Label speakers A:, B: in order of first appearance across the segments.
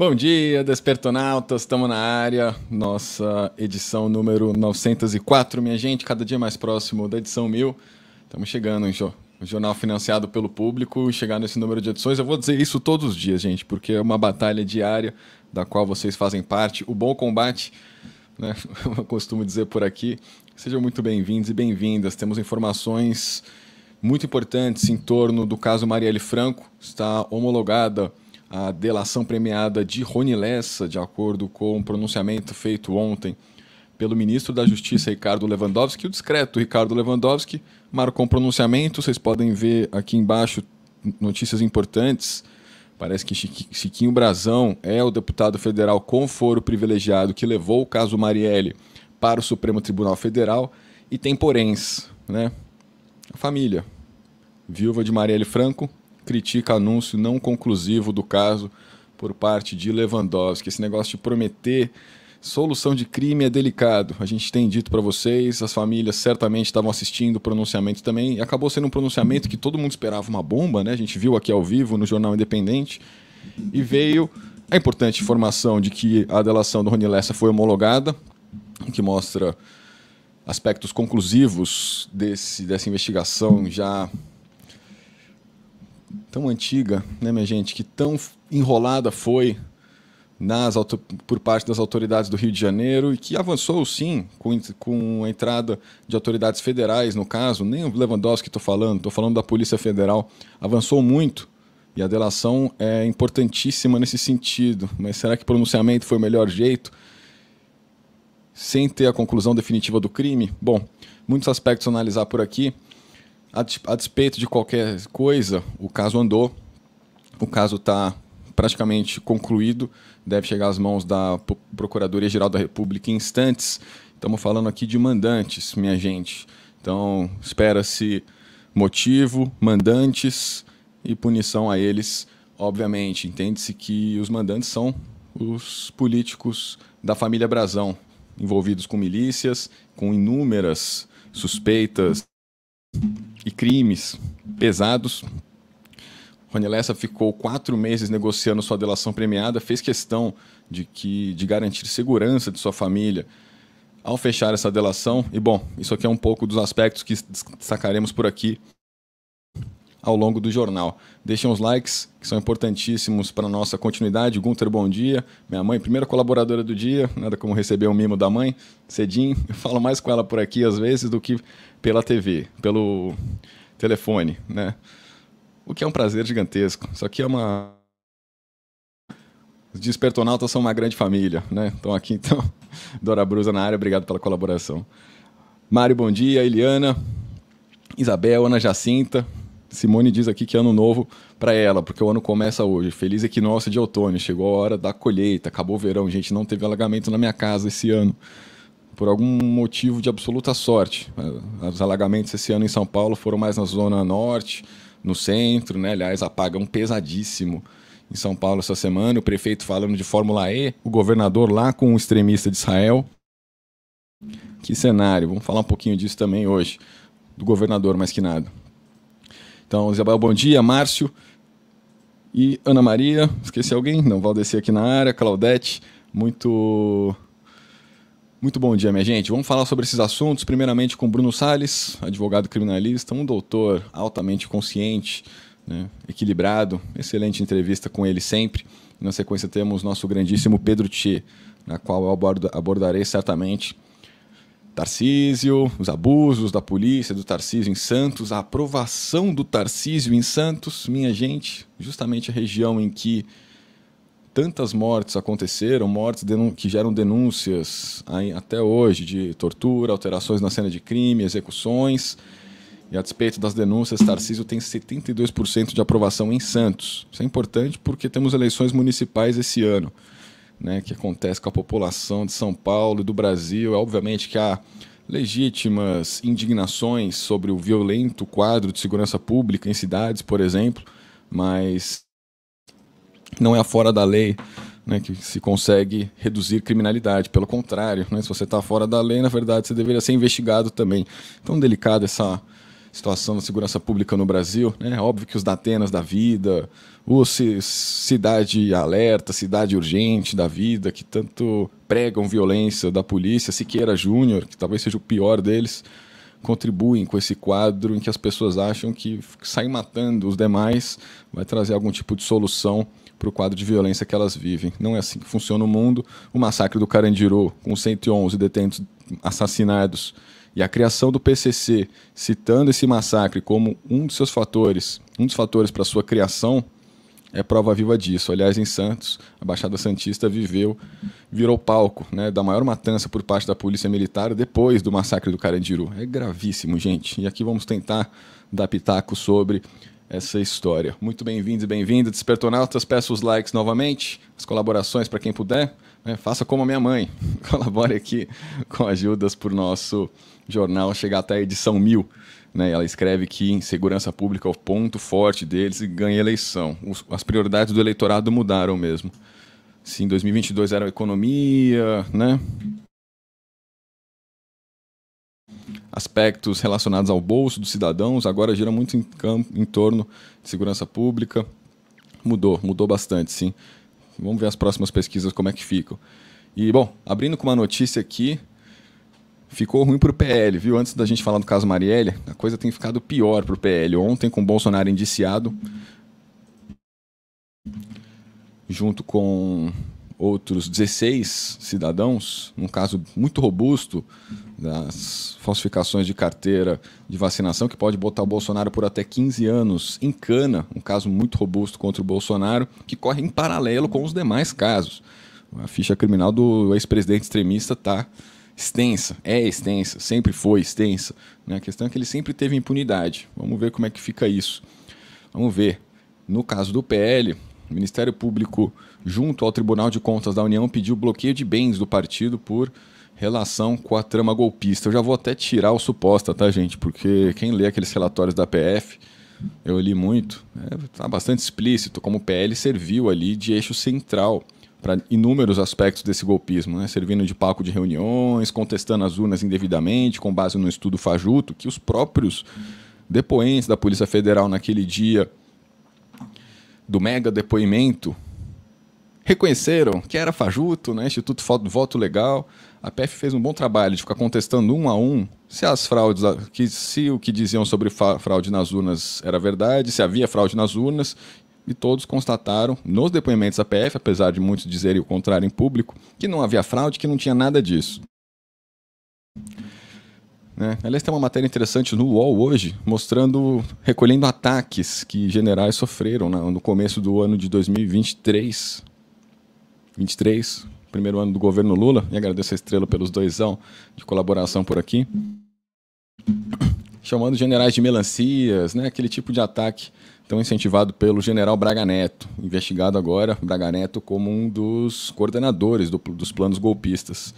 A: Bom dia, despertonautas, estamos na área, nossa edição número 904, minha gente, cada dia mais próximo da edição 1000. Estamos chegando, hein, Jô? O jornal financiado pelo público, chegar nesse número de edições, eu vou dizer isso todos os dias, gente, porque é uma batalha diária da qual vocês fazem parte. O bom combate, né, eu costumo dizer por aqui. Sejam muito bem-vindos e bem-vindas. Temos informações muito importantes em torno do caso Marielle Franco, está homologada a delação premiada de Rony Lessa, de acordo com um pronunciamento feito ontem pelo ministro da Justiça Ricardo Lewandowski. O discreto Ricardo Lewandowski marcou um pronunciamento, vocês podem ver aqui embaixo notícias importantes. Parece que Chiquinho Brazão é o deputado federal com foro privilegiado que levou o caso Marielle para o Supremo Tribunal Federal e tem poréns, né? A família. Viúva de Marielle Franco, critica anúncio não conclusivo do caso por parte de Lewandowski. Esse negócio de prometer solução de crime é delicado. A gente tem dito para vocês, as famílias certamente estavam assistindo o pronunciamento também. E acabou sendo um pronunciamento que todo mundo esperava uma bomba, né? A gente viu aqui ao vivo no Jornal Independente. E veio a importante informação de que a delação do Rony Lessa foi homologada, o que mostra aspectos conclusivos desse, dessa investigação já tão antiga, né, minha gente, que tão enrolada foi nas por parte das autoridades do Rio de Janeiro e que avançou sim com, com a entrada de autoridades federais, no caso, nem o Lewandowski estou falando, estou falando da Polícia Federal, avançou muito e a delação é importantíssima nesse sentido. Mas será que pronunciamento foi o melhor jeito? Sem ter a conclusão definitiva do crime? Bom, muitos aspectos a analisar por aqui. A, despeito de qualquer coisa, o caso andou, o caso está praticamente concluído, deve chegar às mãos da Procuradoria-Geral da República em instantes. Estamos falando aqui de mandantes, minha gente. Então, espera-se motivo, mandantes e punição a eles, obviamente. Entende-se que os mandantes são os políticos da família Brazão, envolvidos com milícias, com inúmeras suspeitas e crimes pesados. Rony Lessa ficou quatro meses negociando sua delação premiada, fez questão de, que, de garantir segurança de sua família ao fechar essa delação. E bom, isso aqui é um pouco dos aspectos que destacaremos por aqui ao longo do jornal. Deixem os likes, que são importantíssimos para a nossa continuidade. Gunter, bom dia. Minha mãe, primeira colaboradora do dia, nada como receber o um mimo da mãe, cedinho. Eu falo mais com ela por aqui às vezes do que pela TV, pelo telefone, né? O que é um prazer gigantesco. Isso aqui é uma. Os despertonautas são uma grande família, né? Estão aqui então. Dora Brusa na área, obrigado pela colaboração. Mário, bom dia. Eliana, Isabel, Ana Jacinta, Simone diz aqui que ano novo para ela, porque o ano começa hoje. Feliz equinócio de outono, chegou a hora da colheita, acabou o verão, gente, não teve alagamento na minha casa esse ano. Por algum motivo de absoluta sorte. Os alagamentos esse ano em São Paulo foram mais na zona norte, no centro, né? Aliás, apagão pesadíssimo em São Paulo essa semana, o prefeito falando de Fórmula E, o governador lá com um extremista de Israel. Que cenário, vamos falar um pouquinho disso também hoje, do governador mais que nada. Então, Isabel, bom dia. Márcio e Ana Maria. Esqueci alguém? Não, Valdeci aqui na área. Claudete, muito. Muito bom dia, minha gente. Vamos falar sobre esses assuntos, primeiramente com Bruno Sales, advogado criminalista, um doutor altamente consciente, né? equilibrado. Excelente entrevista com ele sempre. E na sequência temos nosso grandíssimo Pedro Tchê, na qual eu abordarei certamente Tarcísio, os abusos da polícia do Tarcísio em Santos, a aprovação do Tarcísio em Santos, minha gente, justamente a região em que tantas mortes aconteceram, mortes que geram denúncias até hoje de tortura, alterações na cena de crime, execuções. E a despeito das denúncias, Tarcísio tem 72% de aprovação em Santos. Isso é importante porque temos eleições municipais esse ano né, que acontece com a população de São Paulo e do Brasil. É obviamente que há legítimas indignações sobre o violento quadro de segurança pública em cidades, por exemplo, mas não é fora da lei né, que se consegue reduzir criminalidade. Pelo contrário, né, se você está fora da lei, na verdade, você deveria ser investigado também. Então, delicado essa situação da segurança pública no Brasil. Né? Óbvio que os da Atenas da vida, o Cidade Alerta, Cidade Urgente da vida, que tanto pregam violência da polícia, Siqueira Júnior, que talvez seja o pior deles, contribuem com esse quadro em que as pessoas acham que sair matando os demais vai trazer algum tipo de solução para o quadro de violência que elas vivem. Não é assim que funciona o mundo. O massacre do Carandiru, com 111 detentos assassinados e a criação do PCC, citando esse massacre como um dos seus fatores, um dos fatores para sua criação, é prova viva disso. Aliás, em Santos, a Baixada Santista viveu, virou palco né, da maior matança por parte da polícia militar depois do massacre do Carandiru. É gravíssimo, gente. E aqui vamos tentar dar pitaco sobre essa história. Muito bem-vindos e bem-vindas, Despertonautas. Peço os likes novamente, as colaborações para quem puder. Né? Faça como a minha mãe, colabore aqui com ajudas para o nosso jornal chegar até a edição mil. Né, ela escreve que em segurança pública é o ponto forte deles e ganha eleição. Os, as prioridades do eleitorado mudaram mesmo. Se em 2022 era economia, né? aspectos relacionados ao bolso dos cidadãos, agora gira muito em, campo, em torno de segurança pública. Mudou, mudou bastante, sim. Vamos ver as próximas pesquisas como é que ficam. E, bom, abrindo com uma notícia aqui, Ficou ruim para o PL, viu? Antes da gente falar do caso Marielle, a coisa tem ficado pior para o PL. Ontem, com o Bolsonaro indiciado, junto com outros 16 cidadãos, um caso muito robusto das falsificações de carteira de vacinação, que pode botar o Bolsonaro por até 15 anos em cana, um caso muito robusto contra o Bolsonaro, que corre em paralelo com os demais casos. A ficha criminal do ex-presidente extremista está extensa, é extensa, sempre foi extensa. Né? A questão é que ele sempre teve impunidade. Vamos ver como é que fica isso. Vamos ver. No caso do PL, o Ministério Público, junto ao Tribunal de Contas da União, pediu bloqueio de bens do partido por relação com a trama golpista. Eu já vou até tirar o suposta, tá, gente? Porque quem lê aqueles relatórios da PF, eu li muito, está é, bastante explícito como o PL serviu ali de eixo central para inúmeros aspectos desse golpismo, né? servindo de palco de reuniões, contestando as urnas indevidamente, com base no estudo fajuto, que os próprios depoentes da Polícia Federal naquele dia do mega depoimento reconheceram que era fajuto, né? Instituto Voto Legal. A PF fez um bom trabalho de ficar contestando um a um se as fraudes, que, se o que diziam sobre fraude nas urnas era verdade, se havia fraude nas urnas e todos constataram, nos depoimentos da PF, apesar de muitos dizerem o contrário em público, que não havia fraude, que não tinha nada disso. Né? Aliás, tem uma matéria interessante no UOL hoje, mostrando, recolhendo ataques que generais sofreram né, no começo do ano de 2023. 23, primeiro ano do governo Lula, e agradeço a Estrela pelos dois de colaboração por aqui. Chamando generais de melancias, né? aquele tipo de ataque então, incentivado pelo general Braga Neto, investigado agora, Braga Neto, como um dos coordenadores do, dos planos golpistas.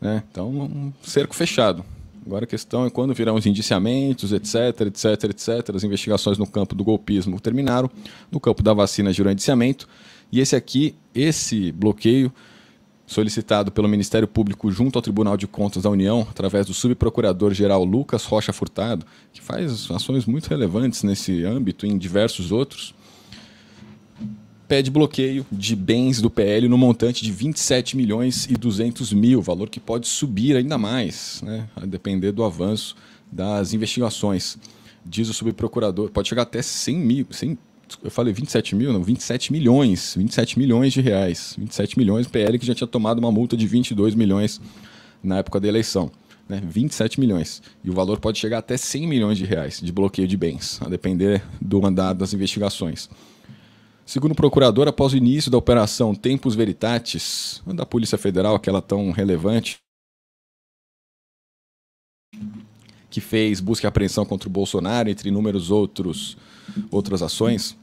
A: Né? Então, um cerco fechado. Agora a questão é quando virão os indiciamentos, etc, etc, etc. As investigações no campo do golpismo terminaram, no campo da vacina gerou indiciamento. E esse aqui, esse bloqueio, solicitado pelo Ministério Público junto ao Tribunal de Contas da União, através do subprocurador-geral Lucas Rocha Furtado, que faz ações muito relevantes nesse âmbito e em diversos outros, pede bloqueio de bens do PL no montante de 27 milhões e 200 mil, valor que pode subir ainda mais, né, a depender do avanço das investigações. Diz o subprocurador, pode chegar até 100 mil, 100, eu falei 27 mil, não, 27 milhões, 27 milhões de reais, 27 milhões, PL que já tinha tomado uma multa de 22 milhões na época da eleição, né? 27 milhões. E o valor pode chegar até 100 milhões de reais de bloqueio de bens, a depender do andado das investigações. Segundo o procurador, após o início da operação Tempus Veritatis, da Polícia Federal, aquela tão relevante, que fez busca e apreensão contra o Bolsonaro, entre inúmeros outros outras ações,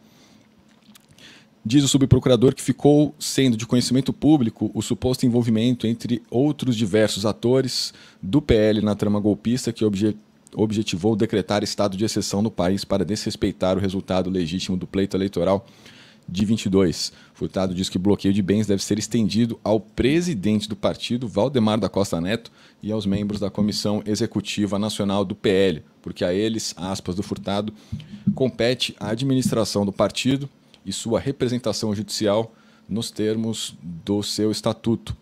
A: diz o subprocurador que ficou sendo de conhecimento público o suposto envolvimento entre outros diversos atores do PL na trama golpista que obje objetivou decretar estado de exceção no país para desrespeitar o resultado legítimo do pleito eleitoral de 22. Furtado diz que bloqueio de bens deve ser estendido ao presidente do partido, Valdemar da Costa Neto, e aos membros da Comissão Executiva Nacional do PL, porque a eles, aspas do Furtado, compete a administração do partido e sua representação judicial nos termos do seu estatuto.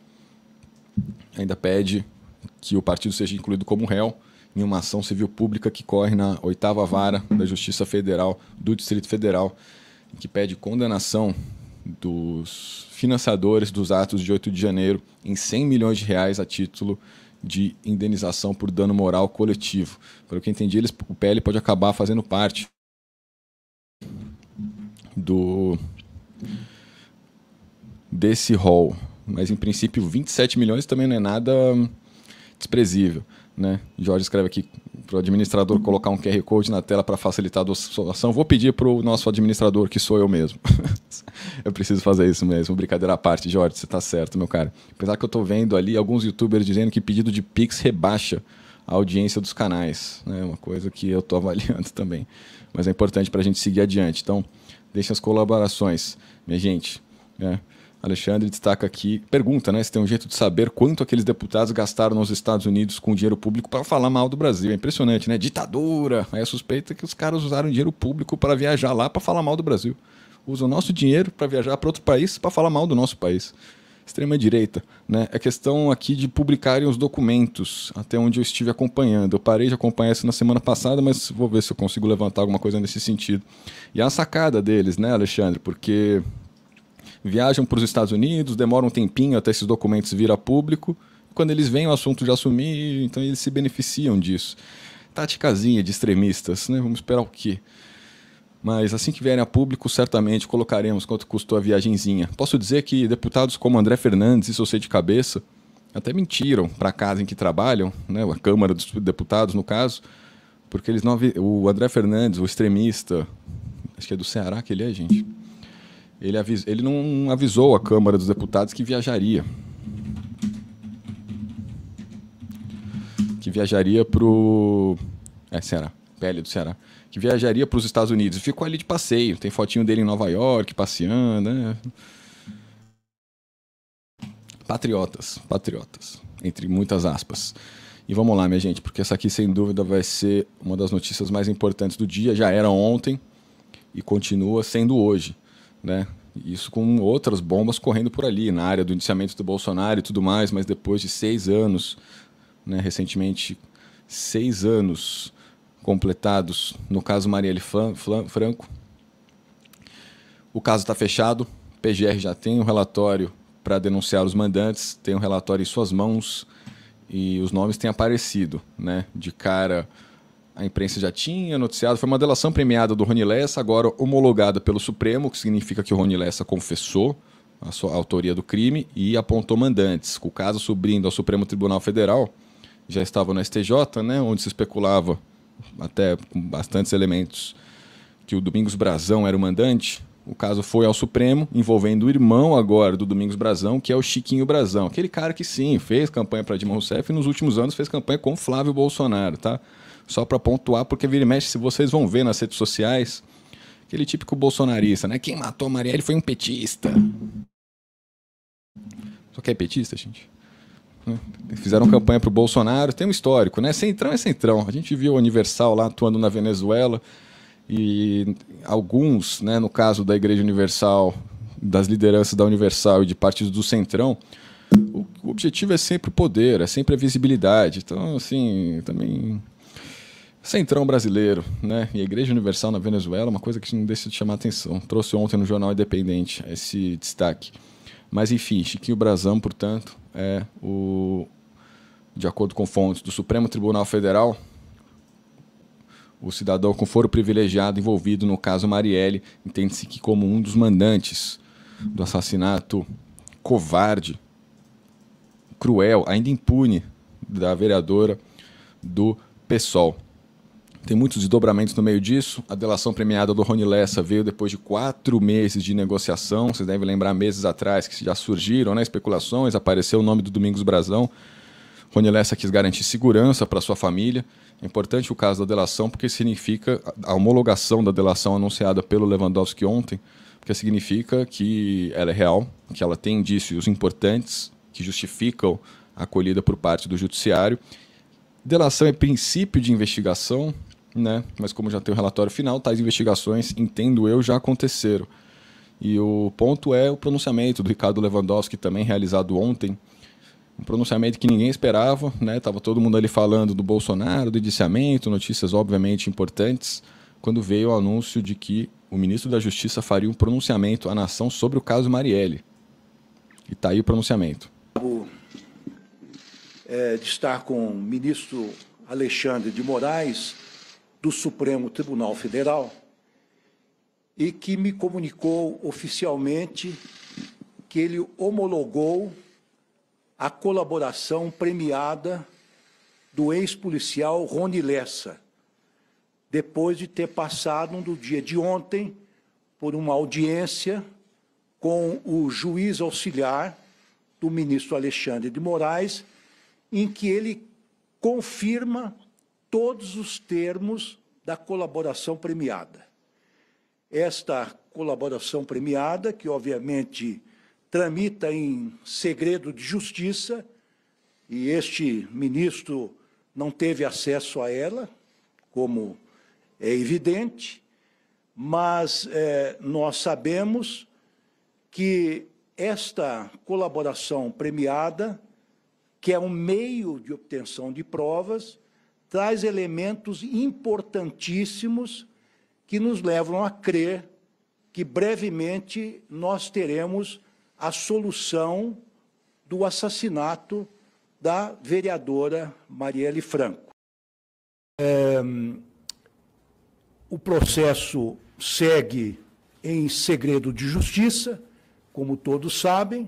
A: Ainda pede que o partido seja incluído como réu em uma ação civil pública que corre na oitava vara da Justiça Federal do Distrito Federal, que pede condenação dos financiadores dos atos de 8 de janeiro em 100 milhões de reais a título de indenização por dano moral coletivo. Pelo que entendi, eles, o PL pode acabar fazendo parte do desse rol. Mas, em princípio, 27 milhões também não é nada desprezível. Né? Jorge escreve aqui para o administrador colocar um QR Code na tela para facilitar a doação, vou pedir para o nosso administrador, que sou eu mesmo. eu preciso fazer isso mesmo. Brincadeira à parte, Jorge, você está certo, meu cara. Apesar que eu estou vendo ali alguns youtubers dizendo que pedido de Pix rebaixa a audiência dos canais. É né? uma coisa que eu estou avaliando também. Mas é importante para a gente seguir adiante. Então, deixe as colaborações, minha gente. Né? Alexandre destaca aqui, pergunta, né, se tem um jeito de saber quanto aqueles deputados gastaram nos Estados Unidos com dinheiro público para falar mal do Brasil. É impressionante, né? Ditadura. Aí a suspeita é que os caras usaram dinheiro público para viajar lá para falar mal do Brasil. Usam nosso dinheiro para viajar para outro país para falar mal do nosso país extrema direita, né? É questão aqui de publicarem os documentos, até onde eu estive acompanhando. Eu parei de acompanhar isso na semana passada, mas vou ver se eu consigo levantar alguma coisa nesse sentido. E a sacada deles, né, Alexandre? Porque viajam para os Estados Unidos, demora um tempinho até esses documentos virar público. Quando eles veem o assunto de assumir, então eles se beneficiam disso. Táticazinha de extremistas, né? Vamos esperar o quê? Mas assim que vierem a público, certamente colocaremos quanto custou a viagenzinha. Posso dizer que deputados como André Fernandes, isso eu sei de cabeça, até mentiram para a casa em que trabalham, né, a Câmara dos Deputados, no caso, porque eles não. O André Fernandes, o extremista, acho que é do Ceará que ele é, gente ele, avis, ele não avisou a Câmara dos Deputados que viajaria. Que viajaria para o. É, Ceará. Pele do Ceará. Que viajaria para os Estados Unidos. Ficou ali de passeio. Tem fotinho dele em Nova York, passeando. Né? Patriotas. Patriotas. Entre muitas aspas. E vamos lá, minha gente, porque essa aqui sem dúvida vai ser uma das notícias mais importantes do dia. Já era ontem e continua sendo hoje né? Isso com outras bombas correndo por ali, na área do indiciamento do Bolsonaro e tudo mais, mas depois de seis anos, né, recentemente, seis anos completados no caso Marielle Franco, o caso está fechado, PGR já tem o um relatório para denunciar os mandantes, tem o um relatório em suas mãos e os nomes têm aparecido, né? De cara a imprensa já tinha noticiado, foi uma delação premiada do Rony Lessa, agora homologada pelo Supremo, o que significa que o Rony Lessa confessou a sua autoria do crime e apontou mandantes. O caso subindo ao Supremo Tribunal Federal, já estava no STJ, né, onde se especulava, até com bastantes elementos, que o Domingos Brazão era o mandante. O caso foi ao Supremo, envolvendo o irmão agora do Domingos Brazão, que é o Chiquinho Brazão. Aquele cara que sim, fez campanha para Dilma Rousseff e nos últimos anos fez campanha com Flávio Bolsonaro, tá? Só para pontuar, porque vira e mexe, se vocês vão ver nas redes sociais, aquele típico bolsonarista, né? Quem matou a Marielle foi um petista. Só que é petista, gente? Hum, fizeram campanha pro Bolsonaro, tem um histórico, né? Centrão é centrão. A gente viu a Universal lá atuando na Venezuela e alguns, né, no caso da Igreja Universal, das lideranças da Universal e de partidos do Centrão, o objetivo é sempre o poder, é sempre a visibilidade. Então, assim, também Centrão brasileiro, né? E a Igreja Universal na Venezuela, é uma coisa que não deixa de chamar atenção. Trouxe ontem no Jornal Independente esse destaque. Mas enfim, Chiquinho Brazão, portanto, é o de acordo com fontes do Supremo Tribunal Federal, o cidadão com foro privilegiado envolvido no caso Marielle entende-se que como um dos mandantes do assassinato covarde, cruel, ainda impune da vereadora do PSOL. Tem muitos desdobramentos no meio disso. A delação premiada do Rony Lessa veio depois de quatro meses de negociação. Vocês devem lembrar meses atrás que já surgiram né, especulações, apareceu o nome do Domingos Brazão. Rony Lessa quis garantir segurança para sua família. É importante o caso da delação porque significa a homologação da delação anunciada pelo Lewandowski ontem, porque significa que ela é real, que ela tem indícios importantes que justificam a acolhida por parte do judiciário Delação é princípio de investigação, né? Mas como já tem o relatório final, tais investigações, entendo eu, já aconteceram. E o ponto é o pronunciamento do Ricardo Lewandowski, também realizado ontem. Um pronunciamento que ninguém esperava, né? Tava todo mundo ali falando do Bolsonaro, do indiciamento, notícias obviamente importantes, quando veio o anúncio de que o ministro da Justiça faria um pronunciamento à nação sobre o caso Marielle. E tá aí o pronunciamento.
B: É, de estar com o ministro Alexandre de Moraes, do Supremo Tribunal Federal e que me comunicou oficialmente que ele homologou a colaboração premiada do ex-policial Rony Lessa, depois de ter passado no dia de ontem por uma audiência com o juiz auxiliar do ministro Alexandre de Moraes, em que ele confirma todos os termos da colaboração premiada. Esta colaboração premiada, que obviamente tramita em segredo de justiça, e este ministro não teve acesso a ela, como é evidente, mas é, nós sabemos que esta colaboração premiada, que é um meio de obtenção de provas, traz elementos importantíssimos que nos levam a crer que brevemente nós teremos a solução do assassinato da vereadora Marielle Franco. É, o processo segue em segredo de justiça, como todos sabem,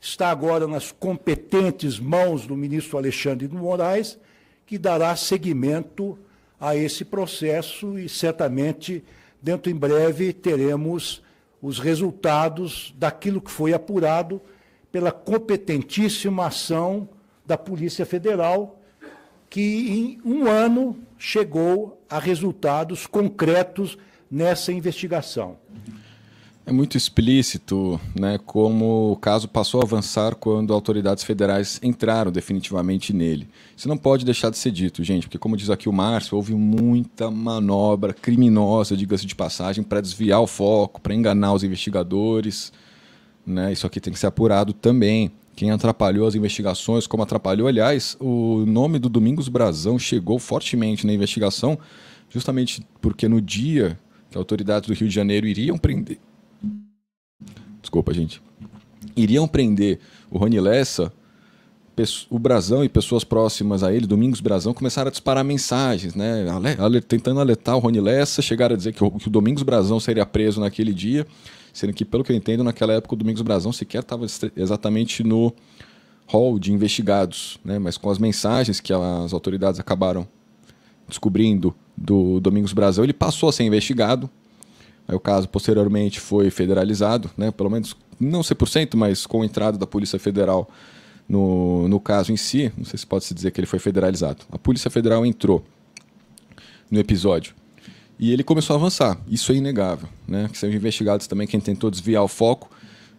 B: está agora nas competentes mãos do ministro Alexandre de Moraes, que dará seguimento a esse processo e certamente dentro em breve teremos os resultados daquilo que foi apurado pela competentíssima ação da Polícia Federal, que em um ano chegou a resultados concretos nessa investigação.
A: É muito explícito né, como o caso passou a avançar quando autoridades federais entraram definitivamente nele. Isso não pode deixar de ser dito, gente, porque, como diz aqui o Márcio, houve muita manobra criminosa, diga-se de passagem, para desviar o foco, para enganar os investigadores. Né? Isso aqui tem que ser apurado também. Quem atrapalhou as investigações, como atrapalhou, aliás, o nome do Domingos Brazão chegou fortemente na investigação, justamente porque no dia que autoridades do Rio de Janeiro iriam prender desculpa, gente, iriam prender o Rony Lessa, o Brasão e pessoas próximas a ele, Domingos Brasão, começaram a disparar mensagens, né? tentando alertar o Rony Lessa, chegaram a dizer que o, que o Domingos Brasão seria preso naquele dia, sendo que, pelo que eu entendo, naquela época o Domingos Brasão sequer estava exatamente no hall de investigados, né? Mas com as mensagens que as autoridades acabaram descobrindo do Domingos Brasão, ele passou a ser investigado, Aí o caso posteriormente foi federalizado, né? pelo menos não 100%, mas com a entrada da Polícia Federal no, no caso em si, não sei se pode se dizer que ele foi federalizado. A Polícia Federal entrou no episódio e ele começou a avançar. Isso é inegável, né? Que são investigados também quem tentou desviar o foco.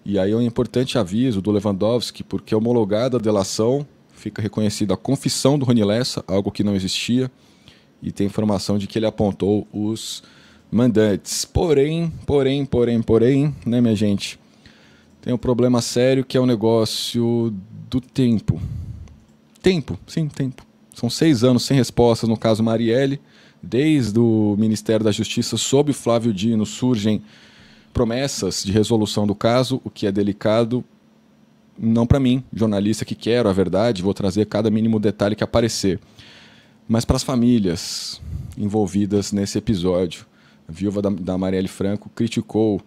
A: E aí é um importante aviso do Lewandowski, porque homologada a delação fica reconhecida a confissão do Rony Lessa, algo que não existia, e tem informação de que ele apontou os mandantes. Porém, porém, porém, porém, né, minha gente? Tem um problema sério que é o um negócio do tempo. Tempo, sim, tempo. São seis anos sem respostas no caso Marielle. Desde o Ministério da Justiça, sob Flávio Dino, surgem promessas de resolução do caso, o que é delicado. Não para mim, jornalista que quero a verdade, vou trazer cada mínimo detalhe que aparecer, mas para as famílias envolvidas nesse episódio viúva da, da Marielle Franco, criticou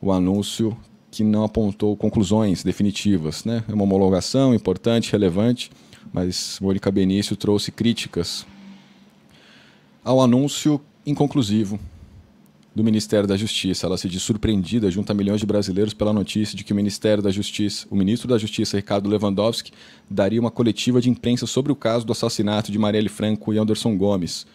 A: o anúncio que não apontou conclusões definitivas. Né? É uma homologação importante, relevante, mas Mônica Benício trouxe críticas ao anúncio inconclusivo do Ministério da Justiça. Ela se diz surpreendida junto a milhões de brasileiros pela notícia de que o Ministério da Justiça, o ministro da Justiça, Ricardo Lewandowski, daria uma coletiva de imprensa sobre o caso do assassinato de Marielle Franco e Anderson Gomes.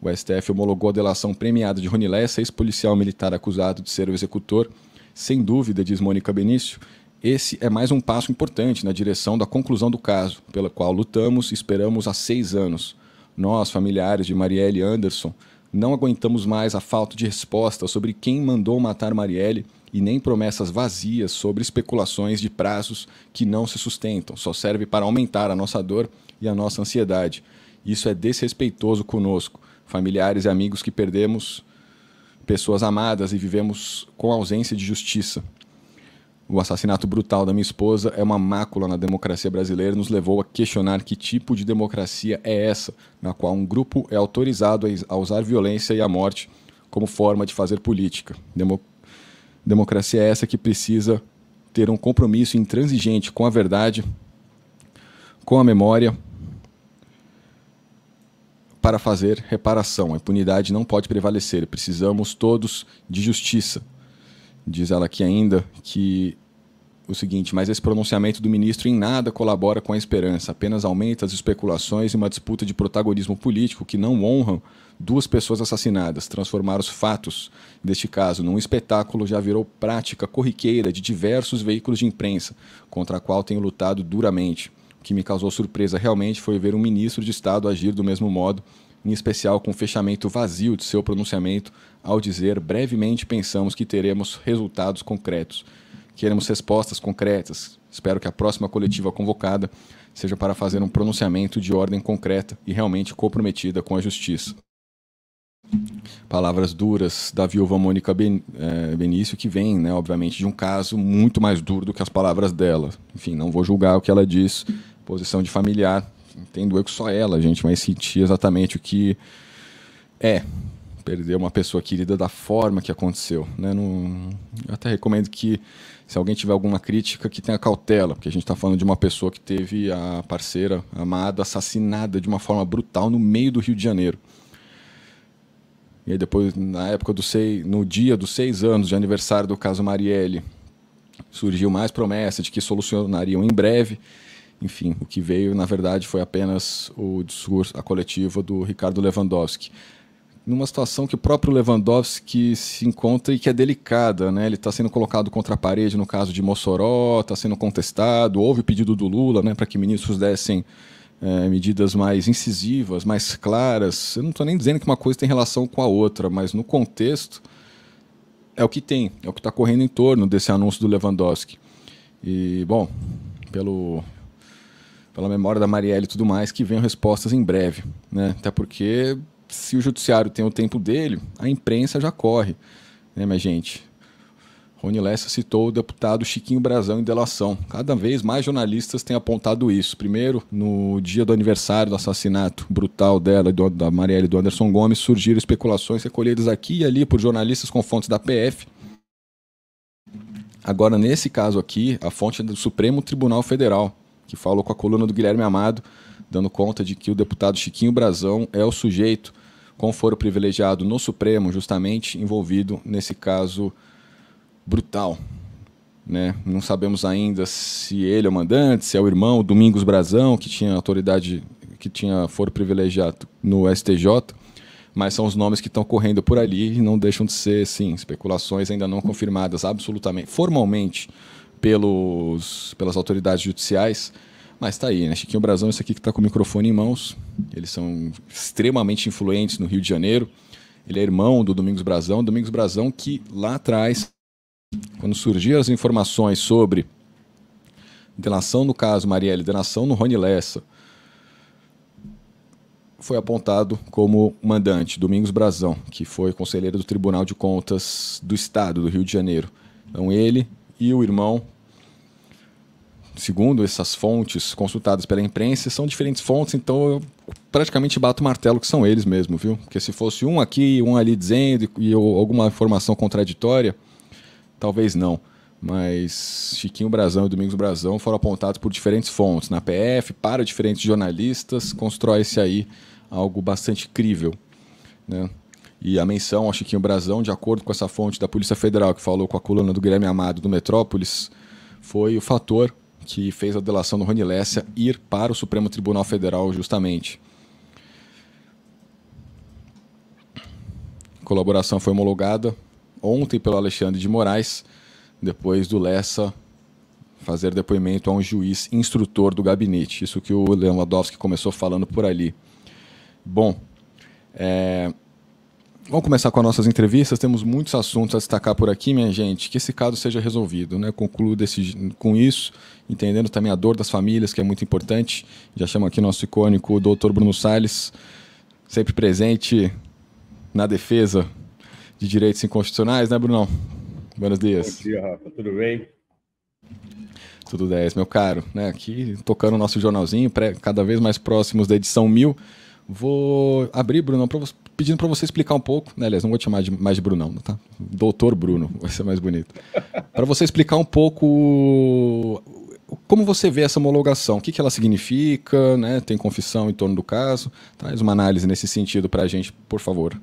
A: O STF homologou a delação premiada de Rony Lessa, ex-policial militar acusado de ser o executor. Sem dúvida, diz Mônica Benício, esse é mais um passo importante na direção da conclusão do caso, pela qual lutamos e esperamos há seis anos. Nós, familiares de Marielle Anderson, não aguentamos mais a falta de resposta sobre quem mandou matar Marielle e nem promessas vazias sobre especulações de prazos que não se sustentam, só serve para aumentar a nossa dor e a nossa ansiedade. Isso é desrespeitoso conosco familiares e amigos que perdemos, pessoas amadas e vivemos com ausência de justiça. O assassinato brutal da minha esposa é uma mácula na democracia brasileira e nos levou a questionar que tipo de democracia é essa, na qual um grupo é autorizado a usar violência e a morte como forma de fazer política. Demo democracia é essa que precisa ter um compromisso intransigente com a verdade, com a memória para fazer reparação. A impunidade não pode prevalecer. Precisamos todos de justiça. Diz ela aqui ainda que o seguinte, mas esse pronunciamento do ministro em nada colabora com a esperança, apenas aumenta as especulações e uma disputa de protagonismo político que não honram duas pessoas assassinadas. Transformar os fatos deste caso num espetáculo já virou prática corriqueira de diversos veículos de imprensa, contra a qual tenho lutado duramente que me causou surpresa realmente foi ver um ministro de Estado agir do mesmo modo, em especial com o fechamento vazio de seu pronunciamento ao dizer brevemente pensamos que teremos resultados concretos. Queremos respostas concretas. Espero que a próxima coletiva convocada seja para fazer um pronunciamento de ordem concreta e realmente comprometida com a justiça. Palavras duras da viúva Mônica ben, é, Benício, que vem, né, obviamente, de um caso muito mais duro do que as palavras dela. Enfim, não vou julgar o que ela diz, posição de familiar. Entendo eu que só ela, gente, mas senti exatamente o que é perder uma pessoa querida da forma que aconteceu. Né? Não, eu até recomendo que, se alguém tiver alguma crítica, que tenha cautela, porque a gente está falando de uma pessoa que teve a parceira amada assassinada de uma forma brutal no meio do Rio de Janeiro. E aí depois, na época do seis, no dia dos seis anos de aniversário do caso Marielle, surgiu mais promessa de que solucionariam em breve enfim, o que veio, na verdade, foi apenas o discurso, a coletiva do Ricardo Lewandowski. Numa situação que o próprio Lewandowski se encontra e que é delicada, né? Ele está sendo colocado contra a parede no caso de Mossoró, está sendo contestado. Houve o pedido do Lula né, para que ministros dessem é, medidas mais incisivas, mais claras. Eu não estou nem dizendo que uma coisa tem relação com a outra, mas no contexto é o que tem, é o que está correndo em torno desse anúncio do Lewandowski. E, bom, pelo, pela memória da Marielle e tudo mais, que venham respostas em breve. Né? Até porque se o judiciário tem o tempo dele, a imprensa já corre, né, minha gente? Rony Lessa citou o deputado Chiquinho Brazão em delação. Cada vez mais jornalistas têm apontado isso. Primeiro, no dia do aniversário do assassinato brutal dela, do, da Marielle e do Anderson Gomes, surgiram especulações recolhidas aqui e ali por jornalistas com fontes da PF. Agora, nesse caso aqui, a fonte é do Supremo Tribunal Federal, que falou com a coluna do Guilherme Amado, dando conta de que o deputado Chiquinho Brazão é o sujeito com foro privilegiado no Supremo, justamente envolvido nesse caso brutal. Né? Não sabemos ainda se ele é o mandante, se é o irmão Domingos Brazão, que tinha autoridade, que tinha foro privilegiado no STJ, mas são os nomes que estão correndo por ali e não deixam de ser, sim, especulações ainda não confirmadas absolutamente, formalmente pelos, pelas autoridades judiciais. Mas está aí, né? Chiquinho Brazão, esse aqui que está com o microfone em mãos. Eles são extremamente influentes no Rio de Janeiro. Ele é irmão do Domingos Brazão. Domingos Brazão que lá atrás, quando surgiram as informações sobre delação no caso Marielle, delação no Rony Lessa, foi apontado como mandante, Domingos Brazão, que foi conselheiro do Tribunal de Contas do Estado do Rio de Janeiro. Então ele e o irmão. Segundo essas fontes consultadas pela imprensa, são diferentes fontes, então eu praticamente bato o martelo que são eles mesmo, viu? Porque se fosse um aqui, um ali dizendo e eu, alguma informação contraditória, talvez não. Mas Chiquinho Brazão e Domingos Brazão foram apontados por diferentes fontes, na PF, para diferentes jornalistas, constrói-se aí algo bastante crível, né? E a menção ao Chiquinho Brazão, de acordo com essa fonte da Polícia Federal, que falou com a coluna do Grêmio Amado do Metrópolis, foi o fator que fez a delação do Rony Lessa ir para o Supremo Tribunal Federal, justamente. A colaboração foi homologada ontem pelo Alexandre de Moraes, depois do Lessa fazer depoimento a um juiz instrutor do gabinete. Isso que o Leon Ladovski começou falando por ali. Bom, é, Vamos começar com as nossas entrevistas. Temos muitos assuntos a destacar por aqui, minha gente. Que esse caso seja resolvido. Né? Concluo desse, com isso, entendendo também a dor das famílias, que é muito importante. Já chamo aqui nosso icônico doutor Bruno Salles, sempre presente na defesa de direitos inconstitucionais, né, Brunão? Buenos dias. Bom
C: dia, Rafa. Tudo bem?
A: Tudo 10, meu caro. Né? Aqui tocando o nosso jornalzinho, cada vez mais próximos da edição 1000. Vou abrir, Bruno, para você pedindo para você explicar um pouco, né? aliás, não vou te chamar de, mais de Brunão, tá? Doutor Bruno, vai ser mais bonito. para você explicar um pouco como você vê essa homologação, o que, que ela significa, né? tem confissão em torno do caso, traz uma análise nesse sentido para a gente, por favor.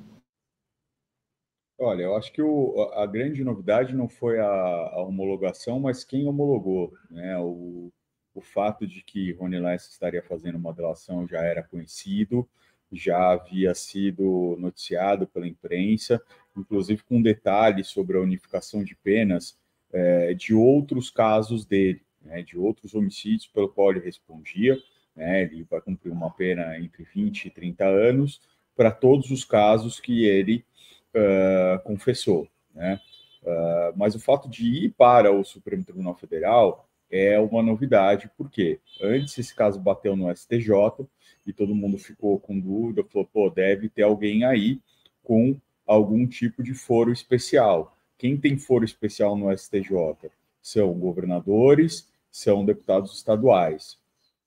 C: Olha, eu acho que o, a grande novidade não foi a, a homologação, mas quem homologou. Né? O, o fato de que Rony Less estaria fazendo modelação já era conhecido, já havia sido noticiado pela imprensa, inclusive com detalhes sobre a unificação de penas é, de outros casos dele, né, de outros homicídios pelo qual ele respondia. Né, ele vai cumprir uma pena entre 20 e 30 anos para todos os casos que ele uh, confessou. Né? Uh, mas o fato de ir para o Supremo Tribunal Federal é uma novidade, porque antes esse caso bateu no STJ, e todo mundo ficou com dúvida, falou, pô, deve ter alguém aí com algum tipo de foro especial. Quem tem foro especial no STJ? São governadores, são deputados estaduais.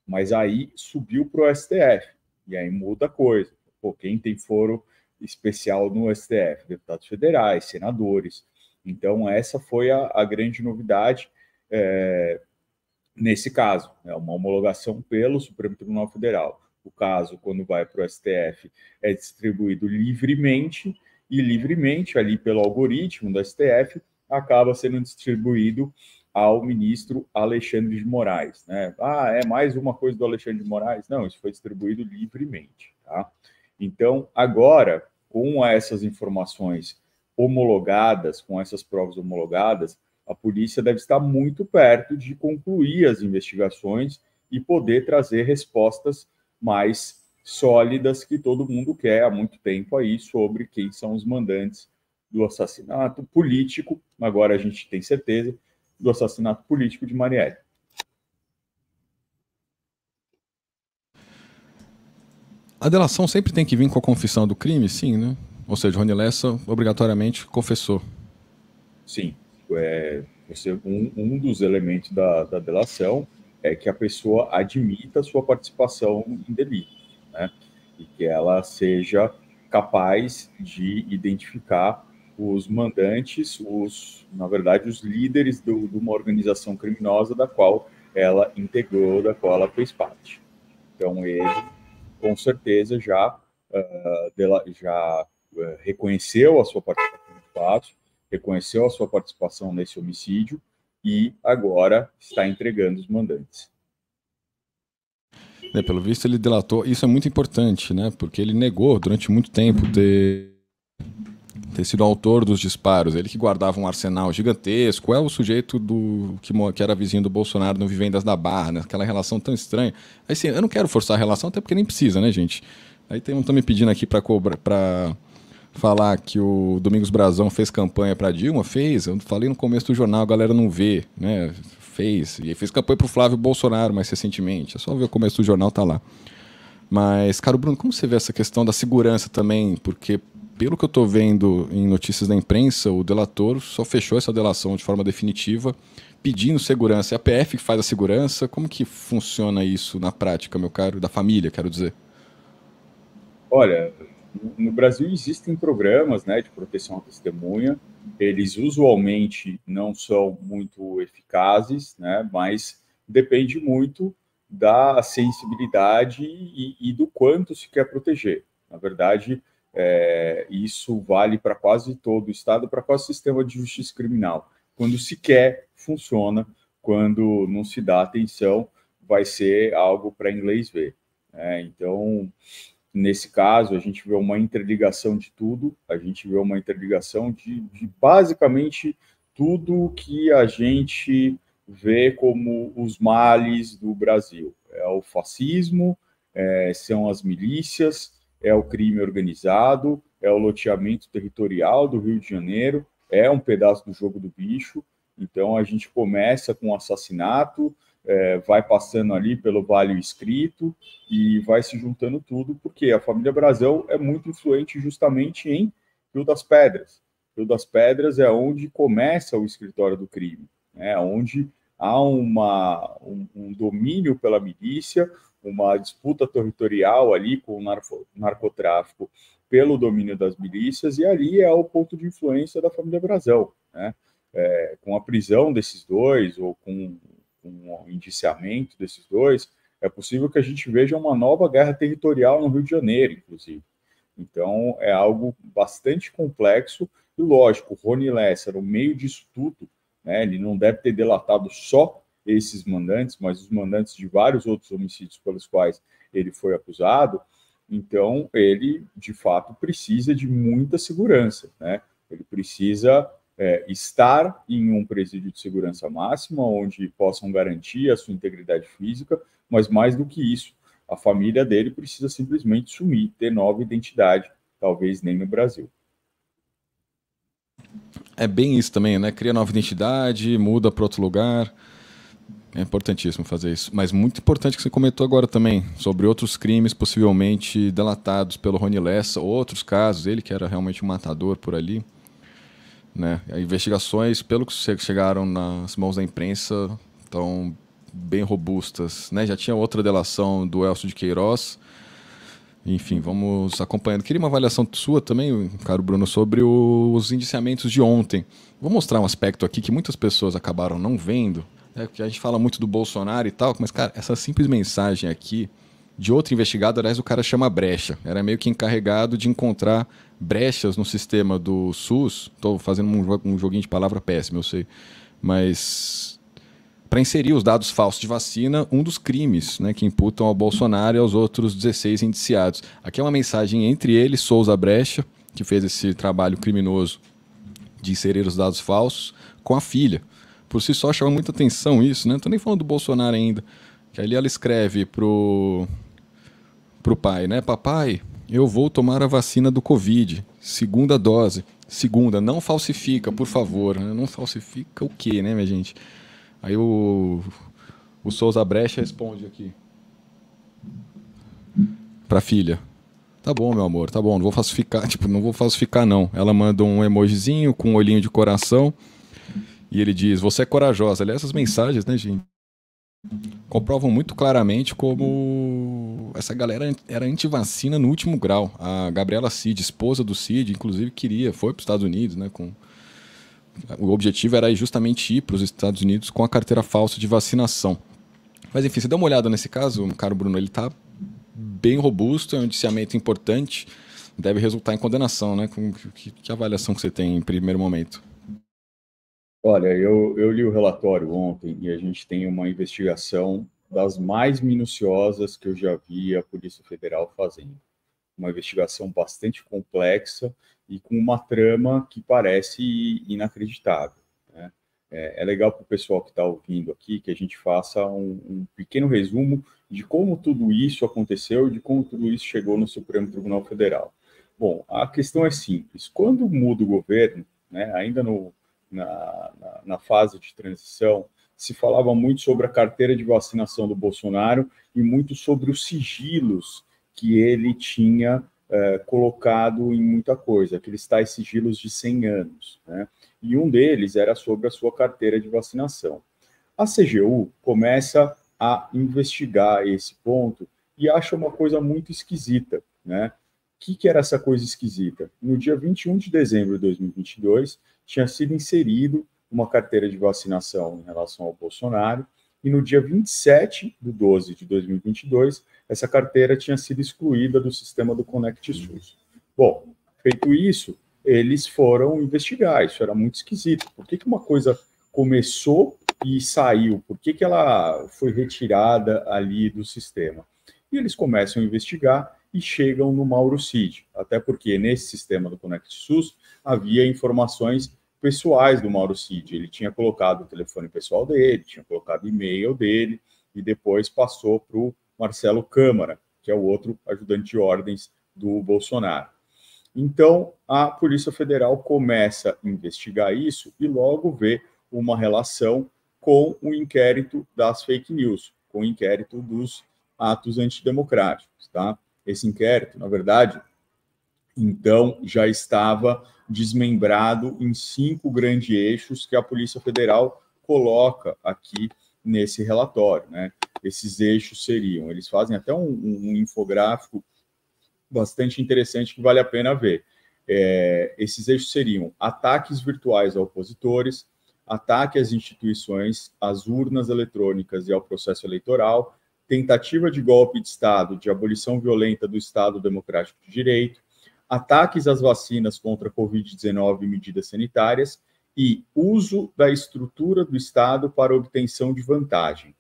C: Mas aí subiu para o STF, e aí muda a coisa. Pô, quem tem foro especial no STF? Deputados federais, senadores. Então, essa foi a, a grande novidade é, nesse caso, né, uma homologação pelo Supremo Tribunal Federal o caso, quando vai para o STF, é distribuído livremente, e livremente, ali pelo algoritmo do STF, acaba sendo distribuído ao ministro Alexandre de Moraes. Né? Ah, é mais uma coisa do Alexandre de Moraes? Não, isso foi distribuído livremente. Tá? Então, agora, com essas informações homologadas, com essas provas homologadas, a polícia deve estar muito perto de concluir as investigações e poder trazer respostas mais sólidas que todo mundo quer há muito tempo aí sobre quem são os mandantes do assassinato político, agora a gente tem certeza, do assassinato político de Marielle.
A: A delação sempre tem que vir com a confissão do crime, sim, né? Ou seja, Rony Lessa obrigatoriamente confessou.
C: Sim. É, você, é um, um dos elementos da, da delação é que a pessoa admita sua participação em delito, né? E que ela seja capaz de identificar os mandantes, os, na verdade, os líderes do, de uma organização criminosa da qual ela integrou, da qual ela fez parte. Então, ele, com certeza, já, uh, ah, dela, já uh, reconheceu a sua participação no fato, reconheceu a sua participação nesse homicídio, e agora está entregando os mandantes.
A: É, pelo visto, ele delatou. Isso é muito importante, né? Porque ele negou durante muito tempo ter, ter sido autor dos disparos. Ele que guardava um arsenal gigantesco. É o sujeito do que, que era vizinho do Bolsonaro no Vivendas da Barra, né? Aquela relação tão estranha. Aí, assim, eu não quero forçar a relação, até porque nem precisa, né, gente? Aí tem um também pedindo aqui para cobrar. Pra falar que o Domingos Brazão fez campanha para Dilma? Fez. Eu falei no começo do jornal, a galera não vê, né? Fez. E fez campanha para o Flávio Bolsonaro mais recentemente. É só ver o começo do jornal, tá lá. Mas, cara, Bruno, como você vê essa questão da segurança também? Porque, pelo que eu estou vendo em notícias da imprensa, o delator só fechou essa delação de forma definitiva, pedindo segurança. É a PF que faz a segurança. Como que funciona isso na prática, meu caro? Da família, quero dizer.
C: Olha, no Brasil existem programas né, de proteção à testemunha, eles usualmente não são muito eficazes, né, mas depende muito da sensibilidade e, e do quanto se quer proteger. Na verdade, é, isso vale para quase todo o Estado, para quase o sistema de justiça criminal. Quando se quer, funciona, quando não se dá atenção, vai ser algo para inglês ver. É, então, Nesse caso, a gente vê uma interligação de tudo, a gente vê uma interligação de, de basicamente tudo que a gente vê como os males do Brasil. É o fascismo, é, são as milícias, é o crime organizado, é o loteamento territorial do Rio de Janeiro, é um pedaço do jogo do bicho. Então a gente começa com o assassinato, é, vai passando ali pelo Vale Escrito e vai se juntando tudo, porque a família Brasão é muito influente justamente em Rio das Pedras. Rio das Pedras é onde começa o escritório do crime, né? onde há uma, um, um domínio pela milícia, uma disputa territorial ali com o narco, narcotráfico pelo domínio das milícias, e ali é o ponto de influência da família Brasão, né? É, com a prisão desses dois, ou com com o indiciamento desses dois, é possível que a gente veja uma nova guerra territorial no Rio de Janeiro, inclusive. Então, é algo bastante complexo e lógico, o Rony Lesser, o meio de estudo, né, ele não deve ter delatado só esses mandantes, mas os mandantes de vários outros homicídios pelos quais ele foi acusado, então ele, de fato, precisa de muita segurança, né? Ele precisa é, estar em um presídio de segurança máxima, onde possam garantir a sua integridade física, mas mais do que isso, a família dele precisa simplesmente sumir, ter nova identidade, talvez nem no Brasil.
A: É bem isso também, né? Cria nova identidade, muda para outro lugar. É importantíssimo fazer isso. Mas muito importante que você comentou agora também, sobre outros crimes possivelmente delatados pelo Rony Lessa, outros casos, ele que era realmente um matador por ali. Né? Investigações, pelo que chegaram nas mãos da imprensa, estão bem robustas. Né? Já tinha outra delação do Elcio de Queiroz. Enfim, vamos acompanhando. Queria uma avaliação sua também, caro Bruno, sobre os indiciamentos de ontem. Vou mostrar um aspecto aqui que muitas pessoas acabaram não vendo. Porque né? a gente fala muito do Bolsonaro e tal, mas, cara, essa simples mensagem aqui de outro investigado, aliás, o cara chama Brecha. Era meio que encarregado de encontrar brechas no sistema do SUS. Estou fazendo um, um, joguinho de palavra péssimo, eu sei. Mas para inserir os dados falsos de vacina, um dos crimes né, que imputam ao Bolsonaro e aos outros 16 indiciados. Aqui é uma mensagem entre eles, Souza Brecha, que fez esse trabalho criminoso de inserir os dados falsos, com a filha. Por si só chama muita atenção isso, né? Não tô nem falando do Bolsonaro ainda. Que ali ela escreve pro para o pai, né? Papai, eu vou tomar a vacina do Covid, segunda dose. Segunda, não falsifica, por favor. Né? Não falsifica o quê, né, minha gente? Aí o, o Souza Brecha responde aqui. para filha. Tá bom, meu amor, tá bom, não vou falsificar, tipo, não vou falsificar não. Ela manda um emojizinho com um olhinho de coração e ele diz: "Você é corajosa". Aliás, essas mensagens, né, gente? comprovam muito claramente como essa galera era anti-vacina no último grau. A Gabriela Cid, esposa do Cid, inclusive queria, foi para os Estados Unidos, né, com o objetivo era justamente ir para os Estados Unidos com a carteira falsa de vacinação. Mas enfim, você dá uma olhada nesse caso, caro Bruno, ele está bem robusto, é um indiciamento importante, deve resultar em condenação, né? Com que, que avaliação que você tem em primeiro momento?
C: Olha, eu, eu li o relatório ontem e a gente tem uma investigação das mais minuciosas que eu já vi a Polícia Federal fazendo. Uma investigação bastante complexa e com uma trama que parece inacreditável. Né? É, é, legal para o pessoal que está ouvindo aqui que a gente faça um, um, pequeno resumo de como tudo isso aconteceu, e de como tudo isso chegou no Supremo Tribunal Federal. Bom, a questão é simples: quando muda o governo, né, ainda no na, na, na fase de transição, se falava muito sobre a carteira de vacinação do Bolsonaro e muito sobre os sigilos que ele tinha é, colocado em muita coisa, aqueles tais sigilos de 100 anos. Né? E um deles era sobre a sua carteira de vacinação. A CGU começa a investigar esse ponto e acha uma coisa muito esquisita. Né? O que, que era essa coisa esquisita? No dia 21 de dezembro de 2022, tinha sido inserido uma carteira de vacinação em relação ao Bolsonaro, e no dia 27 de 12 de 2022, essa carteira tinha sido excluída do sistema do Connect SUS. Bom, feito isso, eles foram investigar, isso era muito esquisito. Por que, que uma coisa começou e saiu? Por que, que ela foi retirada ali do sistema? E eles começam a investigar e chegam no Mauro Cid, até porque nesse sistema do Connect SUS havia informações pessoais do Mauro Cid. Ele tinha colocado o telefone pessoal dele, tinha colocado e-mail dele e depois passou para o Marcelo Câmara, que é o outro ajudante de ordens do Bolsonaro. Então, a Polícia Federal começa a investigar isso e logo vê uma relação com o inquérito das fake news, com o inquérito dos atos antidemocráticos, tá? esse inquérito, na verdade, então já estava desmembrado em cinco grandes eixos que a Polícia Federal coloca aqui nesse relatório. Né? Esses eixos seriam, eles fazem até um, um infográfico bastante interessante que vale a pena ver. É, esses eixos seriam ataques virtuais a opositores, ataque às instituições, às urnas eletrônicas e ao processo eleitoral, tentativa de golpe de Estado, de abolição violenta do Estado Democrático de Direito, ataques às vacinas contra a Covid-19 e medidas sanitárias e uso da estrutura do Estado para obtenção de vantagem.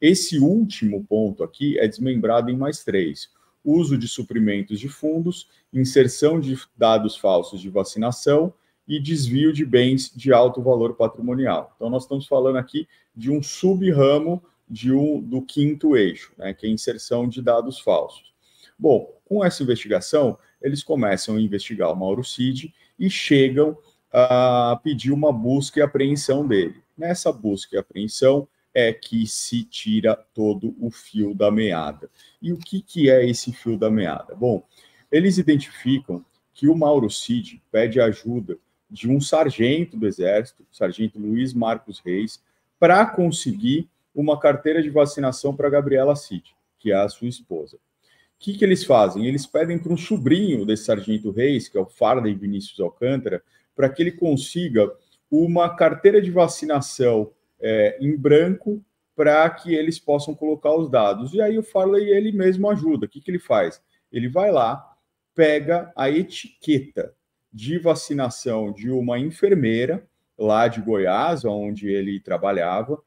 C: Esse último ponto aqui é desmembrado em mais três: uso de suprimentos de fundos, inserção de dados falsos de vacinação e desvio de bens de alto valor patrimonial. Então, nós estamos falando aqui de um sub-ramo de um, do quinto eixo, né, que é a inserção de dados falsos. Bom, com essa investigação, eles começam a investigar o Mauro Cid e chegam a pedir uma busca e apreensão dele. Nessa busca e apreensão é que se tira todo o fio da meada. E o que, que é esse fio da meada? Bom, eles identificam que o Mauro Cid pede ajuda de um sargento do Exército, sargento Luiz Marcos Reis, para conseguir uma carteira de vacinação para Gabriela Cid, que é a sua esposa. O que, que eles fazem? Eles pedem para um sobrinho desse sargento Reis, que é o Farley Vinícius Alcântara, para que ele consiga uma carteira de vacinação é, em branco para que eles possam colocar os dados. E aí o Farley ele mesmo ajuda. O que, que ele faz? Ele vai lá, pega a etiqueta de vacinação de uma enfermeira lá de Goiás, onde ele trabalhava,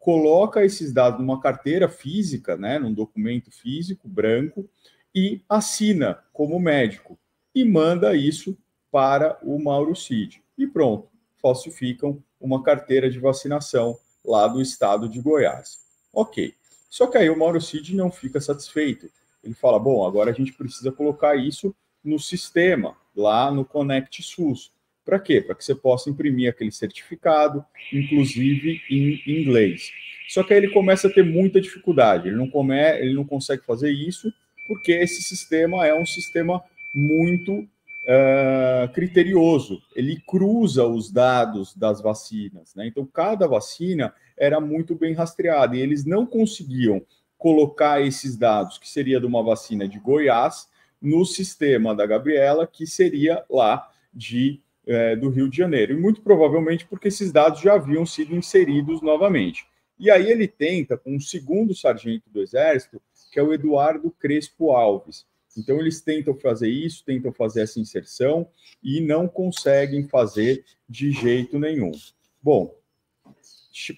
C: coloca esses dados numa carteira física, né, num documento físico branco e assina como médico e manda isso para o Mauro Cid. E pronto, falsificam uma carteira de vacinação lá do estado de Goiás. OK. Só que aí o Mauro Cid não fica satisfeito. Ele fala: "Bom, agora a gente precisa colocar isso no sistema, lá no Connect SUS". Para quê? Para que você possa imprimir aquele certificado, inclusive em inglês. Só que aí ele começa a ter muita dificuldade, ele não, come, ele não consegue fazer isso, porque esse sistema é um sistema muito uh, criterioso, ele cruza os dados das vacinas, né? Então, cada vacina era muito bem rastreada e eles não conseguiam colocar esses dados, que seria de uma vacina de Goiás, no sistema da Gabriela, que seria lá de é, do Rio de Janeiro, e muito provavelmente porque esses dados já haviam sido inseridos novamente. E aí ele tenta com um segundo sargento do Exército, que é o Eduardo Crespo Alves. Então eles tentam fazer isso, tentam fazer essa inserção e não conseguem fazer de jeito nenhum. Bom,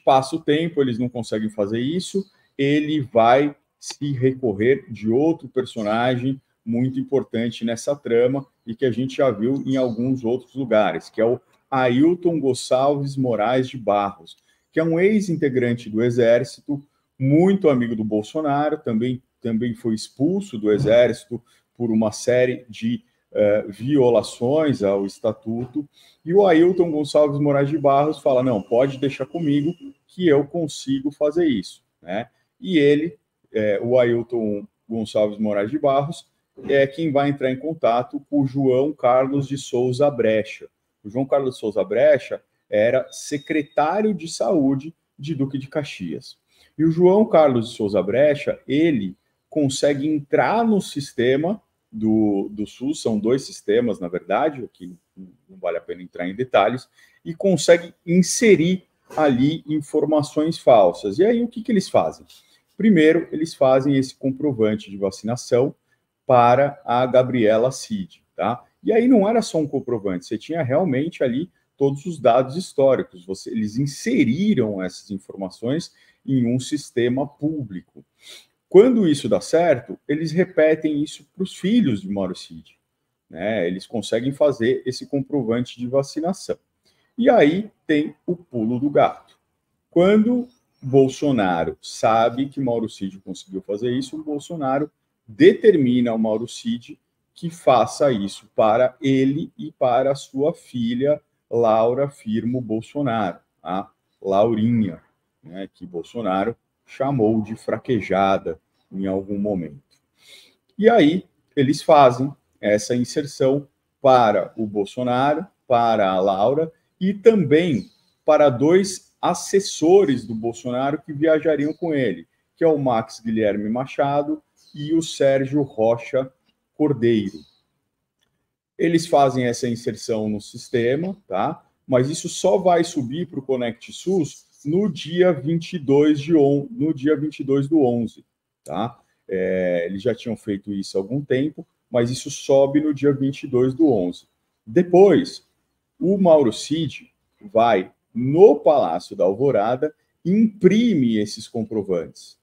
C: passa o tempo, eles não conseguem fazer isso, ele vai se recorrer de outro personagem muito importante nessa trama, e que a gente já viu em alguns outros lugares, que é o Ailton Gonçalves Moraes de Barros, que é um ex-integrante do Exército, muito amigo do Bolsonaro, também, também foi expulso do Exército por uma série de uh, violações ao Estatuto. E o Ailton Gonçalves Moraes de Barros fala: não, pode deixar comigo que eu consigo fazer isso. Né? E ele, eh, o Ailton Gonçalves Moraes de Barros, é quem vai entrar em contato com o João Carlos de Souza Brecha. O João Carlos de Souza Brecha era secretário de saúde de Duque de Caxias. E o João Carlos de Souza Brecha, ele consegue entrar no sistema do, do SUS, são dois sistemas, na verdade, aqui não vale a pena entrar em detalhes, e consegue inserir ali informações falsas. E aí, o que, que eles fazem? Primeiro, eles fazem esse comprovante de vacinação, para a Gabriela Cid, tá? E aí não era só um comprovante, você tinha realmente ali todos os dados históricos, você, eles inseriram essas informações em um sistema público. Quando isso dá certo, eles repetem isso para os filhos de Mauro Cid, né? Eles conseguem fazer esse comprovante de vacinação. E aí tem o pulo do gato. Quando Bolsonaro sabe que Mauro Cid conseguiu fazer isso, o Bolsonaro determina ao Mauro Cid que faça isso para ele e para sua filha Laura Firmo Bolsonaro, a Laurinha, né, que Bolsonaro chamou de fraquejada em algum momento. E aí eles fazem essa inserção para o Bolsonaro, para a Laura e também para dois assessores do Bolsonaro que viajariam com ele, que é o Max Guilherme Machado e o Sérgio Rocha Cordeiro. Eles fazem essa inserção no sistema, tá? Mas isso só vai subir para o Connect SUS no dia 22 de on, no dia 22 do 11, tá? É, eles já tinham feito isso há algum tempo, mas isso sobe no dia 22 do 11. Depois, o Mauro Cid vai no Palácio da Alvorada e imprime esses comprovantes.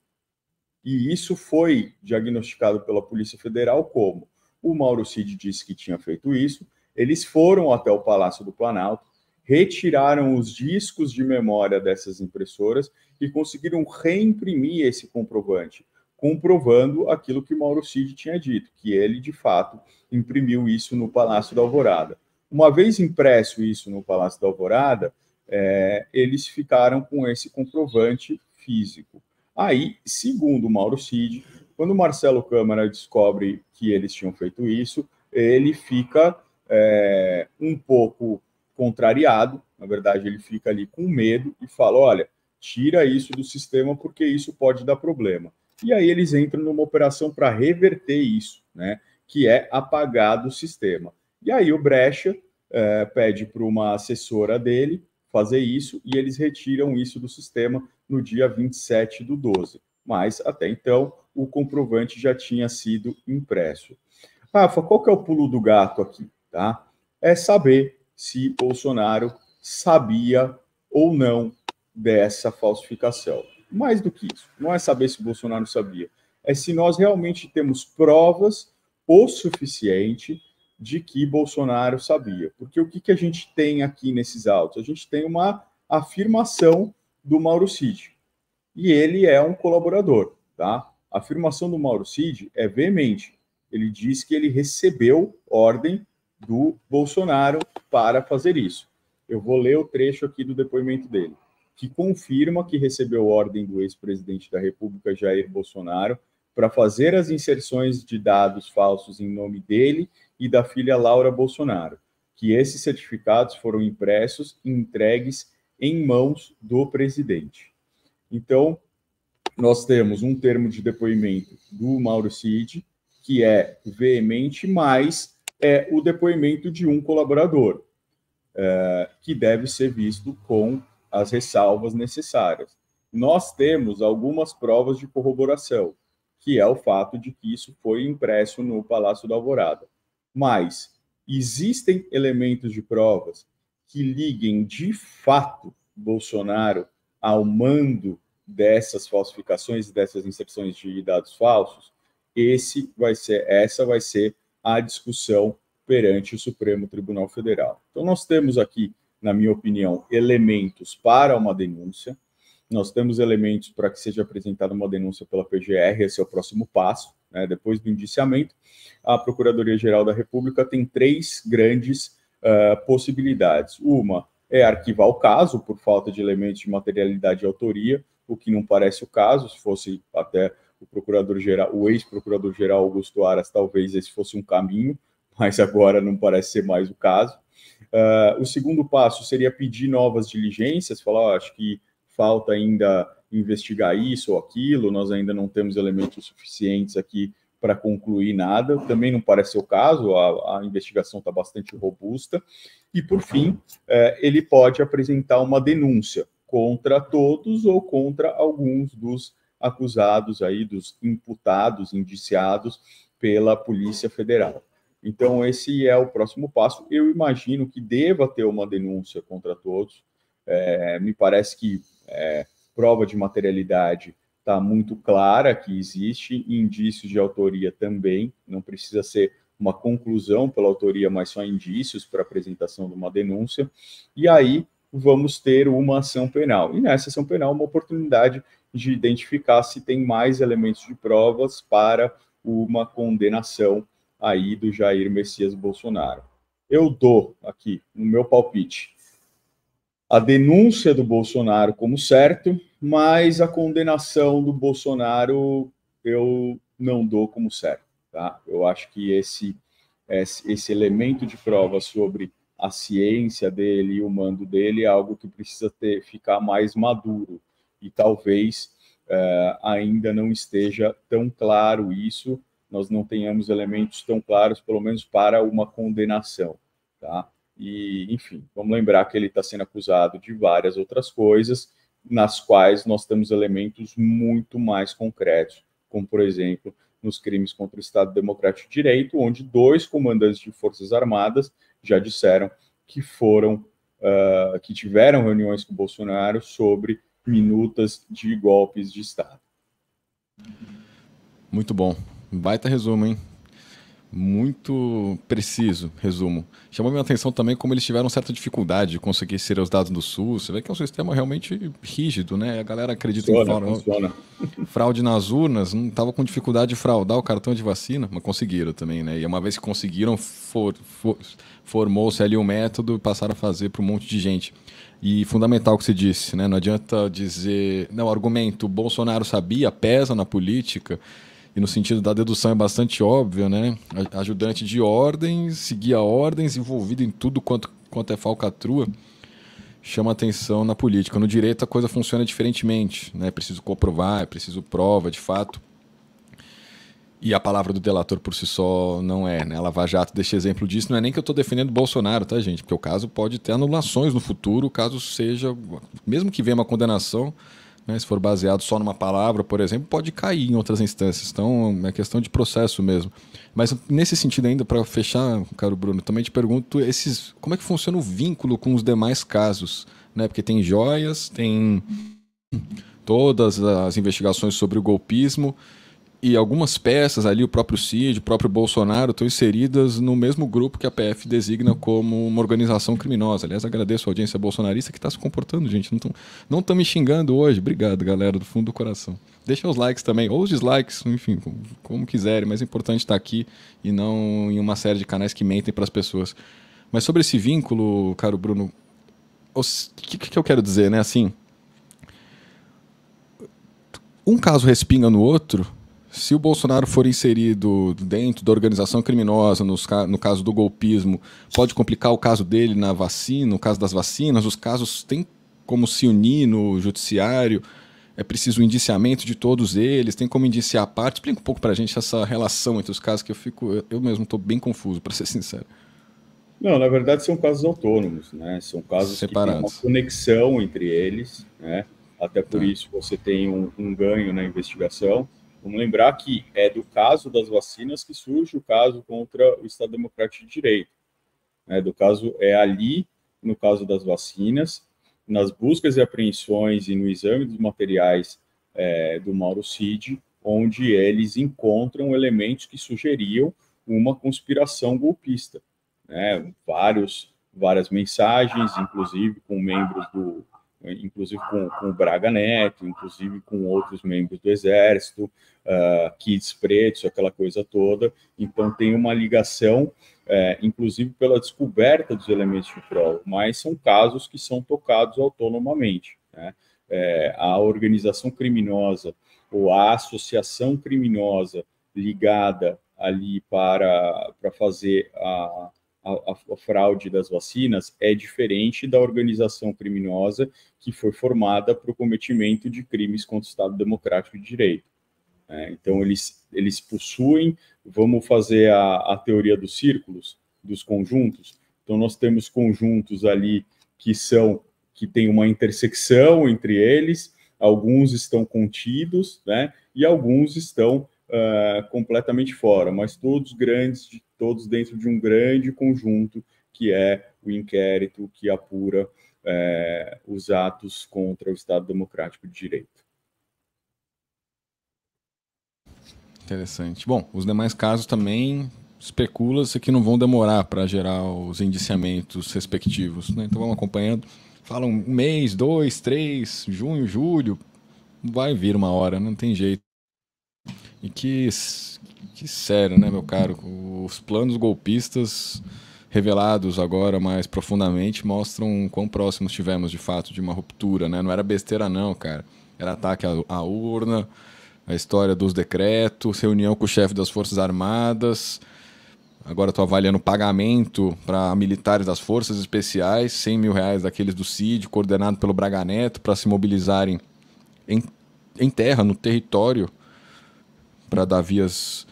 C: E isso foi diagnosticado pela Polícia Federal como o Mauro Cid disse que tinha feito isso, eles foram até o Palácio do Planalto, retiraram os discos de memória dessas impressoras e conseguiram reimprimir esse comprovante, comprovando aquilo que Mauro Cid tinha dito, que ele, de fato, imprimiu isso no Palácio da Alvorada. Uma vez impresso isso no Palácio da Alvorada, é, eles ficaram com esse comprovante físico. Aí, segundo Mauro Cid, quando Marcelo Câmara descobre que eles tinham feito isso, ele fica é, um pouco contrariado, na verdade, ele fica ali com medo e fala: olha, tira isso do sistema porque isso pode dar problema. E aí eles entram numa operação para reverter isso, né? Que é apagar do sistema. E aí o Brecha é, pede para uma assessora dele fazer isso e eles retiram isso do sistema no dia 27 do 12. Mas, até então, o comprovante já tinha sido impresso. Rafa, qual que é o pulo do gato aqui? Tá? É saber se Bolsonaro sabia ou não dessa falsificação. Mais do que isso, não é saber se Bolsonaro sabia, é se nós realmente temos provas o suficiente de que Bolsonaro sabia. Porque o que, que a gente tem aqui nesses autos? A gente tem uma afirmação do Mauro Cid. E ele é um colaborador, tá? A afirmação do Mauro Cid é veemente. Ele diz que ele recebeu ordem do Bolsonaro para fazer isso. Eu vou ler o trecho aqui do depoimento dele, que confirma que recebeu ordem do ex-presidente da República, Jair Bolsonaro, para fazer as inserções de dados falsos em nome dele e da filha Laura Bolsonaro, que esses certificados foram impressos e entregues em mãos do presidente. Então, nós temos um termo de depoimento do Mauro Cid, que é veemente, mas é o depoimento de um colaborador, é, que deve ser visto com as ressalvas necessárias. Nós temos algumas provas de corroboração, que é o fato de que isso foi impresso no Palácio da Alvorada. Mas existem elementos de provas que liguem de fato Bolsonaro ao mando dessas falsificações, dessas inserções de dados falsos, esse vai ser, essa vai ser a discussão perante o Supremo Tribunal Federal. Então nós temos aqui, na minha opinião, elementos para uma denúncia. Nós temos elementos para que seja apresentada uma denúncia pela PGR, esse é o próximo passo. Né? Depois do indiciamento, a Procuradoria-Geral da República tem três grandes uh, possibilidades. Uma é arquivar o caso por falta de elementos de materialidade e autoria, o que não parece o caso, se fosse até o procurador-geral, o ex-procurador-geral Augusto Aras, talvez esse fosse um caminho, mas agora não parece ser mais o caso. Uh, o segundo passo seria pedir novas diligências, falar, oh, acho que falta ainda investigar isso ou aquilo, nós ainda não temos elementos suficientes aqui para concluir nada, também não parece o caso, a, a investigação está bastante robusta. E, por fim, é, ele pode apresentar uma denúncia contra todos ou contra alguns dos acusados aí, dos imputados, indiciados pela Polícia Federal. Então, esse é o próximo passo. Eu imagino que deva ter uma denúncia contra todos. É, me parece que é, prova de materialidade está muito clara que existe, indícios de autoria também, não precisa ser uma conclusão pela autoria, mas só indícios para apresentação de uma denúncia, e aí vamos ter uma ação penal. E nessa ação penal, uma oportunidade de identificar se tem mais elementos de provas para uma condenação aí do Jair Messias Bolsonaro. Eu dou aqui no meu palpite a denúncia do Bolsonaro como certo, mas a condenação do Bolsonaro eu não dou como certo. Tá? Eu acho que esse, esse, esse elemento de prova sobre a ciência dele e o mando dele é algo que precisa ter, ficar mais maduro. E talvez eh, ainda não esteja tão claro isso, nós não tenhamos elementos tão claros, pelo menos para uma condenação. Tá? E, enfim, vamos lembrar que ele está sendo acusado de várias outras coisas, nas quais nós temos elementos muito mais concretos, como, por exemplo, nos crimes contra o Estado Democrático de Direito, onde dois comandantes de Forças Armadas já disseram que foram, uh, que tiveram reuniões com Bolsonaro sobre minutas de golpes
A: de Estado. Muito bom. Baita resumo, hein? muito preciso, resumo. Chamou minha atenção também como eles tiveram certa dificuldade de conseguir ser os dados do SUS. Você vê que é um sistema realmente rígido, né? A galera acredita funciona, em fraude. Funciona. Fraude nas urnas, não hum, estava com dificuldade de fraudar o cartão de vacina, mas conseguiram também, né? E uma vez que conseguiram, for, for, formou-se ali o um método e passaram a fazer para um monte de gente. E fundamental o que você disse, né? Não adianta dizer. Não, argumento, Bolsonaro sabia, pesa na política e no sentido da dedução é bastante óbvio, né? Ajudante de ordens, seguia ordens, envolvido em tudo quanto, quanto é falcatrua, chama atenção na política. No direito a coisa funciona diferentemente, né? É preciso comprovar, é preciso prova, de fato. E a palavra do delator por si só não é, né? Lava Jato deixa exemplo disso. Não é nem que eu estou defendendo Bolsonaro, tá, gente? Porque o caso pode ter anulações no futuro, caso seja, mesmo que venha uma condenação, né? Se for baseado só numa palavra, por exemplo, pode cair em outras instâncias. Então, é questão de processo mesmo. Mas nesse sentido ainda, para fechar, caro Bruno, também te pergunto esses, como é que funciona o vínculo com os demais casos? Né? Porque tem joias, tem todas as investigações sobre o golpismo e algumas peças ali, o próprio Cid, o próprio Bolsonaro, estão inseridas no mesmo grupo que a PF designa como uma organização criminosa. Aliás, agradeço a audiência bolsonarista que está se comportando, gente. Não estão me xingando hoje. Obrigado, galera, do fundo do coração. Deixa os likes também, ou os dislikes, enfim, como, como quiserem, mas é importante estar tá aqui e não em uma série de canais que mentem para as pessoas. Mas sobre esse vínculo, caro Bruno, o que, que eu quero dizer, né? Assim, um caso respinga no outro se o Bolsonaro for inserido dentro da organização criminosa, nos, no caso do golpismo, pode complicar o caso dele na vacina, no caso das vacinas, os casos têm como se unir no judiciário, é preciso o indiciamento de todos eles, tem como indiciar a parte. Explica um pouco para a gente essa relação entre os casos, que eu fico, eu mesmo estou bem confuso, para ser sincero.
C: Não, na verdade são casos autônomos, né? São casos Separados. que têm uma conexão entre eles, né? Até por tá. isso você tem um, um ganho na investigação Vamos lembrar que é do caso das vacinas que surge o caso contra o Estado Democrático de Direito. É, do caso é ali, no caso das vacinas, nas buscas e apreensões e no exame dos materiais é, do Mauro Cid, onde eles encontram elementos que sugeriam uma conspiração golpista. Né? Vários, várias mensagens, inclusive com membros do, inclusive com, com o Braga Neto, inclusive com outros membros do Exército, uh, Kids Pretos, aquela coisa toda. Então, tem uma ligação, é, inclusive pela descoberta dos elementos de prova, mas são casos que são tocados autonomamente. Né? É, a organização criminosa ou a associação criminosa ligada ali para, para fazer a, a, a, a, fraude das vacinas é diferente da organização criminosa que foi formada para o cometimento de crimes contra o Estado Democrático de Direito. É, então, eles, eles possuem, vamos fazer a, a teoria dos círculos, dos conjuntos. Então, nós temos conjuntos ali que são que tem uma intersecção entre eles, alguns estão contidos, né? E alguns estão uh, completamente fora, mas todos grandes, todos dentro de um grande conjunto que é o inquérito que apura uh, os atos contra o Estado Democrático de Direito.
A: Interessante. Bom, os demais casos também especula-se que não vão demorar para gerar os indiciamentos respectivos. Né? Então vamos acompanhando. Falam um mês, dois, três, junho, julho. Vai vir uma hora, não tem jeito. E que, que sério, né, meu caro? Os planos golpistas revelados agora mais profundamente mostram quão próximos tivemos de fato de uma ruptura, né? Não era besteira não, cara. Era ataque à, urna, a história dos decretos, reunião com o chefe das Forças Armadas. Agora estou avaliando pagamento para militares das Forças Especiais, 100 mil reais daqueles do CID, coordenado pelo Braga Neto, para se mobilizarem em, em terra, no território para dar vias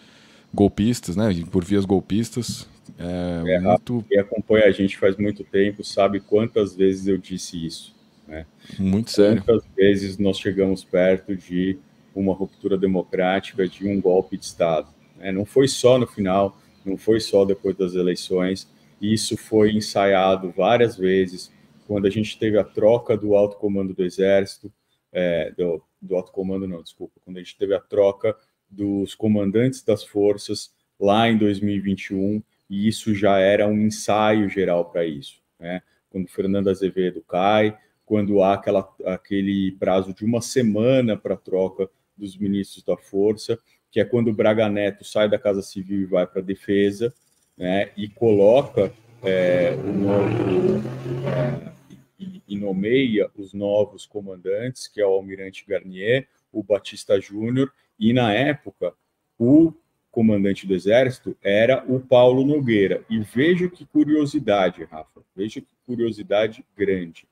A: golpistas, né? Por vias golpistas.
C: É, é muito... Quem acompanha a gente faz muito tempo sabe quantas vezes eu disse isso. Né? Muito sério. Quantas vezes nós chegamos perto de uma ruptura democrática, de um golpe de Estado. Né? Não foi só no final, não foi só depois das eleições. Isso foi ensaiado várias vezes. Quando a gente teve a troca do alto comando do Exército, é, do, do alto comando, não, desculpa, quando a gente teve a troca dos comandantes das forças lá em 2021, e isso já era um ensaio geral para isso. Né? Quando Fernando Azevedo cai, quando há aquela, aquele prazo de uma semana para troca dos ministros da Força, que é quando o Braga Neto sai da Casa Civil e vai para a Defesa, né, e coloca é, o novo, é, e, e nomeia os novos comandantes, que é o Almirante Garnier, o Batista Júnior e na época, o comandante do exército era o Paulo Nogueira. E veja que curiosidade, Rafa, veja que curiosidade grande.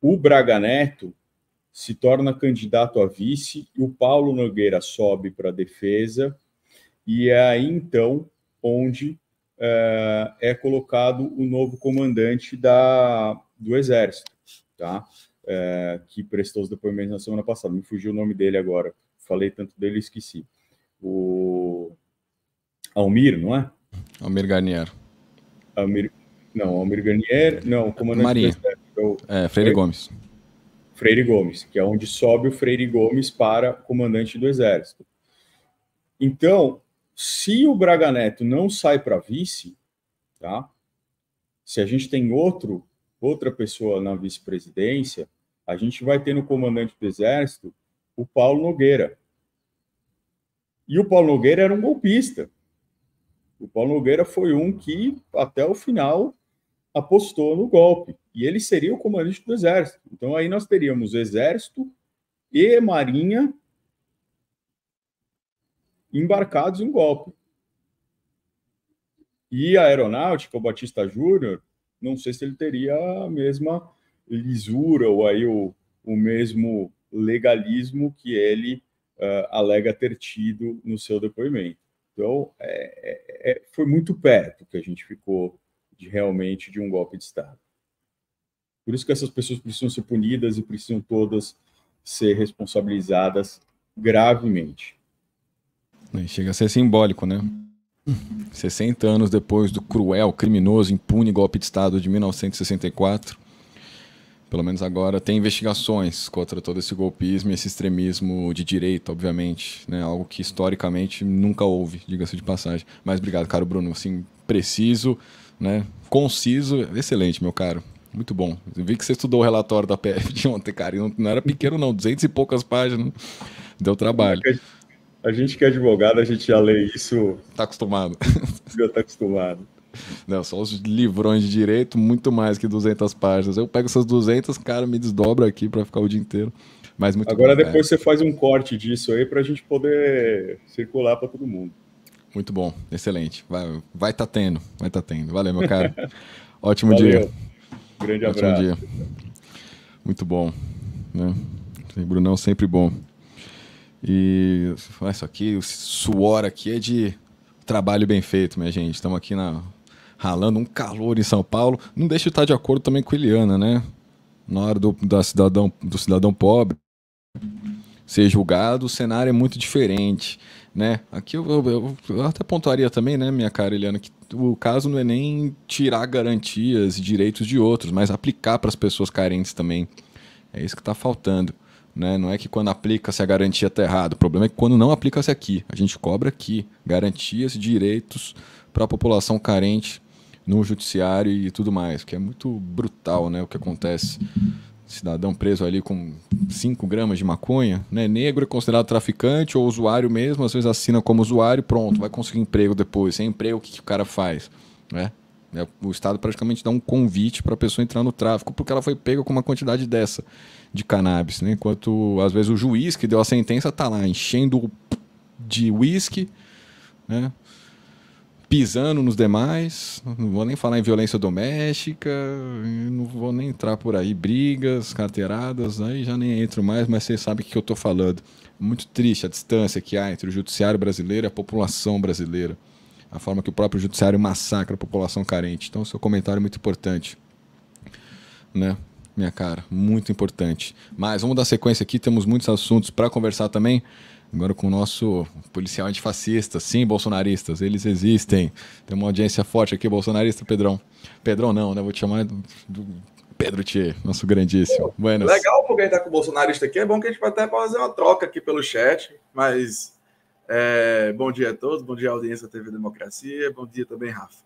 C: O Braga Neto se torna candidato a vice, e o Paulo Nogueira sobe para a defesa, e é aí então onde eh, é colocado o novo comandante da, do Exército, tá? Eh, que prestou os depoimentos na semana passada, me fugiu o nome dele agora falei tanto dele e esqueci. O Almir, não é? Almir Garnier. Almir... Não, Almir Garnier, não, comandante Marinha. do Exército. É, é, é, é Freire Gomes. Freire Gomes, que é onde sobe o Freire Gomes para comandante do Exército. Então, se o Braga Neto não sai para vice, tá? Se a gente tem outro outra pessoa na vice-presidência, a gente vai ter no comandante do Exército o Paulo Nogueira. E o Paulo Nogueira era um golpista. O Paulo Nogueira foi um que, até o final, apostou no golpe. E ele seria o comandante do Exército. Então, aí nós teríamos Exército e Marinha embarcados em um golpe. E a aeronáutica, o Batista Júnior, não sei se ele teria a mesma lisura ou aí o, o mesmo legalismo que ele uh, alega ter tido no seu depoimento. Então, é, é, é, foi muito perto que a gente ficou de realmente de um golpe de Estado. Por isso que essas pessoas precisam ser punidas e precisam todas ser responsabilizadas
A: gravemente. É, chega a ser simbólico, né? 60 anos depois do cruel, criminoso, impune golpe de Estado de 1964, pelo menos agora, tem investigações contra todo esse golpismo e esse extremismo de direita, obviamente, né? Algo que historicamente nunca houve, diga-se de passagem. Mas obrigado, caro Bruno, assim, preciso, né? Conciso, excelente, meu caro. Muito bom. Eu vi que você estudou o relatório da PF de ontem, cara, e não, não era pequeno não, duzentos e poucas páginas. Deu trabalho. A gente que é advogado, a gente já lê isso. está acostumado. Já está acostumado. Não, só os livrões de direito, muito mais que 200 páginas. Eu pego essas 200, cara, me desdobra aqui para ficar o dia inteiro. Mas muito Agora bom, depois é. você faz
C: um corte disso aí para a gente poder circular para todo mundo.
A: Muito bom, excelente. Vai, vai tá tendo, vai tá tendo. Valeu, meu cara. Ótimo Valeu. dia. Grande Ótimo abraço. Dia. Muito bom, né? Brunão sempre bom. E isso aqui, o suor aqui é de trabalho bem feito, minha gente. Estamos aqui na ralando, um calor em São Paulo. Não deixa de estar de acordo também com a Eliana, né? Na hora do, da cidadão, do cidadão pobre ser julgado, o cenário é muito diferente, né? Aqui eu, eu, eu até pontuaria também, né, minha cara Eliana, que o caso não é nem tirar garantias e direitos de outros, mas aplicar para as pessoas carentes também. É isso que está faltando. Né? Não é que quando aplica se a garantia está errado. O problema é que quando não aplica-se aqui. A gente cobra aqui garantias e direitos para a população carente no judiciário e tudo mais, que é muito brutal né, o que acontece. Cidadão preso ali com 5 gramas de maconha, né? negro é considerado traficante ou usuário mesmo, às vezes assina como usuário, pronto, vai conseguir emprego depois. Sem emprego, o que, que o cara faz? Né? É, o Estado praticamente dá um convite para a pessoa entrar no tráfico porque ela foi pega com uma quantidade dessa de cannabis. Né? Enquanto, às vezes, o juiz que deu a sentença está lá enchendo de uísque, né? pisando nos demais. Não vou nem falar em violência doméstica, não vou nem entrar por aí. Brigas, carteiradas, aí já nem entro mais, mas vocês sabem o que eu estou falando. Muito triste a distância que há entre o judiciário brasileiro e a população brasileira. A forma que o próprio judiciário massacra a população carente. Então, seu é comentário é muito importante. Né? Minha cara, muito importante. Mas vamos dar sequência aqui, temos muitos assuntos para conversar também agora com o nosso policial antifascista. Sim, bolsonaristas, eles existem. Tem uma audiência forte aqui, bolsonarista, Pedrão. Pedrão não, né? Vou te chamar do, do Pedro Thier, nosso grandíssimo. Legal
D: porque a tá com o bolsonarista aqui. É bom que a gente pode até fazer uma troca aqui pelo chat, mas é, bom dia a todos, bom dia audiência TV Democracia, bom dia também, Rafa.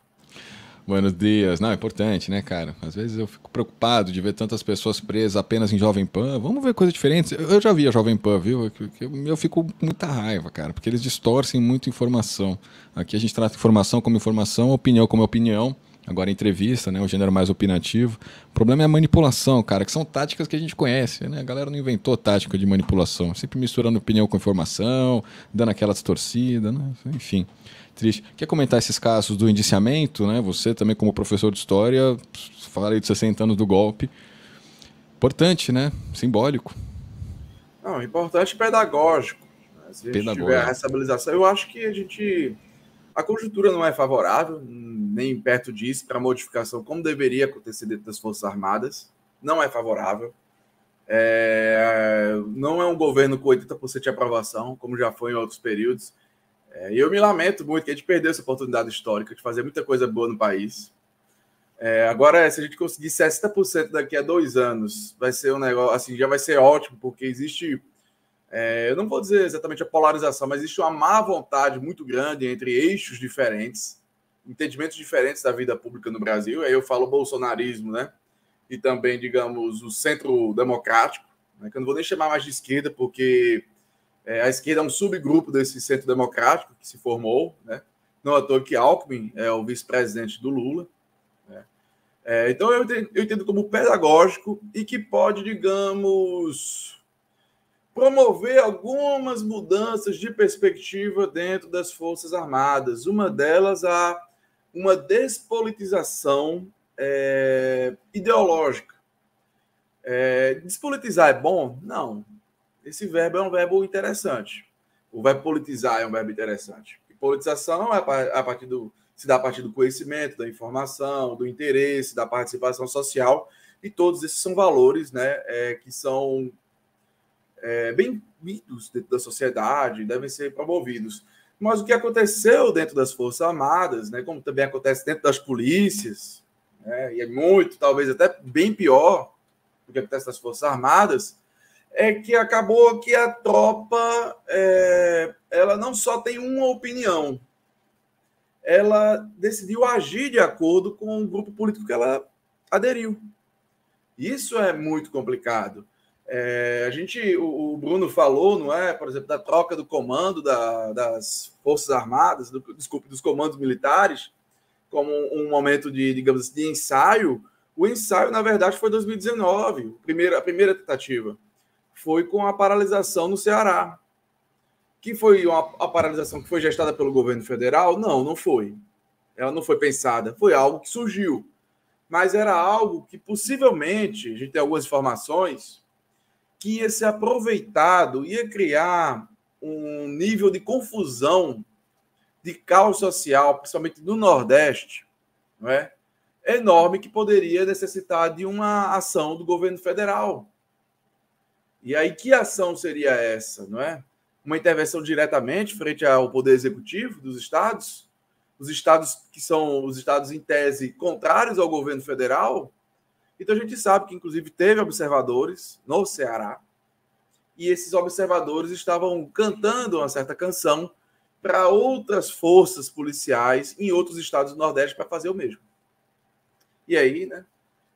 A: Buenos dias. Não, é importante, né, cara? Às vezes eu fico preocupado de ver tantas pessoas presas apenas em Jovem Pan. Vamos ver coisas diferentes. Eu já vi a Jovem Pan, viu? Eu, eu fico com muita raiva, cara, porque eles distorcem muito informação. Aqui a gente trata informação como informação, opinião como opinião. Agora entrevista, né? O gênero mais opinativo. O problema é a manipulação, cara, que são táticas que a gente conhece, né? A galera não inventou tática de manipulação. Sempre misturando opinião com informação, dando aquela distorcida, né? Enfim triste. Quer comentar esses casos do indiciamento, né? Você também, como professor de história, falei de 60 anos do golpe. Importante, né? Simbólico.
D: Não, importante pedagógico. Né? Se a gente tiver a responsabilização, eu acho que a gente. A conjuntura não é favorável, nem perto disso, para a modificação como deveria acontecer dentro das Forças Armadas. Não é favorável. É, não é um governo com 80% de aprovação, como já foi em outros períodos. É, e eu me lamento muito que a gente perdeu essa oportunidade histórica de fazer muita coisa boa no país. É, agora, se a gente conseguir 60% daqui a dois anos, vai ser um negócio assim, já vai ser ótimo, porque existe. É, eu não vou dizer exatamente a polarização, mas existe uma má vontade muito grande entre eixos diferentes, entendimentos diferentes da vida pública no Brasil. Aí eu falo bolsonarismo, né? E também, digamos, o centro democrático, né? que eu não vou nem chamar mais de esquerda, porque é, a esquerda é um subgrupo desse centro democrático que se formou, né? Não à toa que Alckmin é o vice-presidente do Lula. Né? É, então eu entendo, eu entendo como pedagógico e que pode, digamos, promover algumas mudanças de perspectiva dentro das Forças Armadas. Uma delas a uma despolitização é, ideológica. É, despolitizar é bom? Não, esse verbo é um verbo interessante. O verbo politizar é um verbo interessante. E politização é a partir do, se dá a partir do conhecimento, da informação, do interesse, da participação social. E todos esses são valores né, é, que são é, bem vindos dentro da sociedade, devem ser promovidos. Mas o que aconteceu dentro das Forças Armadas, né, como também acontece dentro das polícias, né, e é muito, talvez até bem pior do que acontece nas Forças Armadas, é que acabou que a tropa é, ela não só tem uma opinião, ela decidiu agir de acordo com o grupo político que ela aderiu. Isso é muito complicado. É, a gente, o, o, Bruno falou, não é, por exemplo, da troca do comando da, das forças armadas, do, desculpe, dos comandos militares, como um momento de, digamos, assim, de ensaio. O ensaio, na verdade, foi 2019, a primeira, a primeira tentativa foi com a paralisação no Ceará. Que foi uma, a paralisação que foi gestada pelo governo federal? Não, não foi. Ela não foi pensada, foi algo que surgiu. Mas era algo que possivelmente, a gente tem algumas informações, que ia ser aproveitado, ia criar um nível de confusão, de caos social, principalmente no Nordeste, não é? enorme que poderia necessitar de uma ação do governo federal. E aí, que ação seria essa, não é? Uma intervenção diretamente frente ao poder executivo dos estados? Os estados que são os estados em tese contrários ao governo federal? Então a gente sabe que inclusive teve observadores no Ceará e esses observadores estavam cantando uma certa canção para outras forças policiais em outros estados do Nordeste para fazer o mesmo. E aí, né,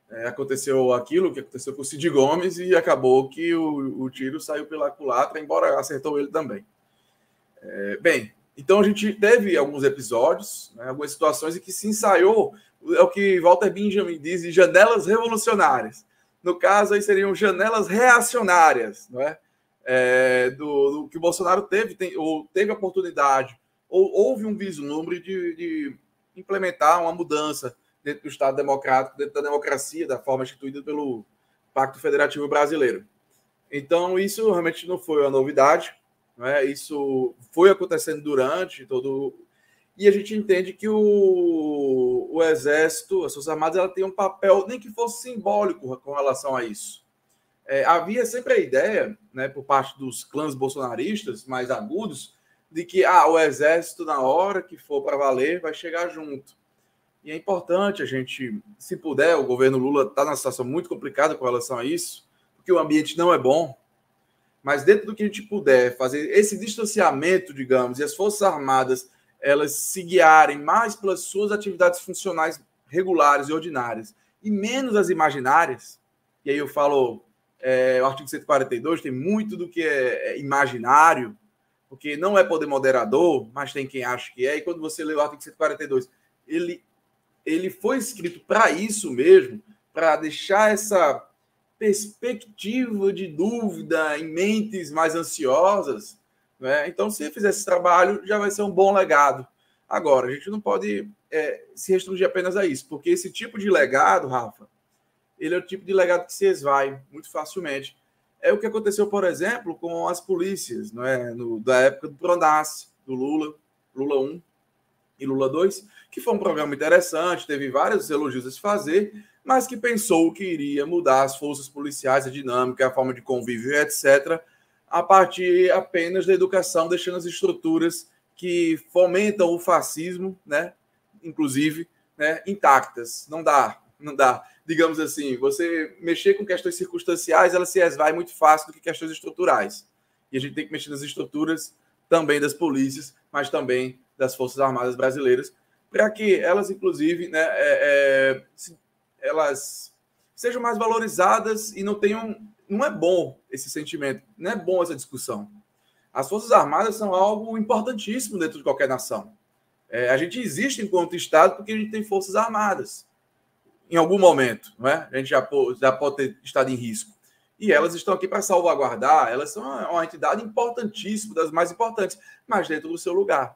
D: é, aconteceu aquilo que aconteceu com o Cid Gomes e acabou que o, o tiro saiu pela culatra, embora acertou ele também. É, bem, então a gente teve alguns episódios, né, algumas situações em que se ensaiou é o que Walter Benjamin diz de janelas revolucionárias. No caso, aí seriam janelas reacionárias, não é? é do, do, que o Bolsonaro teve, tem, ou teve oportunidade, ou houve um vislumbre de, de implementar uma mudança dentro do Estado Democrático, dentro da democracia, da forma instituída pelo Pacto Federativo Brasileiro. Então, isso realmente não foi uma novidade, né? isso foi acontecendo durante todo. E a gente entende que o, o Exército, as Forças Armadas, ela tem um papel, nem que fosse simbólico com relação a isso. É, havia sempre a ideia, né, por parte dos clãs bolsonaristas mais agudos, de que ah, o Exército, na hora que for para valer, vai chegar junto. E é importante a gente, se puder, o governo Lula está numa situação muito complicada com relação a isso, porque o ambiente não é bom. Mas dentro do que a gente puder fazer esse distanciamento, digamos, e as Forças Armadas elas se guiarem mais pelas suas atividades funcionais regulares e ordinárias, e menos as imaginárias, e aí eu falo, é, o artigo 142 tem muito do que é, é imaginário, porque não é poder moderador, mas tem quem acha que é, e quando você lê o artigo 142, ele ele foi escrito para isso mesmo, para deixar essa perspectiva de dúvida em mentes mais ansiosas. Né? Então, se fizer esse trabalho, já vai ser um bom legado. Agora, a gente não pode é, se restringir apenas a isso, porque esse tipo de legado, Rafa, ele é o tipo de legado que se esvai muito facilmente. É o que aconteceu, por exemplo, com as polícias, não é? No, da época do Prondas, do Lula, Lula 1 e Lula 2, que foi um programa interessante, teve vários elogios a se fazer, mas que pensou que iria mudar as forças policiais, a dinâmica, a forma de convívio, etc., a partir apenas da educação, deixando as estruturas que fomentam o fascismo, né, inclusive, né, intactas. Não dá, não dá. Digamos assim, você mexer com questões circunstanciais, ela se esvai muito fácil do que questões estruturais. E a gente tem que mexer nas estruturas também das polícias, mas também das Forças Armadas brasileiras, para é que elas, inclusive, né, é, é, elas sejam mais valorizadas e não tenham. Não é bom esse sentimento, não é bom essa discussão. As Forças Armadas são algo importantíssimo dentro de qualquer nação. É, a gente existe enquanto Estado porque a gente tem Forças Armadas. Em algum momento, não é? a gente já, já pode ter estado em risco. E elas estão aqui para salvaguardar, elas são uma, uma entidade importantíssima, das mais importantes, mas dentro do seu lugar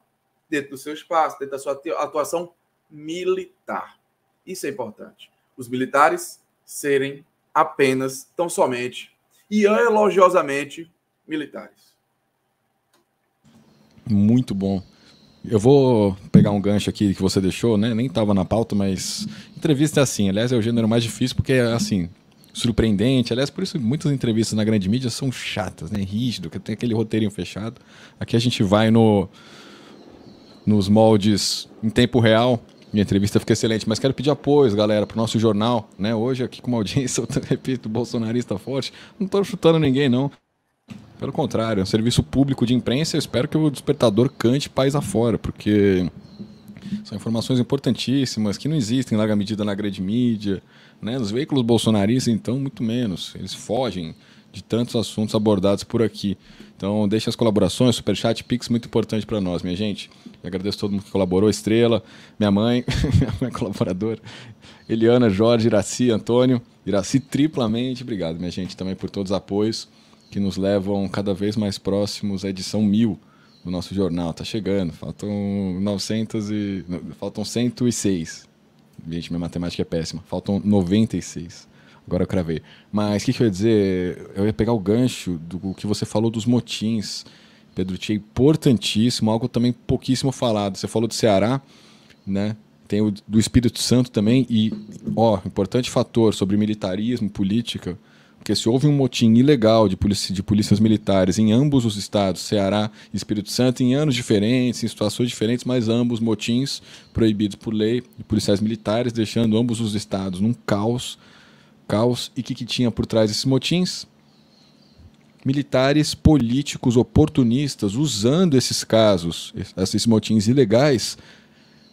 D: dentro do seu espaço, dentro da sua atuação militar. Isso é importante. Os militares serem apenas, tão somente e elogiosamente militares.
A: Muito bom. Eu vou pegar um gancho aqui que você deixou, né? Nem estava na pauta, mas entrevista é assim. Aliás, é o gênero mais difícil porque é assim, surpreendente. Aliás, por isso muitas entrevistas na grande mídia são chatas, né? Rígido, que tem aquele roteirinho fechado. Aqui a gente vai no nos moldes em tempo real. Minha entrevista fica excelente, mas quero pedir apoio, galera, para o nosso jornal. Né? Hoje, aqui com uma audiência, eu repito, bolsonarista forte. Não estou chutando ninguém, não. Pelo contrário, é um serviço público de imprensa. Eu espero que o despertador cante país afora, porque são informações importantíssimas que não existem em larga medida na grande mídia. Né? Nos veículos bolsonaristas, então, muito menos. Eles fogem de tantos assuntos abordados por aqui. Então, deixe as colaborações, superchat, pix, muito importante para nós, minha gente. Eu agradeço todo mundo que colaborou, Estrela, minha mãe, minha mãe é colaboradora, Eliana, Jorge, Iraci, Antônio, Iraci triplamente. Obrigado, minha gente, também por todos os apoios que nos levam cada vez mais próximos à edição mil do nosso jornal. Tá chegando, faltam 900 e... faltam 106. Gente, minha matemática é péssima. Faltam 96. Agora eu cravei. Mas o que, que, eu ia dizer? Eu ia pegar o gancho do que você falou dos motins. Pedro Tia, importantíssimo, algo também pouquíssimo falado. Você falou do Ceará, né? Tem o do Espírito Santo também. E, ó, importante fator sobre militarismo, política. Porque se houve um motim ilegal de, polícia, de polícias militares em ambos os estados, Ceará e Espírito Santo, em anos diferentes, em situações diferentes, mas ambos motins proibidos por lei de policiais militares, deixando ambos os estados num caos caos e o que, que tinha por trás desses motins? Militares políticos oportunistas usando esses casos, esses motins ilegais,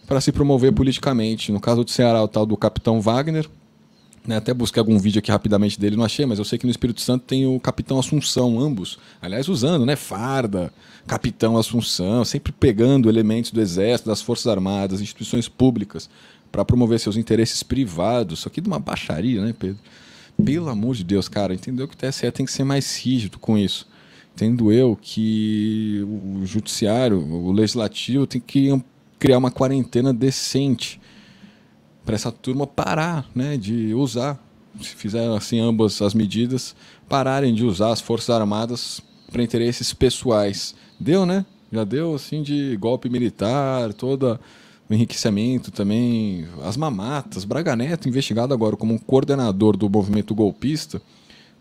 A: para se promover politicamente. No caso do Ceará, o tal do Capitão Wagner, né, até busquei algum vídeo aqui rapidamente dele, não achei, mas eu sei que no Espírito Santo tem o Capitão Assunção, ambos. Aliás, usando, né? Farda, Capitão Assunção, sempre pegando elementos do Exército, das Forças Armadas, instituições públicas, para promover seus interesses privados. Isso aqui de uma baixaria, né, Pedro? Pelo amor de Deus, cara, entendeu que o TSE tem que ser mais rígido com isso. Entendo eu que o judiciário, o legislativo tem que criar uma quarentena decente para essa turma parar, né, de usar, se fizeram assim ambas as medidas, pararem de usar as forças armadas para interesses pessoais. Deu, né? Já deu assim de golpe militar, toda o enriquecimento também, as mamatas. Braga Neto, investigado agora como coordenador do movimento golpista,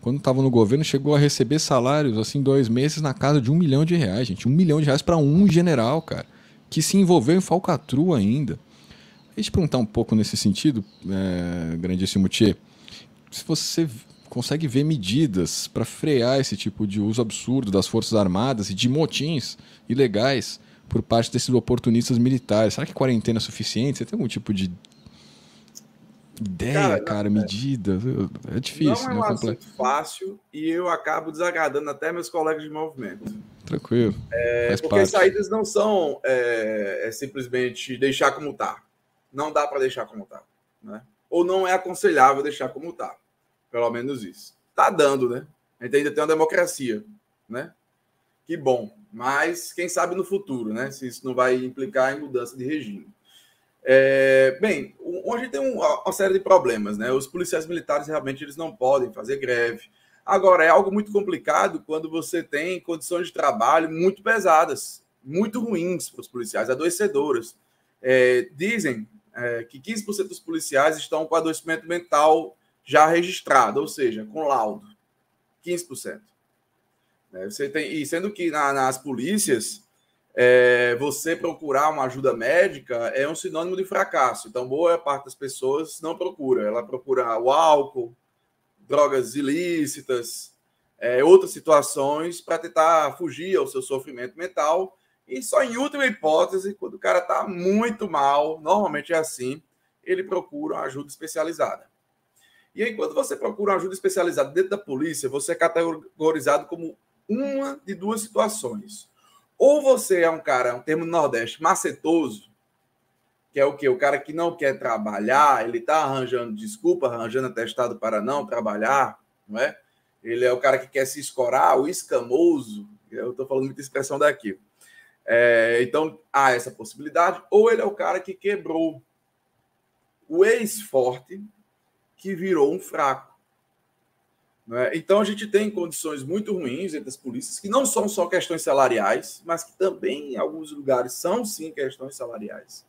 A: quando estava no governo, chegou a receber salários, assim, dois meses na casa de um milhão de reais, gente. Um milhão de reais para um general, cara, que se envolveu em falcatrua ainda. Deixa eu te perguntar um pouco nesse sentido, é, grandíssimo Tchê, se você consegue ver medidas para frear esse tipo de uso absurdo das Forças Armadas e de motins ilegais por parte desses oportunistas militares. Será que quarentena é suficiente? Você tem algum tipo de ideia, cara, cara não, é. medida? É difícil, não é né? um assunto
D: fácil e eu acabo desagradando até meus colegas de movimento. Tranquilo. É, porque parte. as saídas não são é, é simplesmente deixar como está. Não dá para deixar como está. Né? Ou não é aconselhável deixar como está. Pelo menos isso. Tá dando, né? A gente ainda tem uma democracia, né? Que bom. Mas quem sabe no futuro, né? Se isso não vai implicar em mudança de regime. É, bem, hoje tem uma, uma série de problemas, né? Os policiais militares realmente eles não podem fazer greve. Agora, é algo muito complicado quando você tem condições de trabalho muito pesadas, muito ruins para os policiais, adoecedoras. É, dizem é, que 15% dos policiais estão com adoecimento mental já registrado, ou seja, com laudo. 15%. Né? Você tem, e sendo que na, nas polícias, é, você procurar uma ajuda médica é um sinônimo de fracasso. Então, boa parte das pessoas não procura. Ela procura o álcool, drogas ilícitas, é, outras situações para tentar fugir ao seu sofrimento mental. E só em última hipótese, quando o cara está muito mal, normalmente é assim, ele procura uma ajuda especializada. E aí, quando você procura uma ajuda especializada dentro da polícia, você é categorizado como uma de duas situações. Ou você é um cara, um termo do Nordeste, macetoso, que é o quê? O cara que não quer trabalhar, ele está arranjando desculpa, arranjando atestado para não trabalhar, não é? Ele é o cara que quer se escorar, o escamoso. Eu estou falando muita expressão daqui. É, então, há essa possibilidade. Ou ele é o cara que quebrou o ex-forte, que virou um fraco. Né? Então, a gente tem condições muito ruins entre as polícias, que não são só questões salariais, mas que também, em alguns lugares, são sim questões salariais.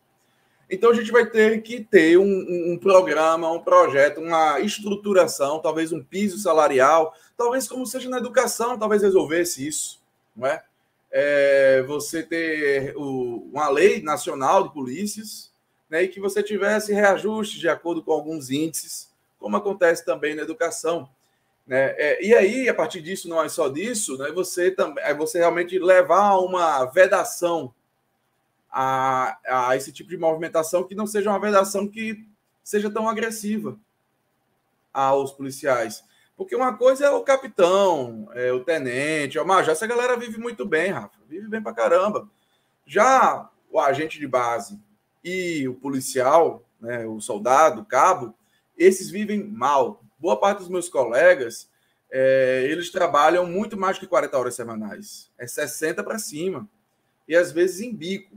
D: Então, a gente vai ter que ter um, um, programa, um projeto, uma estruturação, talvez um piso salarial, talvez como seja na educação, talvez resolvesse isso, não é? É, você ter o, uma lei nacional de polícias né, e que você tivesse reajustes de acordo com alguns índices, como acontece também na educação. Né? É, e aí, a partir disso, não é só disso, né? você também é você realmente levar uma vedação a, a esse tipo de movimentação que não seja uma vedação que seja tão agressiva aos policiais. Porque uma coisa é o capitão, é o tenente, é o major. Essa galera vive muito bem, Rafa. Vive bem pra caramba. Já o agente de base e o policial, né, o soldado, o cabo, esses vivem mal boa parte dos meus colegas, é, eles trabalham muito mais que 40 horas semanais. É 60 para cima. E às vezes em bico.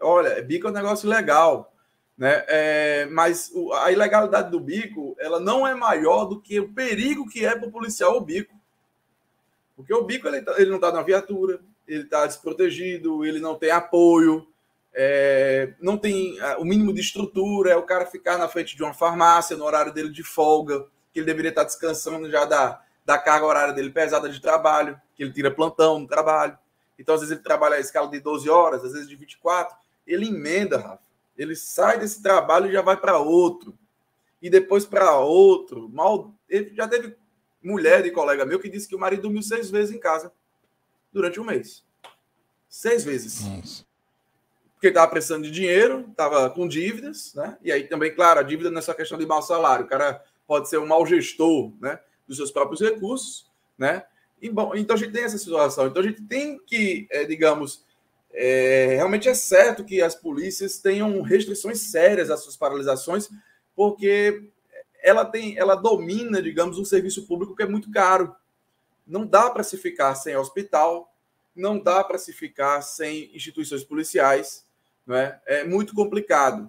D: Olha, bico é um negócio legal. Né? É, mas o, a ilegalidade do bico, ela não é maior do que o perigo que é para o policial o bico. Porque o bico ele, tá, ele não está na viatura, ele está desprotegido, ele não tem apoio, é, não tem o mínimo de estrutura, é o cara ficar na frente de uma farmácia no horário dele de folga que ele deveria estar descansando já da, da carga horária dele pesada de trabalho, que ele tira plantão no trabalho. Então, às vezes, ele trabalha a escala de 12 horas, às vezes de 24. Ele emenda, Rafa. Ele sai desse trabalho e já vai para outro. E depois para outro. Mal... Ele já teve mulher de colega meu que disse que o marido dormiu seis vezes em casa durante um mês. Seis vezes. Nossa. Porque estava precisando de dinheiro, estava com dívidas, né? E aí também, claro, a dívida não é só questão de mau salário. O cara pode ser um mau gestor né, dos seus próprios recursos, né? E, bom, então a gente tem essa situação. Então a gente tem que, é, digamos, é, realmente é certo que as polícias tenham restrições sérias às suas paralisações, porque ela tem, ela domina, digamos, um serviço público que é muito caro. Não dá para se ficar sem hospital, não dá para se ficar sem instituições policiais, né, É muito complicado.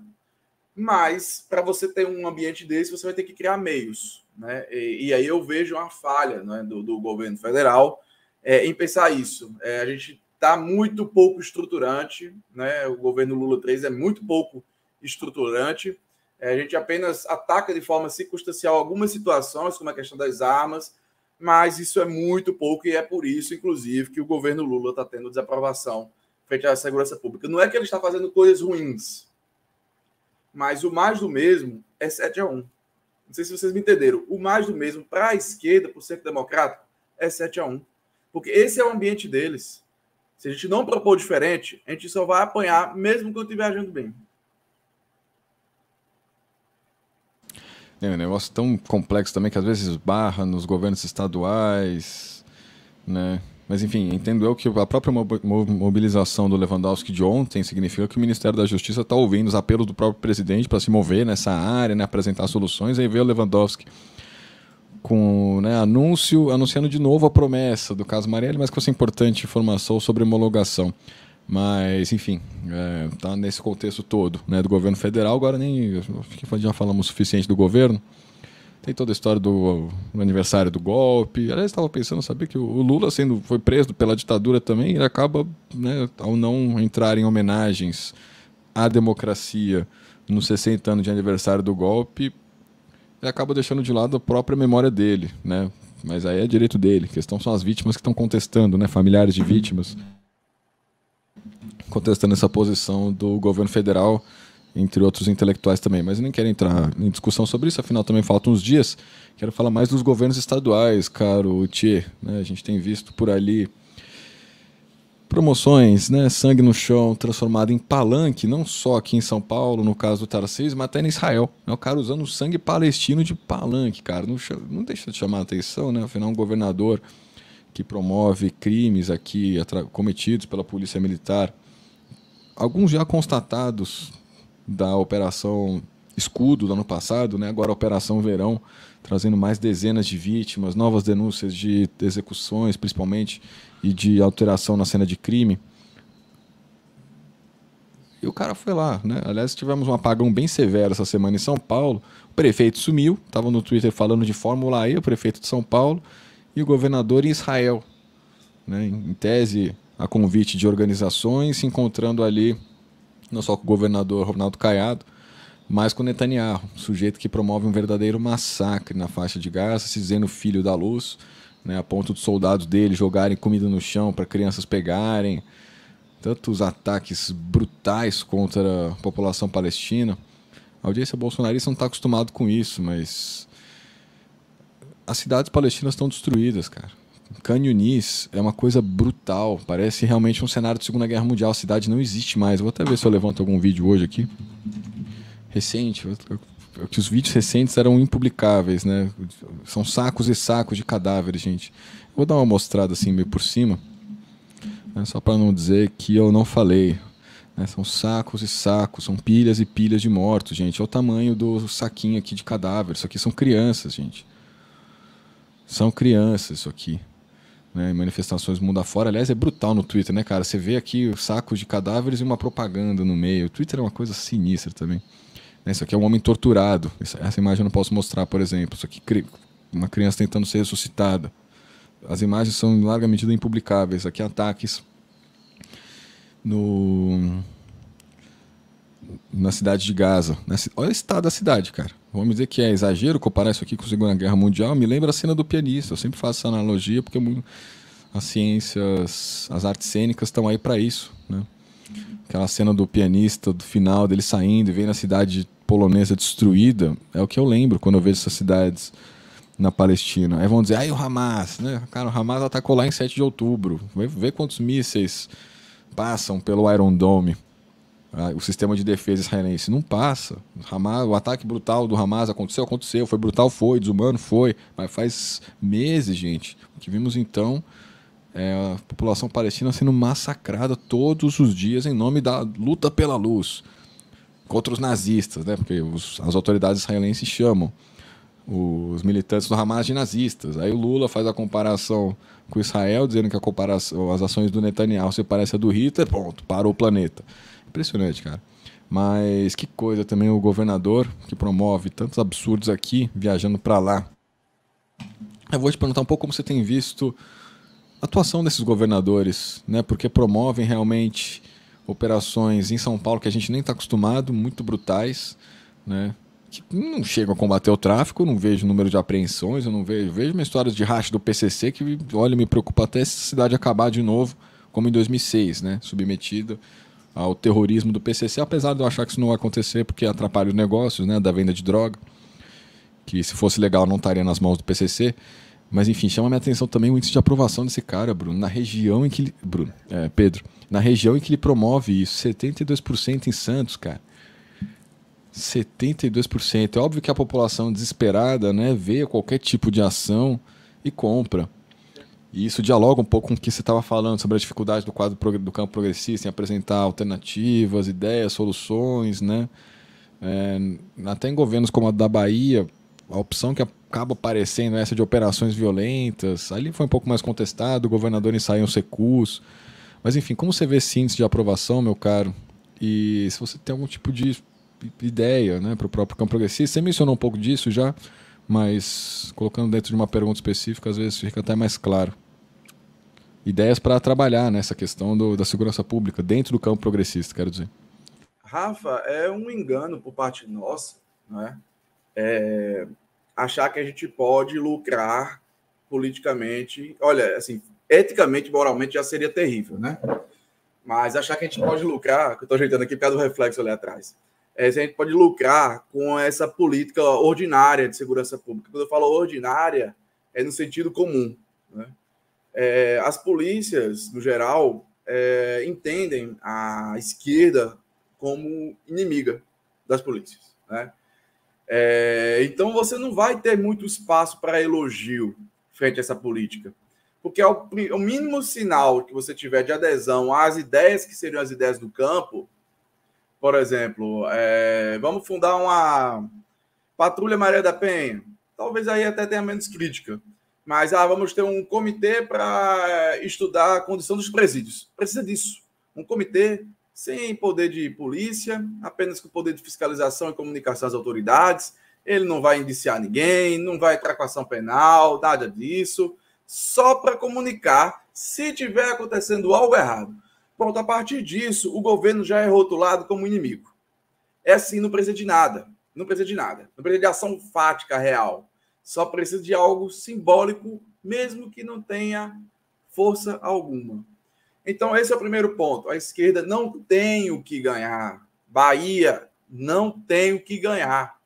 D: Mas para você ter um ambiente desse, você vai ter que criar meios. Né? E, e aí eu vejo uma falha né, do, do governo federal é, em pensar isso. É, a gente está muito pouco estruturante, né? o governo Lula 3 é muito pouco estruturante. É, a gente apenas ataca de forma circunstancial algumas situações, como a questão das armas, mas isso é muito pouco e é por isso, inclusive, que o governo Lula está tendo desaprovação frente à segurança pública. Não é que ele está fazendo coisas ruins, mas o mais do mesmo é 7 a 1. Não sei se vocês me entenderam. O mais do mesmo para a esquerda, para o centro democrático, é 7 a 1. Porque esse é o ambiente deles. Se a gente não propor diferente, a gente só vai apanhar mesmo quando estiver agindo bem.
A: É um negócio tão complexo também que às vezes barra nos governos estaduais, né? Mas, enfim, entendo eu que a própria mobilização do Lewandowski de ontem significa que o Ministério da Justiça está ouvindo os apelos do próprio presidente para se mover nessa área, né, apresentar soluções, aí veio o Lewandowski com né, anúncio, anunciando de novo a promessa do caso Marielle, mas com essa importante informação sobre homologação. Mas, enfim, está é, tá nesse contexto todo né, do governo federal. Agora nem. Acho que já falamos o suficiente do governo. Tem toda a história do, do aniversário do golpe. Aliás, estava pensando, sabia que o Lula, sendo foi preso pela ditadura também, ele acaba, né, ao não entrar em homenagens à democracia nos 60 anos de aniversário do golpe, ele acaba deixando de lado a própria memória dele, né? Mas aí é direito dele. A questão são as vítimas que estão contestando, né? Familiares de vítimas contestando essa posição do governo federal entre outros intelectuais também. Mas eu nem quero entrar em discussão sobre isso, afinal também faltam uns dias. Quero falar mais dos governos estaduais, caro Thier. Né? A gente tem visto por ali promoções, né? sangue no chão transformado em palanque, não só aqui em São Paulo, no caso do Tarcísio, mas até em Israel. É O cara usando sangue palestino de palanque, cara. Não, não deixa de chamar a atenção, né? afinal, um governador que promove crimes aqui cometidos pela polícia militar, alguns já constatados da Operação Escudo do ano passado, né? agora Operação Verão, trazendo mais dezenas de vítimas, novas denúncias de execuções, principalmente, e de alteração na cena de crime. E o cara foi lá, né? Aliás, tivemos um apagão bem severo essa semana em São Paulo. O prefeito sumiu, estava no Twitter falando de Fórmula E, o prefeito de São Paulo, e o governador em Israel. Né? Em tese, a convite de organizações, se encontrando ali não só com o governador Ronaldo Caiado, mas com Netanyahu, sujeito que promove um verdadeiro massacre na faixa de Gaza, se dizendo filho da luz, né, a ponto dos soldados dele jogarem comida no chão para crianças pegarem. Tantos ataques brutais contra a população palestina. A audiência bolsonarista não está acostumado com isso, mas as cidades palestinas estão destruídas, cara. Canyonis é uma coisa brutal. Parece realmente um cenário de Segunda Guerra Mundial. A cidade não existe mais. Vou até ver se eu levanto algum vídeo hoje aqui. Recente. Que os vídeos recentes eram impublicáveis, né? São sacos e sacos de cadáveres, gente. Vou dar uma mostrada assim meio por cima. Né? Só para não dizer que eu não falei. Né? São sacos e sacos, são pilhas e pilhas de mortos, gente. Olha é o tamanho do saquinho aqui de cadáveres. Isso aqui são crianças, gente. São crianças isso aqui né, manifestações mundo afora. Aliás, é brutal no Twitter, né, cara? Você vê aqui sacos de cadáveres e uma propaganda no meio. O Twitter é uma coisa sinistra também. Né? Isso aqui é um homem torturado. Essa imagem eu não posso mostrar, por exemplo. Isso aqui uma criança tentando ser ressuscitada. As imagens são em larga medida impublicáveis. Aqui ataques no na cidade de Gaza. Olha o estado da cidade, cara. Vamos dizer que é exagero comparar isso aqui com a Segunda Guerra Mundial. Me lembra a cena do pianista. Eu sempre faço essa analogia porque é as ciências, as artes cênicas estão aí para isso, né? Aquela cena do pianista do final dele saindo e vendo a cidade polonesa destruída é o que eu lembro quando eu vejo essas cidades na Palestina. Aí vão dizer, aí ah, o Hamas, né? Cara, o Hamas atacou lá em 7 de outubro. Vê, vê quantos mísseis passam pelo Iron Dome. Ah, o sistema de defesa israelense não passa. Hamas, o ataque brutal do Hamas aconteceu, aconteceu. Foi brutal, foi. Desumano, foi. Mas faz meses, gente, que vimos então é, a população palestina sendo massacrada todos os dias em nome da luta pela luz contra os nazistas, né? Porque os, as autoridades israelenses chamam os militantes do Hamas de nazistas. Aí o Lula faz a comparação com Israel, dizendo que a comparação, as ações do Netanyahu se parecem a do Hitler, pronto, parou o planeta. Impressionante, cara. Mas que coisa também o governador que promove tantos absurdos aqui, viajando para lá. Eu vou te perguntar um pouco como você tem visto a atuação desses governadores, né? Porque promovem realmente operações em São Paulo que a gente nem está acostumado, muito brutais, né? Que não chegam a combater o tráfico, não vejo número de apreensões, eu não vejo. Vejo uma história de racha do PCC que, olha, me preocupa até se a cidade acabar de novo, como em 2006, né? Submetida ao terrorismo do PCC, apesar de eu achar que isso não vai acontecer porque atrapalha os negócios né, da venda de droga, que se fosse legal não estaria nas mãos do PCC. Mas enfim, chama minha atenção também o índice de aprovação desse cara, Bruno, na região em que ele, Bruno, é, Pedro, na região em que ele promove isso, 72% em Santos, cara. 72%. É óbvio que a população desesperada, né, vê qualquer tipo de ação e compra. E isso dialoga um pouco com o que você estava falando sobre a dificuldade do quadro do campo progressista em apresentar alternativas, ideias, soluções, né? É, até em governos como a da Bahia, a opção que acaba aparecendo é essa de operações violentas. Ali foi um pouco mais contestado, o governador ensaiou os recursos. Mas enfim, como você vê esse índice de aprovação, meu caro? E se você tem algum tipo de ideia né, para o próprio campo progressista, você mencionou um pouco disso já, mas colocando dentro de uma pergunta específica, às vezes fica até mais claro ideias para trabalhar nessa questão do, da segurança pública dentro do campo progressista, quero dizer.
D: Rafa, é um engano por parte nossa, né? É, achar que a gente pode lucrar politicamente, olha, assim, eticamente, moralmente já seria terrível, né? Mas achar que a gente pode lucrar, que eu estou ajeitando aqui por causa do reflexo ali atrás, é, se a gente pode lucrar com essa política ordinária de segurança pública. Quando eu falo ordinária, é no sentido comum, né? É, as polícias, no geral, é, entendem a esquerda como inimiga das polícias. Né? É, então você não vai ter muito espaço para elogio frente a essa política, porque ao, o mínimo sinal que você tiver de adesão às ideias que seriam as ideias do campo, por exemplo, é, vamos fundar uma patrulha Maria da Penha, talvez aí até tenha menos crítica mas ah, vamos ter um comitê para estudar a condição dos presídios. Precisa disso. Um comitê sem poder de polícia, apenas com poder de fiscalização e comunicação às autoridades. Ele não vai indiciar ninguém, não vai entrar com ação penal, nada disso. Só para comunicar se tiver acontecendo algo errado. Pronto, a partir disso, o governo já é rotulado como inimigo. É assim, não precisa de nada. Não precisa de nada. Não precisa de ação fática real. Só precisa de algo simbólico, mesmo que não tenha força alguma. Então, esse é o primeiro ponto. A esquerda não tem o que ganhar. Bahia não tem o que ganhar.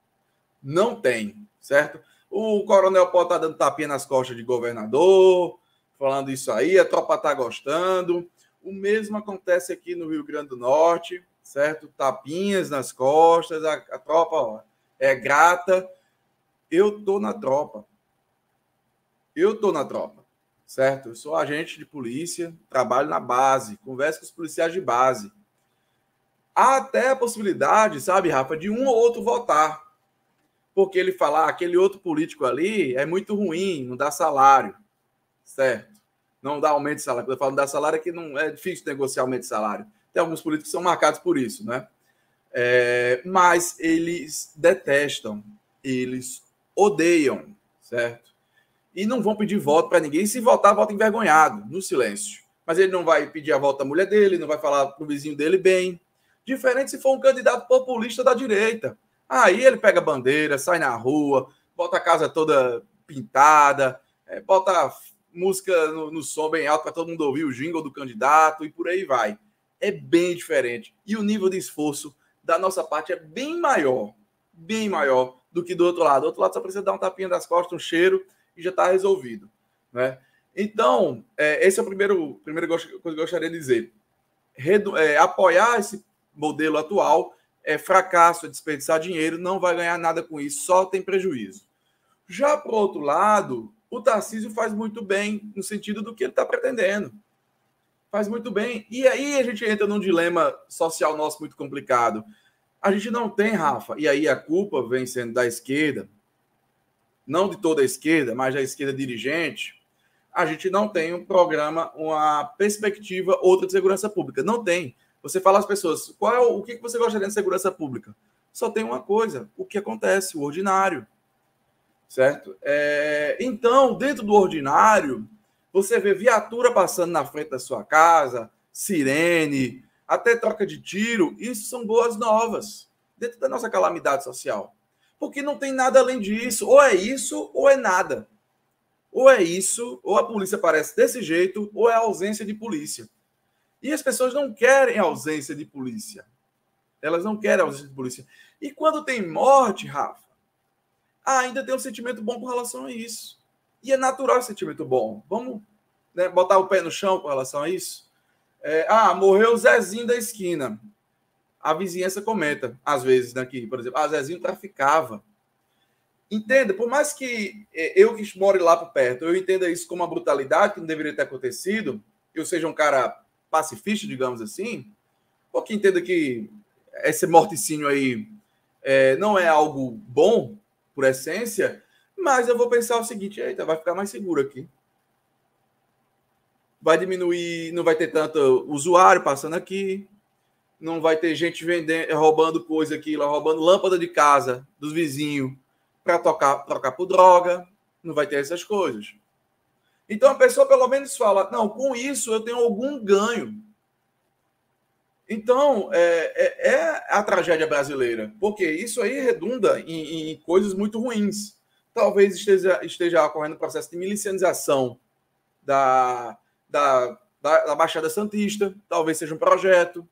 D: Não tem, certo? O Coronel pode está dando tapinha nas costas de governador, falando isso aí, a tropa está gostando. O mesmo acontece aqui no Rio Grande do Norte, certo? Tapinhas nas costas, a, a tropa ó, é grata. Eu tô na tropa. Eu tô na tropa, certo? Eu sou agente de polícia, trabalho na base, converso com os policiais de base. Há até a possibilidade, sabe, Rafa, de um ou outro votar. Porque ele falar, ah, aquele outro político ali é muito ruim, não dá salário, certo? Não dá aumento de salário. Quando eu falo não dá salário, é que não é difícil negociar aumento de salário. Tem alguns políticos que são marcados por isso, né? É, mas eles detestam, eles odeiam, certo? E não vão pedir voto para ninguém. se votar, vota envergonhado, no silêncio. Mas ele não vai pedir a volta à mulher dele, não vai falar pro vizinho dele bem. Diferente se for um candidato populista da direita. Aí ele pega bandeira, sai na rua, bota a casa toda pintada, é, bota música no, no som bem alto para todo mundo ouvir o jingle do candidato e por aí vai. É bem diferente. E o nível de esforço da nossa parte é bem maior, bem maior do que do outro lado. outro lado só precisa dar um tapinha das costas, um cheiro e já está resolvido, né? Então, é, esse é o primeiro, primeiro coisa que eu gostaria de dizer. Redu é, apoiar esse modelo atual é fracasso, é desperdiçar dinheiro, não vai ganhar nada com isso, só tem prejuízo. Já por outro lado, o Tarcísio faz muito bem no sentido do que ele está pretendendo. Faz muito bem. E aí a gente entra num dilema social nosso muito complicado. A gente não tem, Rafa. E aí a culpa vem sendo da esquerda, não de toda a esquerda, mas da esquerda dirigente. A gente não tem um programa, uma perspectiva outra de segurança pública. Não tem. Você fala às pessoas, qual é o, o que você gostaria de segurança pública? Só tem uma coisa, o que acontece, o ordinário. Certo? É, então, dentro do ordinário, você vê viatura passando na frente da sua casa, sirene, até troca de tiro, isso são boas novas dentro da nossa calamidade social. Porque não tem nada além disso. Ou é isso, ou é nada. Ou é isso, ou a polícia aparece desse jeito, ou é a ausência de polícia. E as pessoas não querem ausência de polícia. Elas não querem ausência de polícia. E quando tem morte, Rafa, ainda tem um sentimento bom com relação a isso. E é natural esse sentimento bom. Vamos né, botar o pé no chão com relação a isso? É, ah, morreu o Zezinho da esquina. A vizinhança comenta, às vezes, daqui, né, por exemplo, ah, Zezinho traficava. Entenda, por mais que é, eu que moro lá por perto, eu entenda isso como uma brutalidade que não deveria ter acontecido, eu seja um cara pacifista, digamos assim, ou que entenda que esse morticínio aí é, não é algo bom, por essência, mas eu vou pensar o seguinte: eita, vai ficar mais seguro aqui vai diminuir, não vai ter tanto usuário passando aqui, não vai ter gente vendendo, roubando coisa aqui, roubando lâmpada de casa dos vizinhos para tocar, trocar por droga, não vai ter essas coisas. Então a pessoa pelo menos fala, não, com isso eu tenho algum ganho. Então é, é, é a tragédia brasileira, porque isso aí redunda em, em coisas muito ruins. Talvez esteja, esteja ocorrendo o processo de milicianização da, da, da, da Baixada Santista, talvez seja um projeto.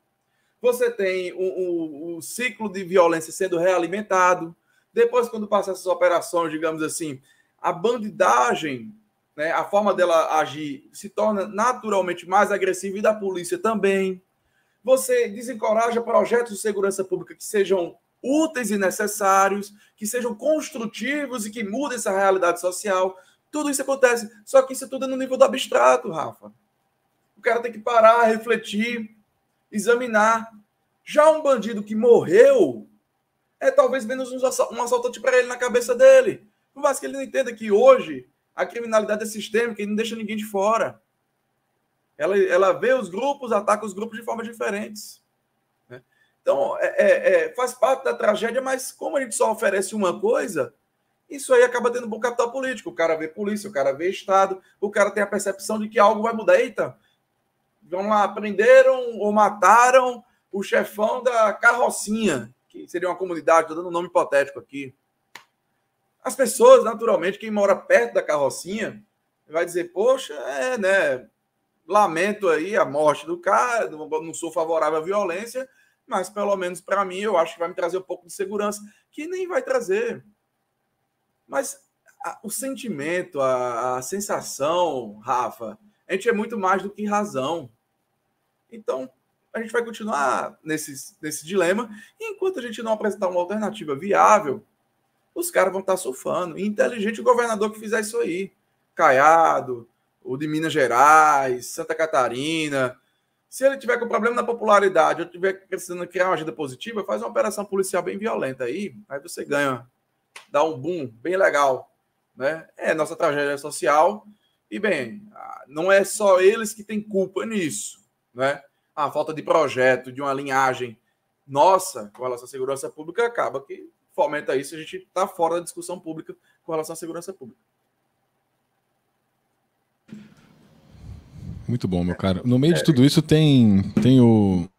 D: Você tem o, o, o ciclo de violência sendo realimentado. Depois, quando passa essas operações, digamos assim, a bandidagem né, a forma dela agir se torna naturalmente mais agressiva e da polícia também. Você desencoraja projetos de segurança pública que sejam úteis e necessários, que sejam construtivos e que mudem essa realidade social. Tudo isso acontece. Só que isso tudo é no nível do abstrato, Rafa. O cara tem que parar, refletir, examinar. Já um bandido que morreu, é talvez menos um, assalt um assaltante para ele na cabeça dele. Por mais que ele não entenda que hoje a criminalidade é sistêmica e não deixa ninguém de fora. Ela, ela vê os grupos, ataca os grupos de formas diferentes. Né? Então, é, é, é faz parte da tragédia, mas como a gente só oferece uma coisa, isso aí acaba tendo um bom capital político. O cara vê polícia, o cara vê Estado, o cara tem a percepção de que algo vai mudar. Eita, vão lá, prenderam ou mataram o chefão da carrocinha, que seria uma comunidade, estou dando um nome hipotético aqui. As pessoas, naturalmente, quem mora perto da carrocinha, vai dizer, poxa, é, né, lamento aí a morte do cara, não sou favorável à violência, mas pelo menos para mim eu acho que vai me trazer um pouco de segurança, que nem vai trazer. Mas a, o sentimento, a, a sensação, Rafa, a gente é muito mais do que razão. Então, a gente vai continuar nesse, nesse dilema. E enquanto a gente não apresentar uma alternativa viável, os caras vão estar tá surfando. E inteligente o governador que fizer isso aí. Caiado, o de Minas Gerais, Santa Catarina. Se ele tiver com problema na popularidade ou tiver precisando criar uma agenda positiva, faz uma operação policial bem violenta aí, aí você ganha dá um boom bem legal, né? É nossa tragédia social e bem, ah, não é só eles que têm culpa nisso, né? A falta de projeto, de uma linhagem nossa com relação à segurança pública acaba que fomenta isso, a gente está fora da discussão pública com relação à segurança pública.
A: Muito bom, meu é. cara. No meio de é. tudo isso tem, tem o,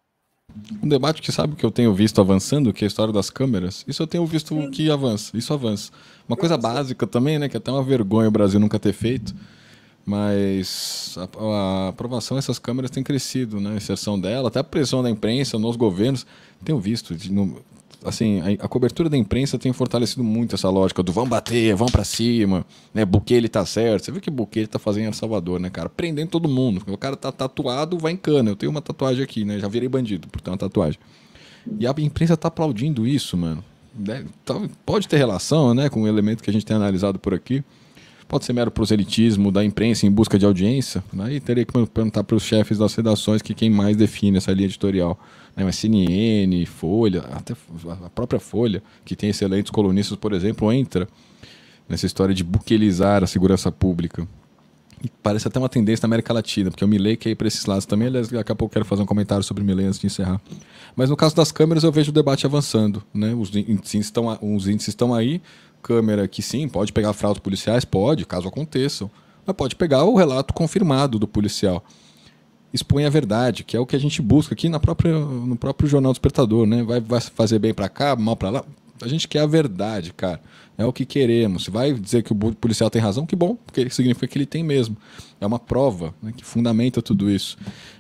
A: um debate que sabe que eu tenho visto avançando, que é a história das câmeras. Isso eu tenho visto Sim. que avança, isso avança. Uma coisa básica também, né, que é até uma vergonha o Brasil nunca ter feito, mas a, a aprovação dessas câmeras tem crescido, né, a inserção dela, até a pressão da imprensa nos governos. Tenho visto, assim, a, a, cobertura da imprensa tem fortalecido muito essa lógica do vamos bater, vamos para cima, né? Bukele tá certo. Você vê que Bukele tá fazendo em Salvador, né, cara? Prendendo todo mundo. O cara tá tatuado, vai em cana. Eu tenho uma tatuagem aqui, né? Já virei bandido por ter uma tatuagem. E a imprensa tá aplaudindo isso, mano. Deve, né? então, pode ter relação, né, com o elemento que a gente tem analisado por aqui. Pode ser mero proselitismo da imprensa em busca de audiência. Aí né? teria que perguntar para os chefes das redações que quem mais define essa linha editorial né, o SNN, Folha, até a própria Folha, que tem excelentes colunistas, por exemplo, entra nessa história de buquelizar a segurança pública. E parece até uma tendência na América Latina, porque o leio quer ir para esses lados também. Aliás, daqui a pouco eu quero fazer um comentário sobre o Milley antes de encerrar. Mas no caso das câmeras, eu vejo o debate avançando. Né? Os, índices estão, os índices estão aí. Câmera que sim, pode pegar fraudes policiais? Pode, caso aconteçam. Mas pode pegar o relato confirmado do policial expõe a verdade, que é o que a gente busca aqui na própria, no próprio Jornal Despertador, né? Vai, vai fazer bem para cá, mal para lá. A gente quer a verdade, cara. É o que queremos. Se vai dizer que o policial tem razão, que bom, porque significa que ele tem mesmo. É uma prova né, que fundamenta tudo isso.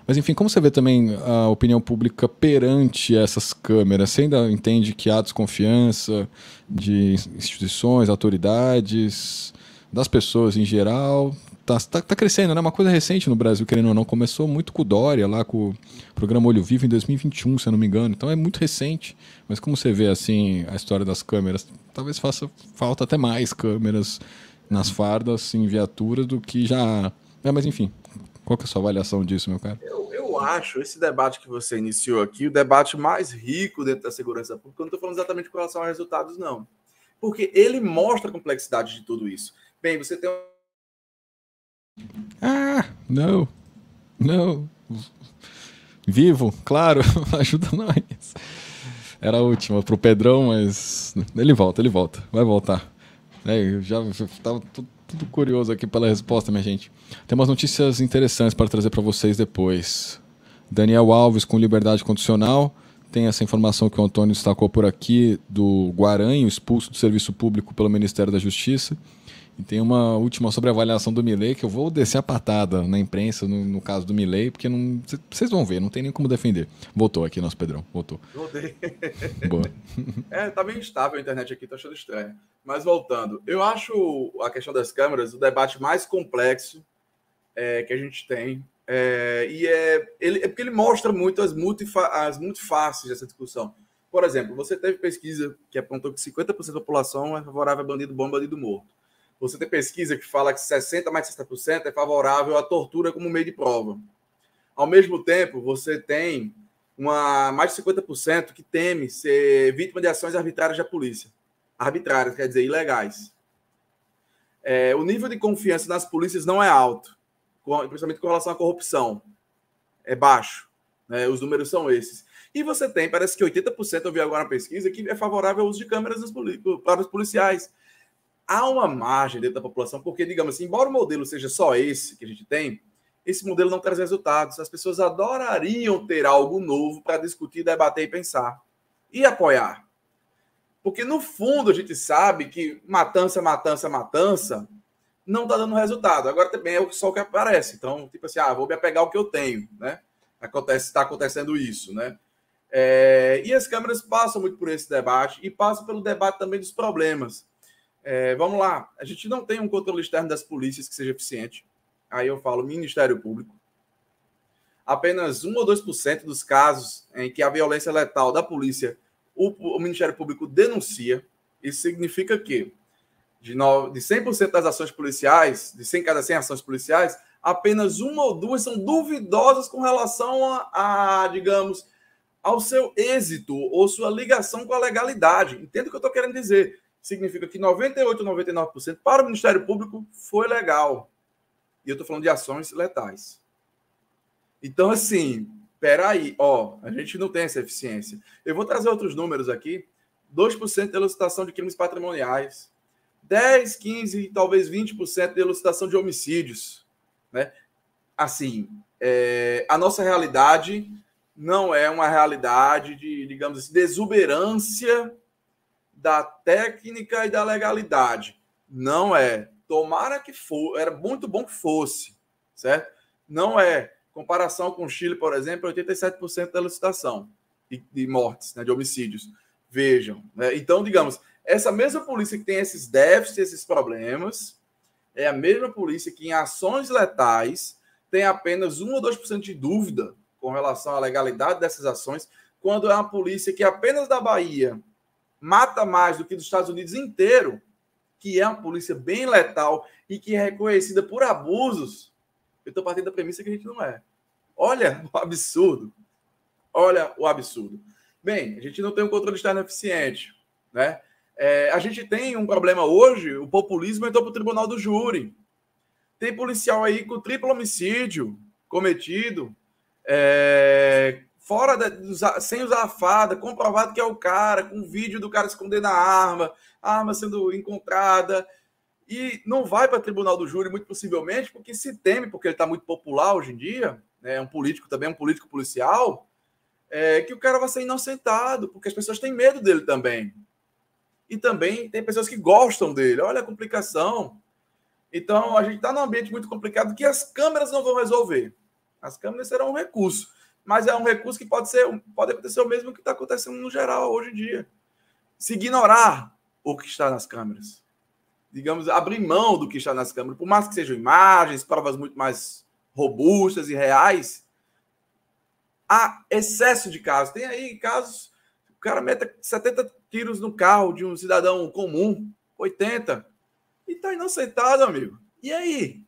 A: Mas enfim, como você vê também a opinião pública perante essas câmeras? Você ainda entende que há desconfiança de instituições, autoridades, das pessoas em geral? tá, tá, tá, crescendo, né? Uma coisa recente no Brasil, querendo ou não. Começou muito com o Dória, lá com o programa Olho Vivo em 2021, se eu não me engano. Então é muito recente. Mas como você vê, assim, a história das câmeras, talvez faça falta até mais câmeras nas fardas, em viaturas, do que já. É, mas enfim, qual que é a sua avaliação disso, meu cara? Eu,
D: eu acho esse debate que você iniciou aqui o debate mais rico dentro da segurança pública. Eu não estou falando exatamente com relação a resultados, não. Porque ele mostra a complexidade de tudo isso. Bem, você tem
A: ah, não, não. Vivo, claro, ajuda nós. Era a última pro Pedrão, mas ele volta, ele volta, vai voltar. É, eu já estava tudo, tudo curioso aqui pela resposta, minha gente. Tem umas notícias interessantes para trazer para vocês depois. Daniel Alves com liberdade condicional. Tem essa informação que o Antônio destacou por aqui do Guaranho, expulso do serviço público pelo Ministério da Justiça. E tem uma última sobre a avaliação do Milley, que eu vou descer a patada na imprensa, no, no caso do Milley, porque não vocês vão ver, não tem nem como defender. Voltou aqui nosso Pedrão, voltou.
D: Voltei. Boa. é, tá bem instável a internet aqui, tá achando estranho. Mas voltando, eu acho a questão das câmeras o debate mais complexo é, que a gente tem. É, e é, ele, é porque ele mostra muito as, multifa as multifaces dessa discussão. Por exemplo, você teve pesquisa que apontou que 50% da população é favorável a bandido bom, bandido morto. Você tem pesquisa que fala que 60% mais 60% é favorável à tortura como meio de prova. Ao mesmo tempo, você tem uma, mais de 50% que teme ser vítima de ações arbitrárias da polícia. Arbitrárias, quer dizer, ilegais. É, o nível de confiança nas polícias não é alto, principalmente com relação à corrupção. É baixo. Né? Os números são esses. E você tem, parece que 80%, eu vi agora na pesquisa, que é favorável ao uso de câmeras para os policiais há uma margem dentro da população, porque, digamos assim, embora o modelo seja só esse que a gente tem, esse modelo não traz resultados. As pessoas adorariam ter algo novo para discutir, debater e pensar. E apoiar. Porque, no fundo, a gente sabe que matança, matança, matança não está dando resultado. Agora também é só o que aparece. Então, tipo assim, ah, vou me apegar ao que eu tenho, né? Acontece, está acontecendo isso, né? É, e as câmeras passam muito por esse debate e passam pelo debate também dos problemas. É, vamos lá, a gente não tem um controle externo das polícias que seja eficiente. Aí eu falo Ministério Público. Apenas 1 ou 2% dos casos em que a violência letal da polícia o, o Ministério Público denuncia. Isso significa que de, no, de 100% das ações policiais, de 100 cada 100 ações policiais, apenas uma ou duas são duvidosas com relação a, a digamos, ao seu êxito ou sua ligação com a legalidade. Entendo o que eu estou querendo dizer significa que 98, 99% para o Ministério Público foi legal. E eu estou falando de ações letais. Então, assim, peraí, ó, a gente não tem essa eficiência. Eu vou trazer outros números aqui. 2% de elucidação de crimes patrimoniais. 10, 15, talvez 20% de elucidação de homicídios. Né? Assim, é, a nossa realidade não é uma realidade de, digamos assim, de exuberância da técnica e da legalidade. Não é. Tomara que for, era muito bom que fosse, certo? Não é. Comparação com o Chile, por exemplo, 87% é da licitação de, de mortes, né, de homicídios. Vejam. Né? Então, digamos, essa mesma polícia que tem esses déficits, esses problemas, é a mesma polícia que em ações letais tem apenas 1 ou 2% de dúvida com relação à legalidade dessas ações, quando é uma polícia que é apenas da Bahia mata mais do que dos Estados Unidos inteiro, que é uma polícia bem letal e que é reconhecida por abusos. Eu estou partindo da premissa que a gente não é. Olha o absurdo. Olha o absurdo. Bem, a gente não tem um controle externo eficiente, né? É, a gente tem um problema hoje, o populismo entrou para o tribunal do júri. Tem policial aí com triplo homicídio cometido, é, fora da, sem usar a fada, comprovado que é o cara, com vídeo do cara escondendo a arma, a arma sendo encontrada. E não vai para tribunal do júri, muito possivelmente, porque se teme, porque ele está muito popular hoje em dia, né, é um político também, é um político policial, é, que o cara vai ser inocentado, porque as pessoas têm medo dele também. E também tem pessoas que gostam dele. Olha a complicação. Então, a gente está num ambiente muito complicado que as câmeras não vão resolver. As câmeras serão um recurso mas é um recurso que pode ser, pode acontecer o mesmo que está acontecendo no geral hoje em dia. Se ignorar o que está nas câmeras. Digamos, abrir mão do que está nas câmeras, por mais que sejam imagens, provas muito mais robustas e reais, há excesso de casos. Tem aí casos, o cara meta 70 tiros no carro de um cidadão comum, 80, e está inocentado, amigo. E aí?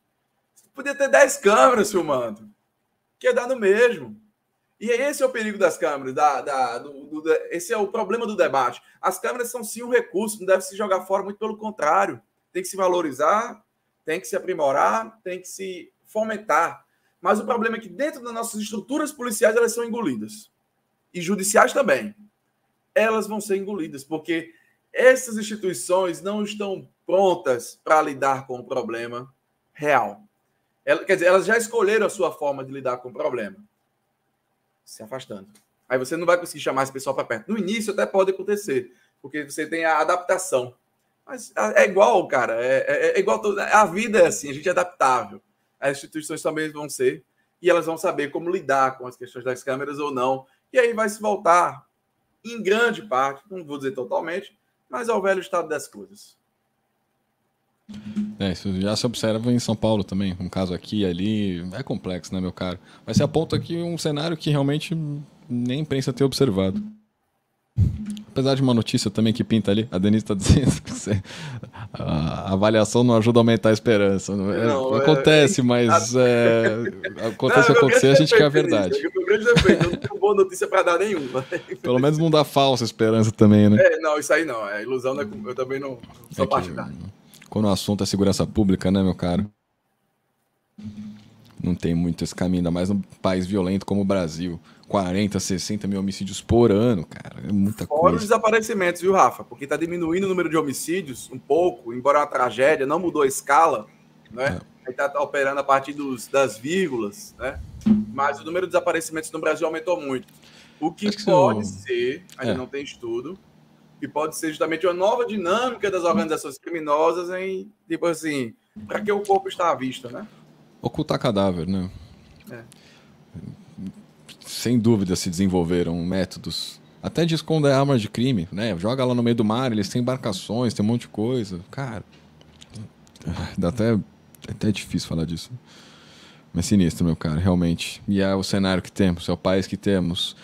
D: podia ter 10 câmeras filmando, que ia dar no mesmo. E esse é o perigo das câmeras, da, da, do, do, esse é o problema do debate. As câmeras são sim um recurso, não deve se jogar fora, muito pelo contrário. Tem que se valorizar, tem que se aprimorar, tem que se fomentar. Mas o problema é que dentro das nossas estruturas policiais elas são engolidas. E judiciais também. Elas vão ser engolidas, porque essas instituições não estão prontas para lidar com o problema real. Quer dizer, elas já escolheram a sua forma de lidar com o problema se afastando. Aí você não vai conseguir chamar esse pessoal para perto. No início até pode acontecer, porque você tem a adaptação. Mas é igual, cara. É, é, é igual. a vida é assim, a gente é adaptável. As instituições também vão ser. E elas vão saber como lidar com as questões das câmeras ou não. E aí vai se voltar, em grande parte, não vou dizer totalmente, mas ao velho estado das coisas.
A: É, isso já se observa em São Paulo também. Um caso aqui ali. É complexo, né, meu caro? Mas você aponta aqui um cenário que realmente nem a imprensa tem observado. Apesar de uma notícia também que pinta ali, a Denise está dizendo que você, a avaliação não ajuda a aumentar a esperança. Não, é? É, acontece, é, mas é, acontece não, acontecer, a gente quer a verdade. Isso,
D: meu grande defeito, eu não tenho boa notícia para dar nenhuma. Pelo
A: menos não dá falsa esperança também, né?
D: É, não, isso aí não, é ilusão, né? eu também não sou é que, partidário.
A: Quando o assunto é segurança pública, né, meu caro? Não tem muito esse caminho, ainda mais num país violento como o Brasil. 40, 60 mil homicídios por ano, cara. É muita Fora coisa. os
D: desaparecimentos, viu, Rafa? Porque está diminuindo o número de homicídios um pouco, embora a tragédia não mudou a escala, né? É. está tá operando a partir dos, das vírgulas, né? Mas o número de desaparecimentos no Brasil aumentou muito. O que, que pode eu... É ser, ainda é. não tem estudo, e pode ser justamente uma nova dinâmica das organizações criminosas em, tipo assim, para que o corpo está à vista, né?
A: Ocultar cadáver, né? É. Sem dúvida se desenvolveram métodos. Até de esconder armas de crime, né? Joga lá no meio do mar, eles têm embarcações, tem um monte de coisa. Cara, dá até, é até difícil falar disso. Mas sinistro, meu cara, realmente. E é o cenário que temos, é o país que temos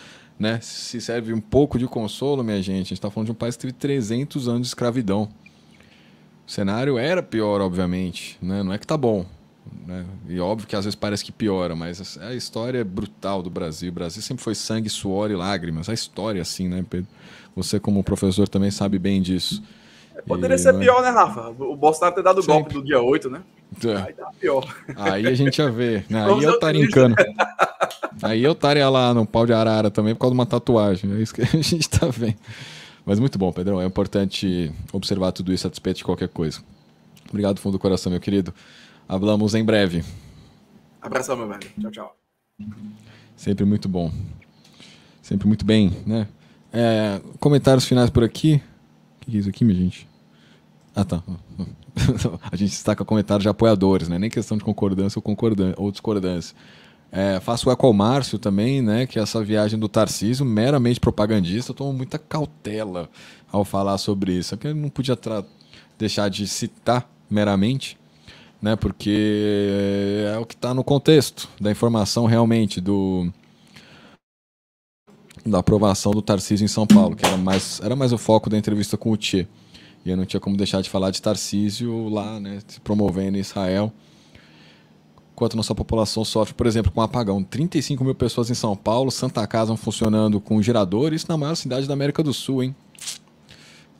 A: né? Se serve um pouco de consolo, minha gente, a gente está falando de um país que teve 300 anos de escravidão. O cenário era pior, obviamente, né? Não é que tá bom, né? E óbvio que às vezes parece que piora, mas a história é brutal do Brasil. O Brasil sempre foi sangue, suor e lágrimas. A história, é assim, né, Pedro? Você, como professor, também sabe bem disso.
D: Poderia e, ser pior, né, Rafa? O Bolsonaro ter dado o golpe do dia 8, né? É. Aí tá pior.
A: Aí a gente ia ver. Né? Aí eu estaria encano. Aí eu estaria lá no pau de arara também por causa de uma tatuagem. É isso que a gente tá vendo. Mas muito bom, Pedrão. É importante observar tudo isso a despeito de qualquer coisa. Obrigado do fundo do coração, meu querido. Hablamos em breve.
D: Abração, meu velho. Tchau, tchau.
A: Sempre muito bom. Sempre muito bem, né? É, comentários finais por aqui. O que é isso aqui, minha gente? Ah, tá. A gente destaca comentários de apoiadores, né? Nem questão de concordância ou, concordância, ou discordância. É, faço eco ao Márcio também, né? Que essa viagem do Tarcísio, meramente propagandista, eu tomo muita cautela ao falar sobre isso. Aqui é eu não podia deixar de citar meramente, né? Porque é o que está no contexto da informação realmente do da aprovação do Tarcísio em São Paulo, que era mais era mais o foco da entrevista com o Tchê. E eu não tinha como deixar de falar de Tarcísio lá, né, se promovendo em Israel. Enquanto nossa população sofre, por exemplo, com um apagão. 35 mil pessoas em São Paulo, Santa Casa funcionando com geradores na maior cidade da América do Sul, hein?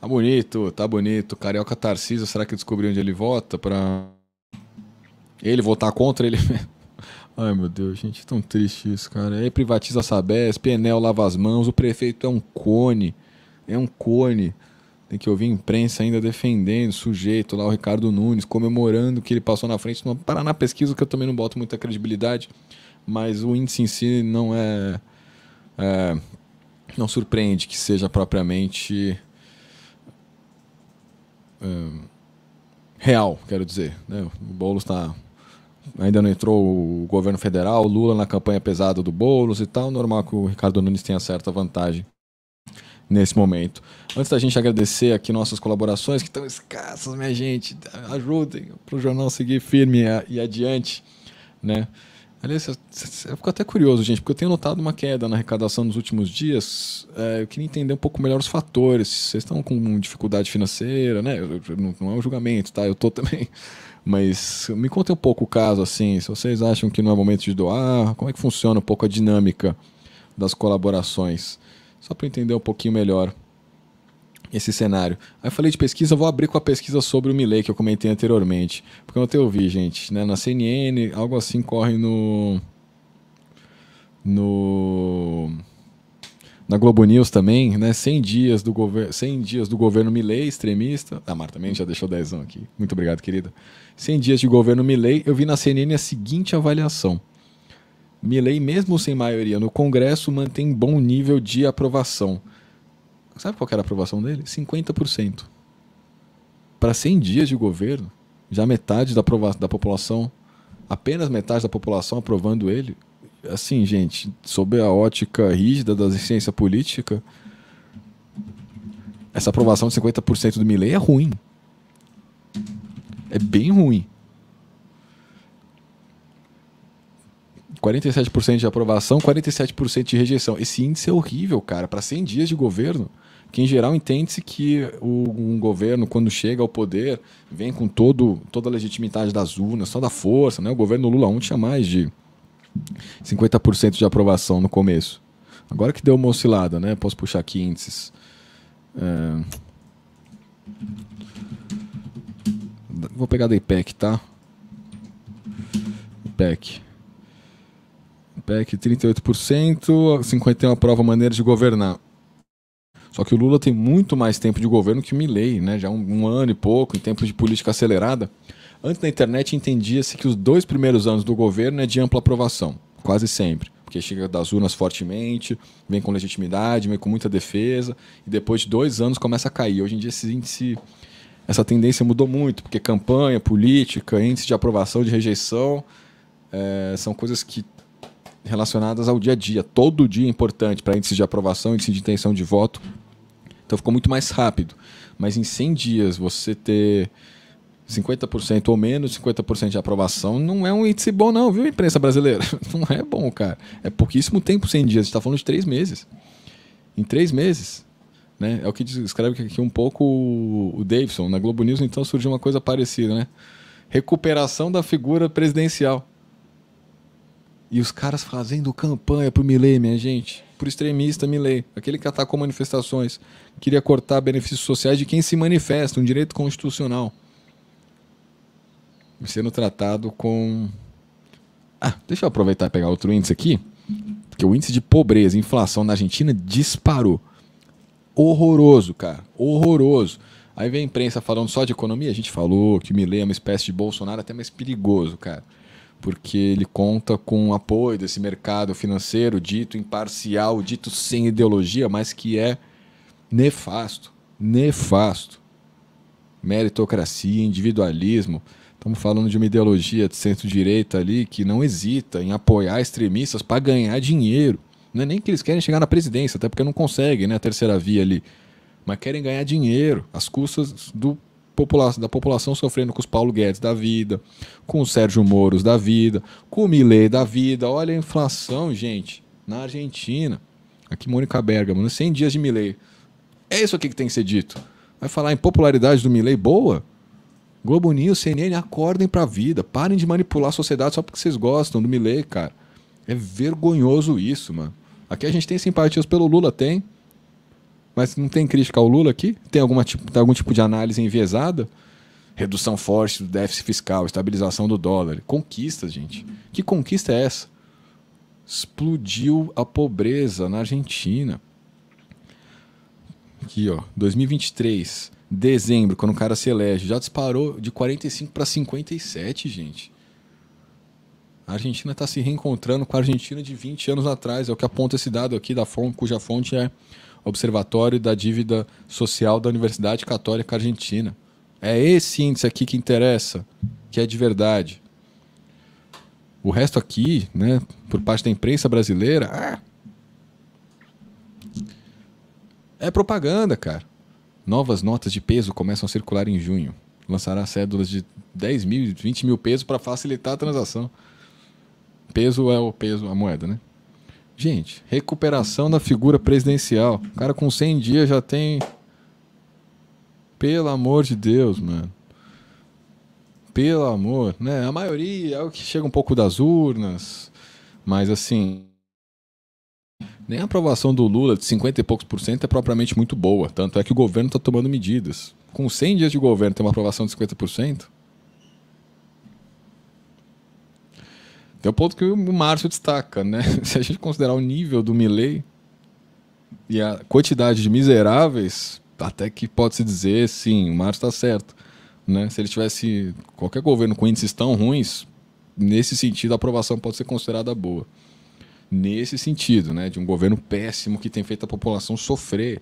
A: Tá bonito, tá bonito. Carioca Tarcísio, será que descobriu onde ele vota? Pra ele votar contra ele mesmo? Ai, meu Deus, gente, é tão triste isso, cara. Aí privatiza a Sabesp, Enel lava as mãos, o prefeito é um cone. É um cone em que eu vi a imprensa ainda defendendo o sujeito lá, o Ricardo Nunes, comemorando que ele passou na frente numa Paraná pesquisa que eu também não boto muita credibilidade, mas o índice em si não é, é não surpreende que seja propriamente é, real, quero dizer. Né? O Boulos está ainda não entrou o governo federal, Lula na campanha pesada do Boulos e tal. Normal que o Ricardo Nunes tenha certa vantagem nesse momento. Antes da gente agradecer aqui nossas colaborações, que estão escassas, minha gente, ajudem para o jornal seguir firme e adiante, né? Aliás, eu fico até curioso, gente, porque eu tenho notado uma queda na arrecadação nos últimos dias. É, eu queria entender um pouco melhor os fatores. Vocês estão com dificuldade financeira, né? Não é um julgamento, tá? Eu tô também. Mas me contem um pouco o caso, assim. Se vocês acham que não é momento de doar, como é que funciona um pouco a dinâmica das colaborações? Só para entender um pouquinho melhor esse cenário. Aí eu falei de pesquisa, vou abrir com a pesquisa sobre o Milley que eu comentei anteriormente. Porque eu até ouvi, gente, né, na CNN, algo assim corre no no na Globo News também, né? 100 dias do governo, 100 dias do governo Milley extremista. Ah, Marta também já deixou dezão aqui. Muito obrigado, querida. 100 dias de governo Milley, eu vi na CNN a seguinte avaliação. Milley, mesmo sem maioria no Congresso, mantém bom nível de aprovação. Sabe qual era a aprovação dele? 50%. Para 100 dias de governo, já metade da, da população, apenas metade da população aprovando ele. Assim, gente, sob a ótica rígida da ciência política, essa aprovação de 50% do Milley é ruim. É bem ruim. 47% de aprovação, 47% de rejeição. Esse índice é horrível, cara. Para 100 dias de governo, que em geral entende-se que o, um governo, quando chega ao poder, vem com todo, toda a legitimidade das urnas, toda a força. Né? O governo Lula 1 tinha mais de 50% de aprovação no começo. Agora que deu uma oscilada, né? Posso puxar aqui índices. É... Vou pegar da IPEC, tá? IPEC. PEC 38%, 51% aprova maneira de governar. Só que o Lula tem muito mais tempo de governo que o Milley, né? Já um, um ano e pouco, em tempos de política acelerada. Antes da internet entendia-se que os dois primeiros anos do governo é de ampla aprovação, quase sempre. Porque chega das urnas fortemente, vem com legitimidade, vem com muita defesa, e depois de dois anos começa a cair. Hoje em dia esse índice, essa tendência mudou muito, porque campanha, política, índice de aprovação, de rejeição, é, são coisas que relacionadas ao dia a dia. Todo dia é importante para índice de aprovação, índice de intenção de voto. Então ficou muito mais rápido. Mas em 100 dias você ter 50% ou menos, 50% de aprovação, não é um índice bom não, viu, imprensa brasileira? Não é bom, cara. É pouquíssimo tempo 100 dias, a gente está falando de 3 meses. Em 3 meses, né? É o que descreve aqui um pouco o Davidson. Na Globo News, então, surgiu uma coisa parecida, né? Recuperação da figura presidencial. E os caras fazendo campanha pro Milley, minha gente. Pro extremista Milley. Aquele que atacou manifestações. Queria cortar benefícios sociais de quem se manifesta, um direito constitucional. E sendo tratado com. Ah, deixa eu aproveitar e pegar outro índice aqui. Porque o índice de pobreza e inflação na Argentina disparou. Horroroso, cara. Horroroso. Aí vem a imprensa falando só de economia. A gente falou que o Milley é uma espécie de Bolsonaro até mais perigoso, cara porque ele conta com o apoio desse mercado financeiro dito imparcial, dito sem ideologia, mas que é nefasto, nefasto. Meritocracia, individualismo. Estamos falando de uma ideologia de centro-direita ali que não hesita em apoiar extremistas para ganhar dinheiro. Não é nem que eles querem chegar na presidência, até porque não conseguem, né? A terceira via ali. Mas querem ganhar dinheiro às custas do população, da população sofrendo com os Paulo Guedes da vida, com o Sérgio Moros da vida, com o Milei da vida. Olha a inflação, gente, na Argentina. Aqui, Mônica Bergamo, 100 né? dias de Milei. É isso aqui que tem que ser dito. Vai falar em popularidade do Milei boa? Globo News, CNN, acordem pra vida. Parem de manipular a sociedade só porque vocês gostam do Milei, cara. É vergonhoso isso, mano. Aqui a gente tem simpatias pelo Lula, tem. Mas não tem crítica ao Lula aqui? Tem alguma, tipo, tem algum tipo de análise enviesada? Redução forte do déficit fiscal, estabilização do dólar. Conquista, gente. Que conquista é essa? Explodiu a pobreza na Argentina. Aqui, ó, 2023, dezembro, quando o cara se elege, já disparou de 45 para 57, gente. A Argentina está se reencontrando com a Argentina de 20 anos atrás, é o que aponta esse dado aqui da fonte, cuja fonte é Observatório da Dívida Social da Universidade Católica Argentina. É esse índice aqui que interessa, que é de verdade. O resto aqui, né, por parte da imprensa brasileira, ah, é propaganda, cara. Novas notas de peso começam a circular em junho. Lançará cédulas de 10 mil, 20 mil pesos para facilitar a transação. Peso é o peso, a moeda, né? Gente, recuperação da figura presidencial. O cara com 100 dias já tem. Pelo amor de Deus, mano. Pelo amor, né? A maioria é o que chega um pouco das urnas, mas assim. Nem a aprovação do Lula de 50 e poucos por cento é propriamente muito boa. Tanto é que o governo está tomando medidas. Com 100 dias de governo, ter uma aprovação de 50%, é o ponto que o Márcio destaca, né? Se a gente considerar o nível do Milley e a quantidade de miseráveis, até que pode-se dizer, sim, o Márcio está certo. Né? Se ele tivesse qualquer governo com índices tão ruins, nesse sentido a aprovação pode ser considerada boa. Nesse sentido, né, de um governo péssimo que tem feito a população sofrer,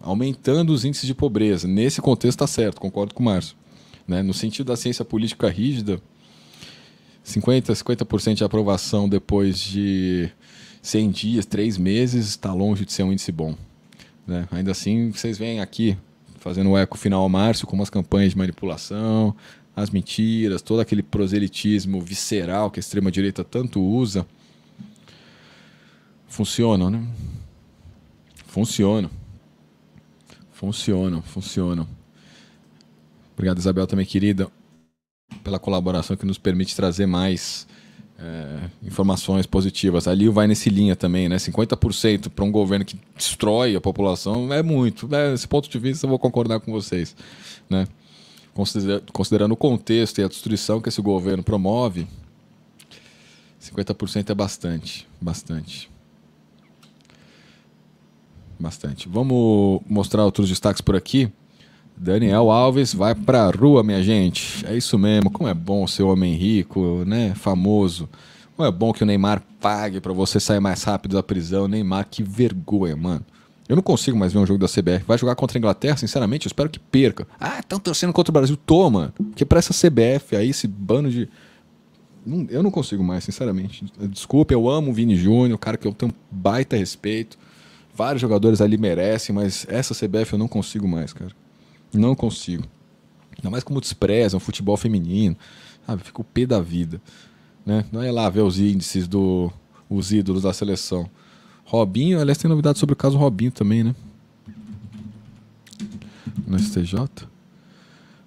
A: aumentando os índices de pobreza. Nesse contexto está certo, concordo com o Márcio. Né? No sentido da ciência política rígida, 50%, 50% de aprovação depois de 100 dias, 3 meses, está longe de ser um índice bom. Né? Ainda assim, vocês vêm aqui fazendo eco final a março com umas campanhas de manipulação, as mentiras, todo aquele proselitismo visceral que a extrema-direita tanto usa. Funcionam, né? Funcionam. Funcionam, funcionam. Obrigado, Isabel, também, querida pela colaboração que nos permite trazer mais é, informações positivas. Ali vai nesse linha também, né? 50% para um governo que destrói a população é muito. Né? ponto de vista, eu vou concordar com vocês, né? considerando o contexto e a destruição que esse governo promove, 50% é bastante, bastante. Bastante. Vamos mostrar outros destaques por aqui. Daniel Alves vai pra rua, minha gente. É isso mesmo. Como é bom ser homem rico, né? Famoso. Como é bom que o Neymar pague para você sair mais rápido da prisão. Neymar, que vergonha, mano. Eu não consigo mais ver um jogo da CBF. Vai jogar contra a Inglaterra, sinceramente, eu espero que perca. Ah, estão torcendo contra o Brasil. Toma! Porque pra essa CBF aí, esse bando de. Eu não consigo mais, sinceramente. Desculpa, eu amo o Vini Júnior, cara que eu tenho um baita respeito. Vários jogadores ali merecem, mas essa CBF eu não consigo mais, cara. Não consigo. Ainda mais como desprezam o futebol feminino. Sabe? Fica o pé da vida. Né? Não é lá ver os índices dos do, ídolos da seleção. Robinho, aliás, tem novidade sobre o caso Robinho também, né? No STJ.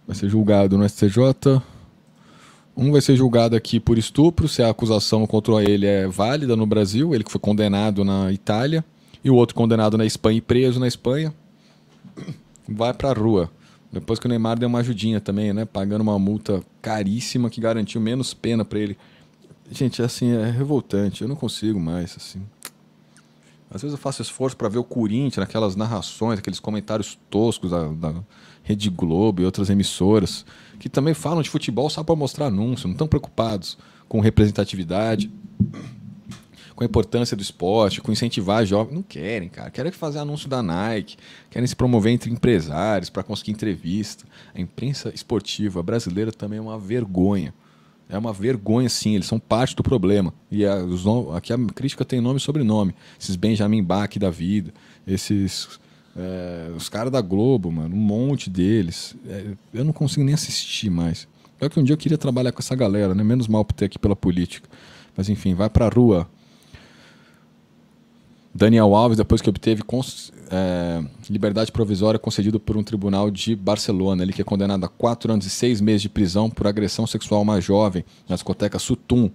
A: Vai ser julgado no STJ. Um vai ser julgado aqui por estupro, se a acusação contra ele é válida no Brasil, ele que foi condenado na Itália, e o outro condenado na Espanha e preso na Espanha, vai para rua. Depois que o Neymar deu uma ajudinha também, né? Pagando uma multa caríssima que garantiu menos pena para ele. Gente, assim, é revoltante. Eu não consigo mais, assim. Às vezes eu faço esforço para ver o Corinthians naquelas narrações, aqueles comentários toscos da, da, Rede Globo e outras emissoras, que também falam de futebol só para mostrar anúncio, não estão preocupados com representatividade com a importância do esporte, com incentivar jovens. Não querem, cara. Querem fazer anúncio da Nike, querem se promover entre empresários para conseguir entrevista. A imprensa esportiva brasileira também é uma vergonha. É uma vergonha, sim. Eles são parte do problema. E a, os, aqui a crítica tem nome e sobrenome. Esses Benjamin Bach da vida, esses. É, os caras da Globo, mano, um monte deles. É, eu não consigo nem assistir mais. Pior que um dia eu queria trabalhar com essa galera, né? Menos mal por ter aqui pela política. Mas enfim, vai pra rua, Daniel Alves, depois que obteve é, liberdade provisória concedida por um tribunal de Barcelona. Ele que é condenado a quatro anos e seis meses de prisão por agressão sexual a uma jovem na discoteca Sutum,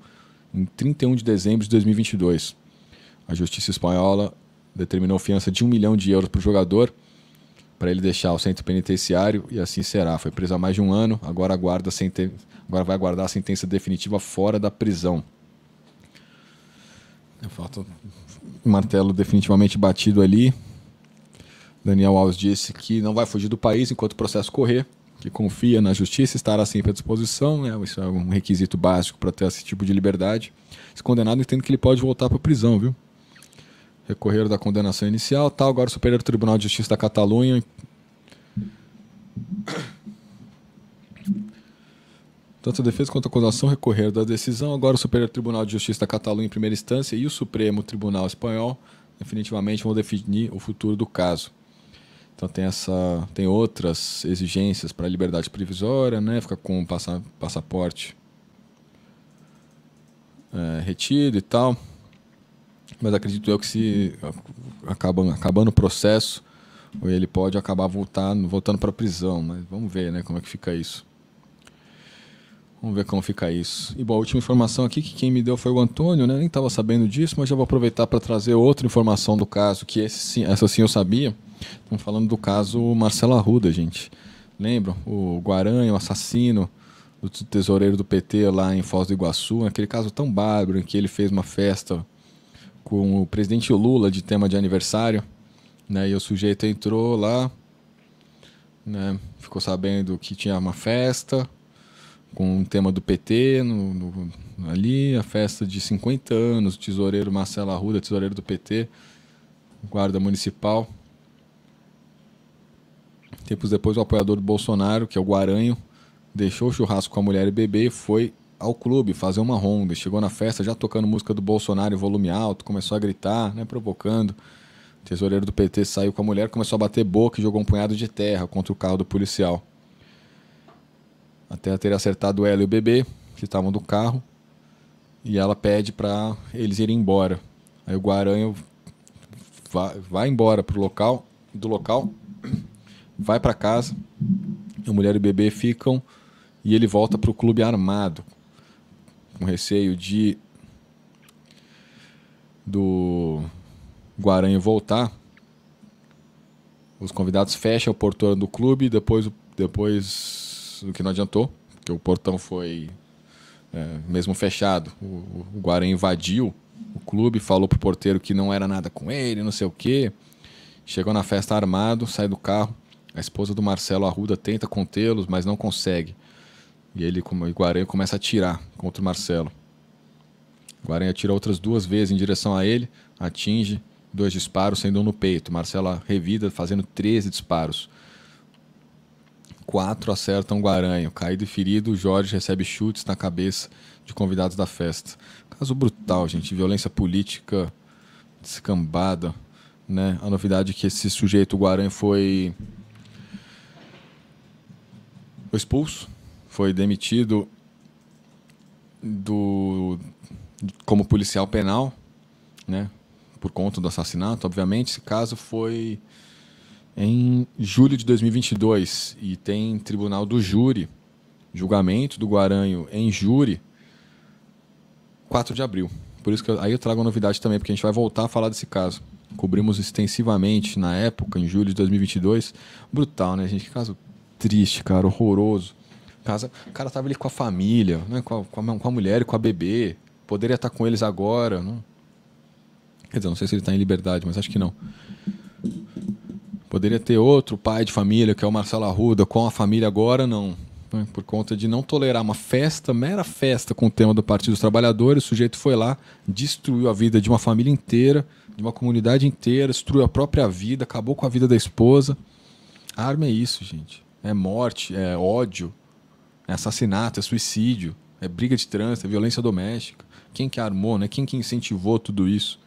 A: em 31 de dezembro de 2022. A justiça espanhola determinou fiança de um milhão de euros para o jogador, para ele deixar o centro penitenciário, e assim será. Foi preso há mais de um ano, agora, aguarda senten... agora vai aguardar a sentença definitiva fora da prisão. Falta martelo definitivamente batido ali. Daniel Alves disse que não vai fugir do país enquanto o processo correr, que confia na justiça, estará sempre à disposição, né? isso é um requisito básico para ter esse tipo de liberdade. Esse condenado entende que ele pode voltar para a prisão, viu? Recorreram da condenação inicial, tal. Tá, agora o Superior Tribunal de Justiça da Catalunha tanto a defesa quanto a acusação recorreram da decisão. Agora, o Superior Tribunal de Justiça da Catalunha, em primeira instância, e o Supremo Tribunal Espanhol, definitivamente, vão definir o futuro do caso. Então, tem, essa, tem outras exigências para liberdade provisória, né? fica com passa, passaporte é, retido e tal. Mas acredito eu que, se acabando, acabando o processo, ele pode acabar voltando, voltando para a prisão. Mas né? vamos ver né, como é que fica isso. Vamos ver como fica isso. E bom, a última informação aqui que quem me deu foi o Antônio, né? Nem estava sabendo disso, mas já vou aproveitar para trazer outra informação do caso, que esse, essa sim eu sabia. Estamos falando do caso Marcelo Arruda, gente. Lembram? O Guaranha, o assassino do tesoureiro do PT lá em Foz do Iguaçu, aquele caso tão bárbaro em que ele fez uma festa com o presidente Lula de tema de aniversário, né? E o sujeito entrou lá, né? Ficou sabendo que tinha uma festa, com um tema do PT no, no, ali, a festa de 50 anos, tesoureiro Marcelo Arruda, tesoureiro do PT, guarda municipal. Tempos depois, o apoiador do Bolsonaro, que é o Guaranho, deixou o churrasco com a mulher e bebê e foi ao clube fazer uma ronda. Chegou na festa já tocando música do Bolsonaro em volume alto, começou a gritar, né, provocando. O tesoureiro do PT saiu com a mulher, começou a bater boca e jogou um punhado de terra contra o carro do policial até ter acertado ela e o bebê, que estavam do carro, e ela pede para eles irem embora. Aí o Guaranho vai, vai embora pro local, do local, vai para casa, a mulher e o bebê ficam e ele volta pro clube armado, com receio de do Guaranho voltar. Os convidados fecham o portão do clube, depois depois do que não adiantou, porque o portão foi é, mesmo fechado. O, o Guarani invadiu o clube, falou pro porteiro que não era nada com ele, não sei o quê. Chegou na festa armado, sai do carro. A esposa do Marcelo Arruda tenta contê-los, mas não consegue. E ele, como o Guarani, começa a atirar contra o Marcelo. O Guarani atira outras duas vezes em direção a ele, atinge dois disparos, sendo um no peito. Marcelo revida, fazendo 13 disparos. Quatro acertam Guaranho. Caído e ferido, Jorge recebe chutes na cabeça de convidados da festa. Caso brutal, gente. Violência política descambada. Né? A novidade é que esse sujeito, Guaranho, foi... foi expulso, foi demitido do como policial penal, né? Por conta do assassinato, obviamente, esse caso foi em julho de 2022 e tem tribunal do júri, julgamento do Guaranho em júri, 4 de abril. Por isso que eu, aí eu trago uma novidade também, porque a gente vai voltar a falar desse caso. Cobrimos extensivamente na época, em julho de 2022. Brutal, né, gente? Que caso triste, cara, horroroso. Casa, o cara tava ali com a família, né? com, a, com, a, com a mulher e com a bebê. Poderia estar com eles agora. Não? Quer dizer, não sei se ele está em liberdade, mas acho que não. Poderia ter outro pai de família, que é o Marcelo Arruda, com a família agora, não. Né? Por conta de não tolerar uma festa, mera festa com o tema do Partido dos Trabalhadores, o sujeito foi lá, destruiu a vida de uma família inteira, de uma comunidade inteira, destruiu a própria vida, acabou com a vida da esposa. A arma é isso, gente. É morte, é ódio, é assassinato, é suicídio, é briga de trânsito, é violência doméstica. Quem que armou, né? Quem que incentivou tudo isso?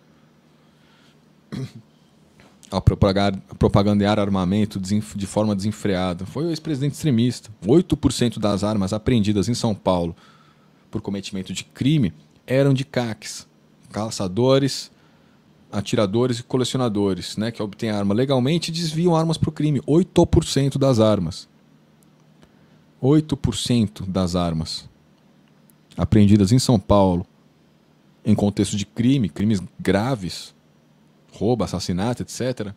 A: ao propagar, propagandear armamento de forma desenfreada. Foi o ex-presidente extremista. 8% das armas apreendidas em São Paulo por cometimento de crime eram de CACs, caçadores, atiradores e colecionadores, né, que obtêm arma legalmente e desviam armas para o crime. 8% das armas. 8% das armas apreendidas em São Paulo em contexto de crime, crimes graves, roubo, assassinato, etc.,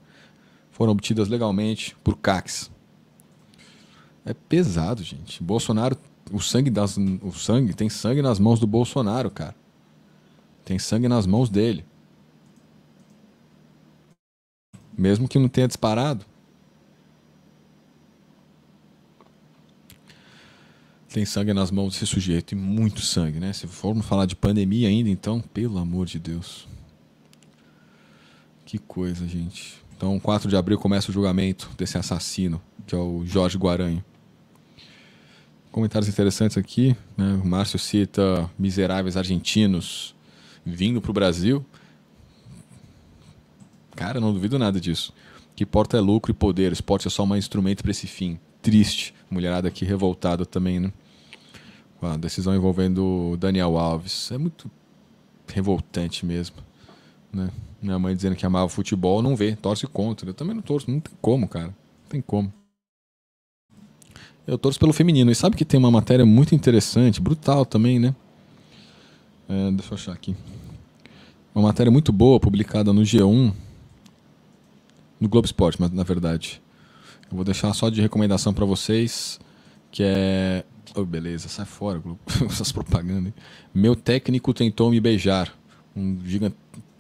A: foram obtidas legalmente por CACs. É pesado, gente. Bolsonaro, o sangue das, o sangue tem sangue nas mãos do Bolsonaro, cara. Tem sangue nas mãos dele. Mesmo que não tenha disparado. Tem sangue nas mãos desse sujeito e muito sangue, né? Se formos falar de pandemia ainda, então, pelo amor de Deus. Que coisa, gente. Então, 4 de abril começa o julgamento desse assassino, que é o Jorge Guaranho. Comentários interessantes aqui. Né? O Márcio cita miseráveis argentinos vindo para o Brasil. Cara, não duvido nada disso. Que porta é lucro e poder, esporte é só um instrumento para esse fim. Triste. Mulherada aqui revoltada também, né? A decisão envolvendo o Daniel Alves. É muito revoltante mesmo né? Minha mãe dizendo que amava futebol, não vê, torce contra. Eu também não torço, não tem como, cara. Não tem como. Eu torço pelo feminino. E sabe que tem uma matéria muito interessante, brutal também, né? É, deixa eu achar aqui. Uma matéria muito boa, publicada no G1, no Globo Esporte, mas na verdade. Eu vou deixar só de recomendação para vocês, que é. Oh, beleza, sai fora, Globo. Essas propagandas. Meu técnico tentou me beijar. Um gigante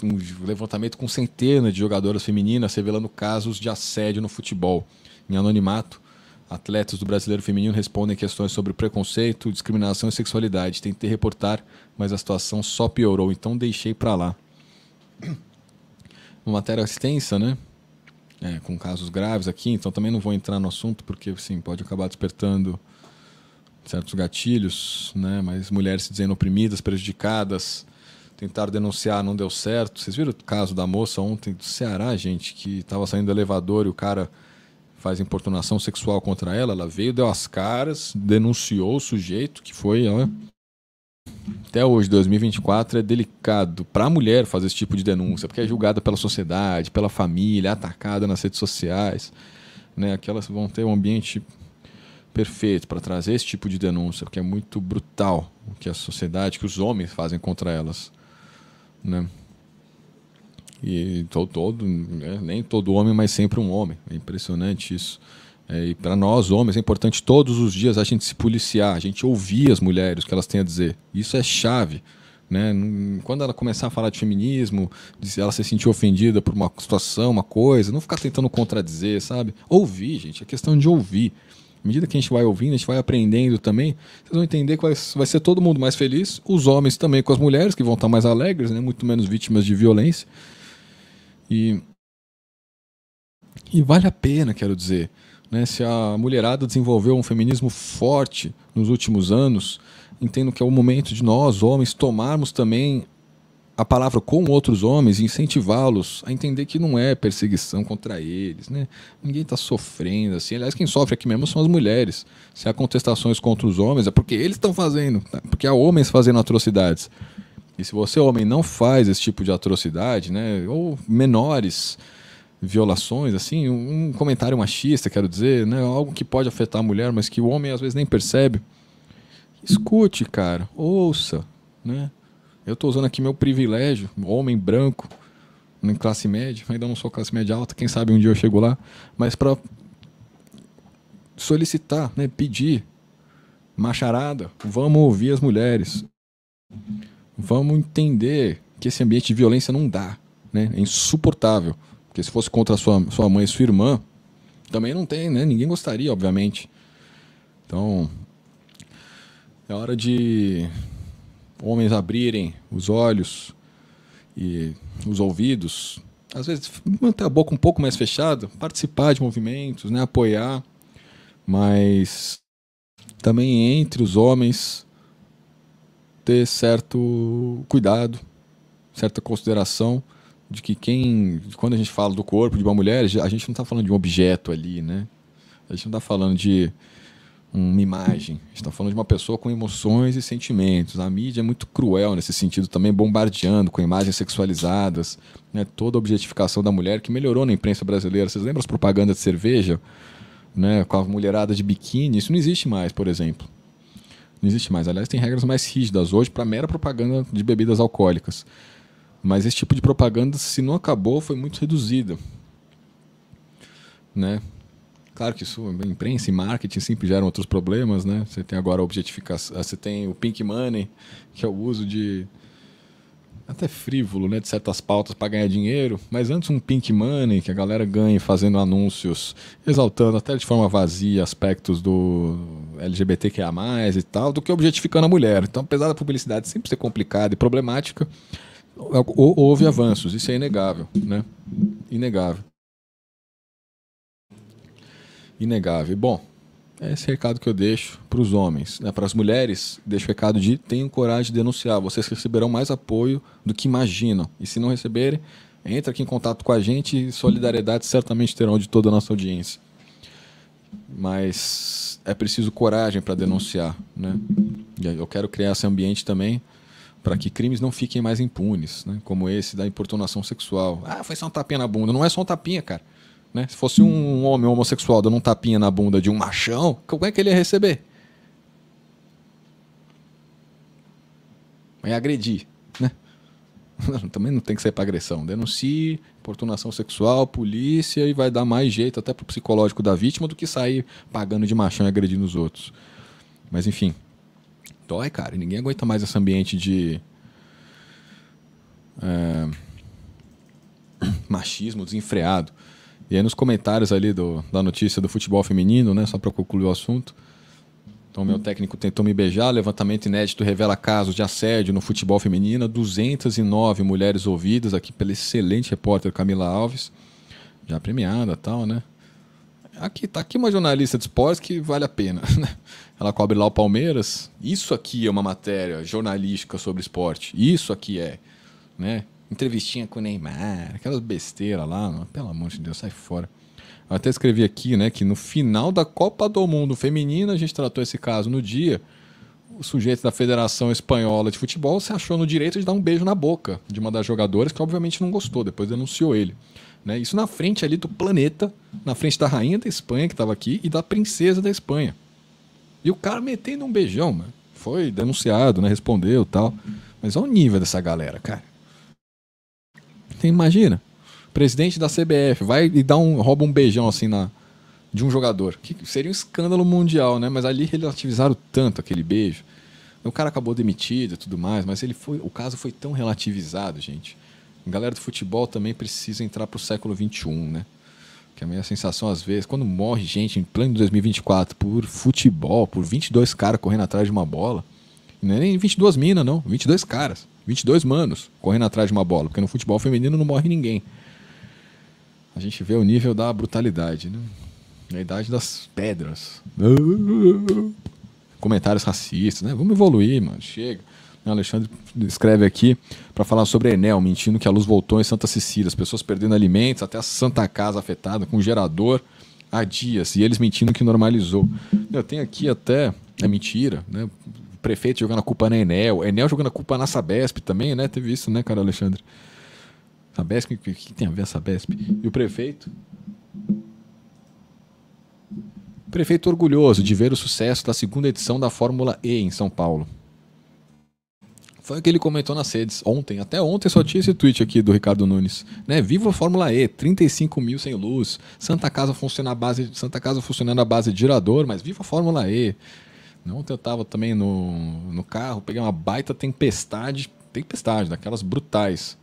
A: um levantamento com centenas de jogadoras femininas revelando casos de assédio no futebol. Em anonimato, atletas do brasileiro feminino respondem questões sobre preconceito, discriminação e sexualidade. Tentei reportar, mas a situação só piorou, então deixei para lá. Uma matéria extensa, né? É, com casos graves aqui, então também não vou entrar no assunto porque sim pode acabar despertando certos gatilhos, né? Mas mulheres se dizendo oprimidas, prejudicadas, tentaram denunciar, não deu certo. Vocês viram o caso da moça ontem do Ceará, gente, que estava saindo do elevador e o cara faz importunação sexual contra ela. Ela veio, deu as caras, denunciou o sujeito, que foi. Ó, até hoje, 2024, é delicado para a mulher fazer esse tipo de denúncia, porque é julgada pela sociedade, pela família, é atacada nas redes sociais. Né? Aquelas vão ter um ambiente perfeito para trazer esse tipo de denúncia, porque é muito brutal o que a sociedade, que os homens fazem contra elas né? E todo, todo né? nem todo homem, mas sempre um homem. É impressionante isso. É, e para nós homens é importante todos os dias a gente se policiar, a gente ouvir as mulheres o que elas têm a dizer. Isso é chave. Né? Quando ela começar a falar de feminismo, de ela se sentir ofendida por uma situação, uma coisa, não ficar tentando contradizer, sabe? Ouvir, gente, é questão de ouvir à medida que a gente vai ouvindo, a gente vai aprendendo também, vocês vão entender que vai, ser todo mundo mais feliz, os homens também com as mulheres, que vão estar mais alegres, né? muito menos vítimas de violência. E, e vale a pena, quero dizer. Né? Se a mulherada desenvolveu um feminismo forte nos últimos anos, entendo que é o momento de nós, homens, tomarmos também a palavra com outros homens, incentivá-los a entender que não é perseguição contra eles, né? Ninguém está sofrendo assim. Aliás, quem sofre aqui mesmo são as mulheres. Se há contestações contra os homens, é porque eles estão fazendo, tá? porque há homens fazendo atrocidades. E se você, homem, não faz esse tipo de atrocidade, né? Ou menores violações, assim, um comentário machista, quero dizer, né? Algo que pode afetar a mulher, mas que o homem às vezes nem percebe. Escute, cara, ouça, né? Eu estou usando aqui meu privilégio, homem branco, em classe média, ainda não sou classe média alta, quem sabe um dia eu chego lá, mas para solicitar, né, pedir macharada, vamos ouvir as mulheres. Vamos entender que esse ambiente de violência não dá, né? É insuportável. Porque se fosse contra sua, sua mãe e sua irmã, também não tem, né? Ninguém gostaria, obviamente. Então, é hora de homens abrirem os olhos e os ouvidos, às vezes manter a boca um pouco mais fechada, participar de movimentos, né, apoiar, mas também entre os homens ter certo cuidado, certa consideração de que quem, quando a gente fala do corpo de uma mulher, a gente não está falando de um objeto ali, né? A gente não está falando de uma imagem. A gente está falando de uma pessoa com emoções e sentimentos. A mídia é muito cruel nesse sentido também, bombardeando com imagens sexualizadas, né? toda a objetificação da mulher que melhorou na imprensa brasileira. Vocês lembram as propagandas de cerveja? Né? Com a mulherada de biquíni? Isso não existe mais, por exemplo. Não existe mais. Aliás, tem regras mais rígidas hoje para mera propaganda de bebidas alcoólicas. Mas esse tipo de propaganda, se não acabou, foi muito reduzida. Né? Claro que isso, imprensa e marketing sempre geram outros problemas, né? Você tem agora a objetificação, você tem o pink money, que é o uso de até frívolo, né, de certas pautas para ganhar dinheiro, mas antes um pink money que a galera ganhe fazendo anúncios, exaltando até de forma vazia aspectos do LGBTQIA+ e tal, do que objetificando a mulher. Então, apesar da publicidade sempre ser complicada e problemática, é houve avanços, isso é inegável, né? Inegável inegável. Bom, é esse recado que eu deixo para os homens. Né? Para as mulheres, deixo o recado de tenham coragem de denunciar. Vocês receberão mais apoio do que imaginam. E se não receberem, entre aqui em contato com a gente e solidariedade certamente terão de toda a nossa audiência. Mas é preciso coragem para denunciar. Né? eu quero criar esse ambiente também para que crimes não fiquem mais impunes, né? como esse da importunação sexual. Ah, foi só um tapinha na bunda. Não é só um tapinha, cara. Né? Se fosse um homem homossexual dando um tapinha na bunda de um machão, como é que ele ia receber? Vai agredir, né? Também não tem que ser para agressão. Denuncie, importunação sexual, polícia e vai dar mais jeito até pro psicológico da vítima do que sair pagando de machão e agredindo os outros. Mas enfim, dói, cara. Ninguém aguenta mais esse ambiente de é, machismo desenfreado. E aí nos comentários ali do, da notícia do futebol feminino, né? Só para concluir o assunto. Então, meu hum. técnico tentou me beijar. Levantamento inédito revela casos de assédio no futebol feminino. 209 mulheres ouvidas aqui pela excelente repórter Camila Alves. Já premiada tal, né? Aqui, tá aqui uma jornalista de esportes que vale a pena. Né? Ela cobre lá o Palmeiras. Isso aqui é uma matéria jornalística sobre esporte. Isso aqui é, né? entrevistinha com o Neymar, aquelas besteiras lá, pelo amor de Deus, sai fora. Eu até escrevi aqui, né, que no final da Copa do Mundo Feminina, a gente tratou esse caso no dia, o sujeito da Federação Espanhola de Futebol se achou no direito de dar um beijo na boca de uma das jogadoras, que obviamente não gostou, depois denunciou ele. Né? Isso na frente ali do planeta, na frente da rainha da Espanha que estava aqui e da princesa da Espanha. E o cara metendo um beijão, mano. Foi denunciado, né? Respondeu tal. Mas olha o nível dessa galera, cara. Então, imagina, presidente da CBF vai e dá um, rouba um beijão assim na de um jogador. Que seria um escândalo mundial, né? Mas ali relativizaram tanto aquele beijo. O cara acabou demitido e tudo mais, mas ele foi, o caso foi tão relativizado, gente. A galera do futebol também precisa entrar pro século XXI, né? Que é a minha sensação às vezes, quando morre gente em plano de 2024 por futebol, por 22 caras correndo atrás de uma bola, não é nem 22 minas, não, 22 caras. 22 manos correndo atrás de uma bola, porque no futebol feminino não morre ninguém. A gente vê o nível da brutalidade, né? Na idade das pedras. Comentários racistas, né? Vamos evoluir, mano. Chega. O Alexandre escreve aqui para falar sobre Enel, mentindo que a luz voltou em Santa Cecília, as pessoas perdendo alimentos, até a Santa Casa afetada com um gerador há dias, e eles mentindo que normalizou. Eu tenho aqui até, é mentira, né? prefeito jogando a culpa na Enel, Enel jogando a culpa na Sabesp também, né? Teve isso, né, cara Alexandre? Sabesp, o que, que tem a ver a Sabesp? E o prefeito? Prefeito orgulhoso de ver o sucesso da segunda edição da Fórmula E em São Paulo. Foi o que ele comentou nas redes ontem. Até ontem só tinha esse tweet aqui do Ricardo Nunes. Né? Viva a Fórmula E, 35 mil sem luz. Santa Casa, funciona a base, Santa Casa funcionando a base de girador, mas viva a Fórmula E. Ontem eu estava também no, no carro, peguei uma baita tempestade, tempestade, daquelas brutais.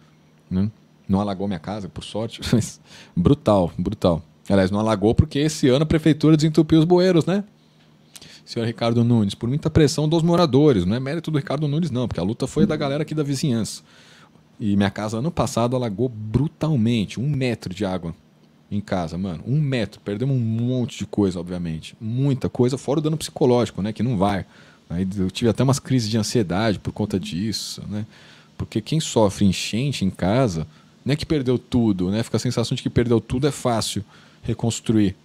A: Né? Não alagou minha casa, por sorte, mas brutal, brutal. Aliás, não alagou porque esse ano a prefeitura desentupiu os bueiros, né? Senhor Ricardo Nunes, por muita pressão dos moradores, não é mérito do Ricardo Nunes, não, porque a luta foi da galera aqui da vizinhança. E minha casa ano passado alagou brutalmente, um metro de água em casa, mano. Um metro, perdemos um monte de coisa, obviamente. Muita coisa, fora o dano psicológico, né? Que não vai. Aí eu tive até umas crises de ansiedade por conta disso, né? Porque quem sofre enchente em casa, não é que perdeu tudo, né? Fica a sensação de que perdeu tudo é fácil reconstruir.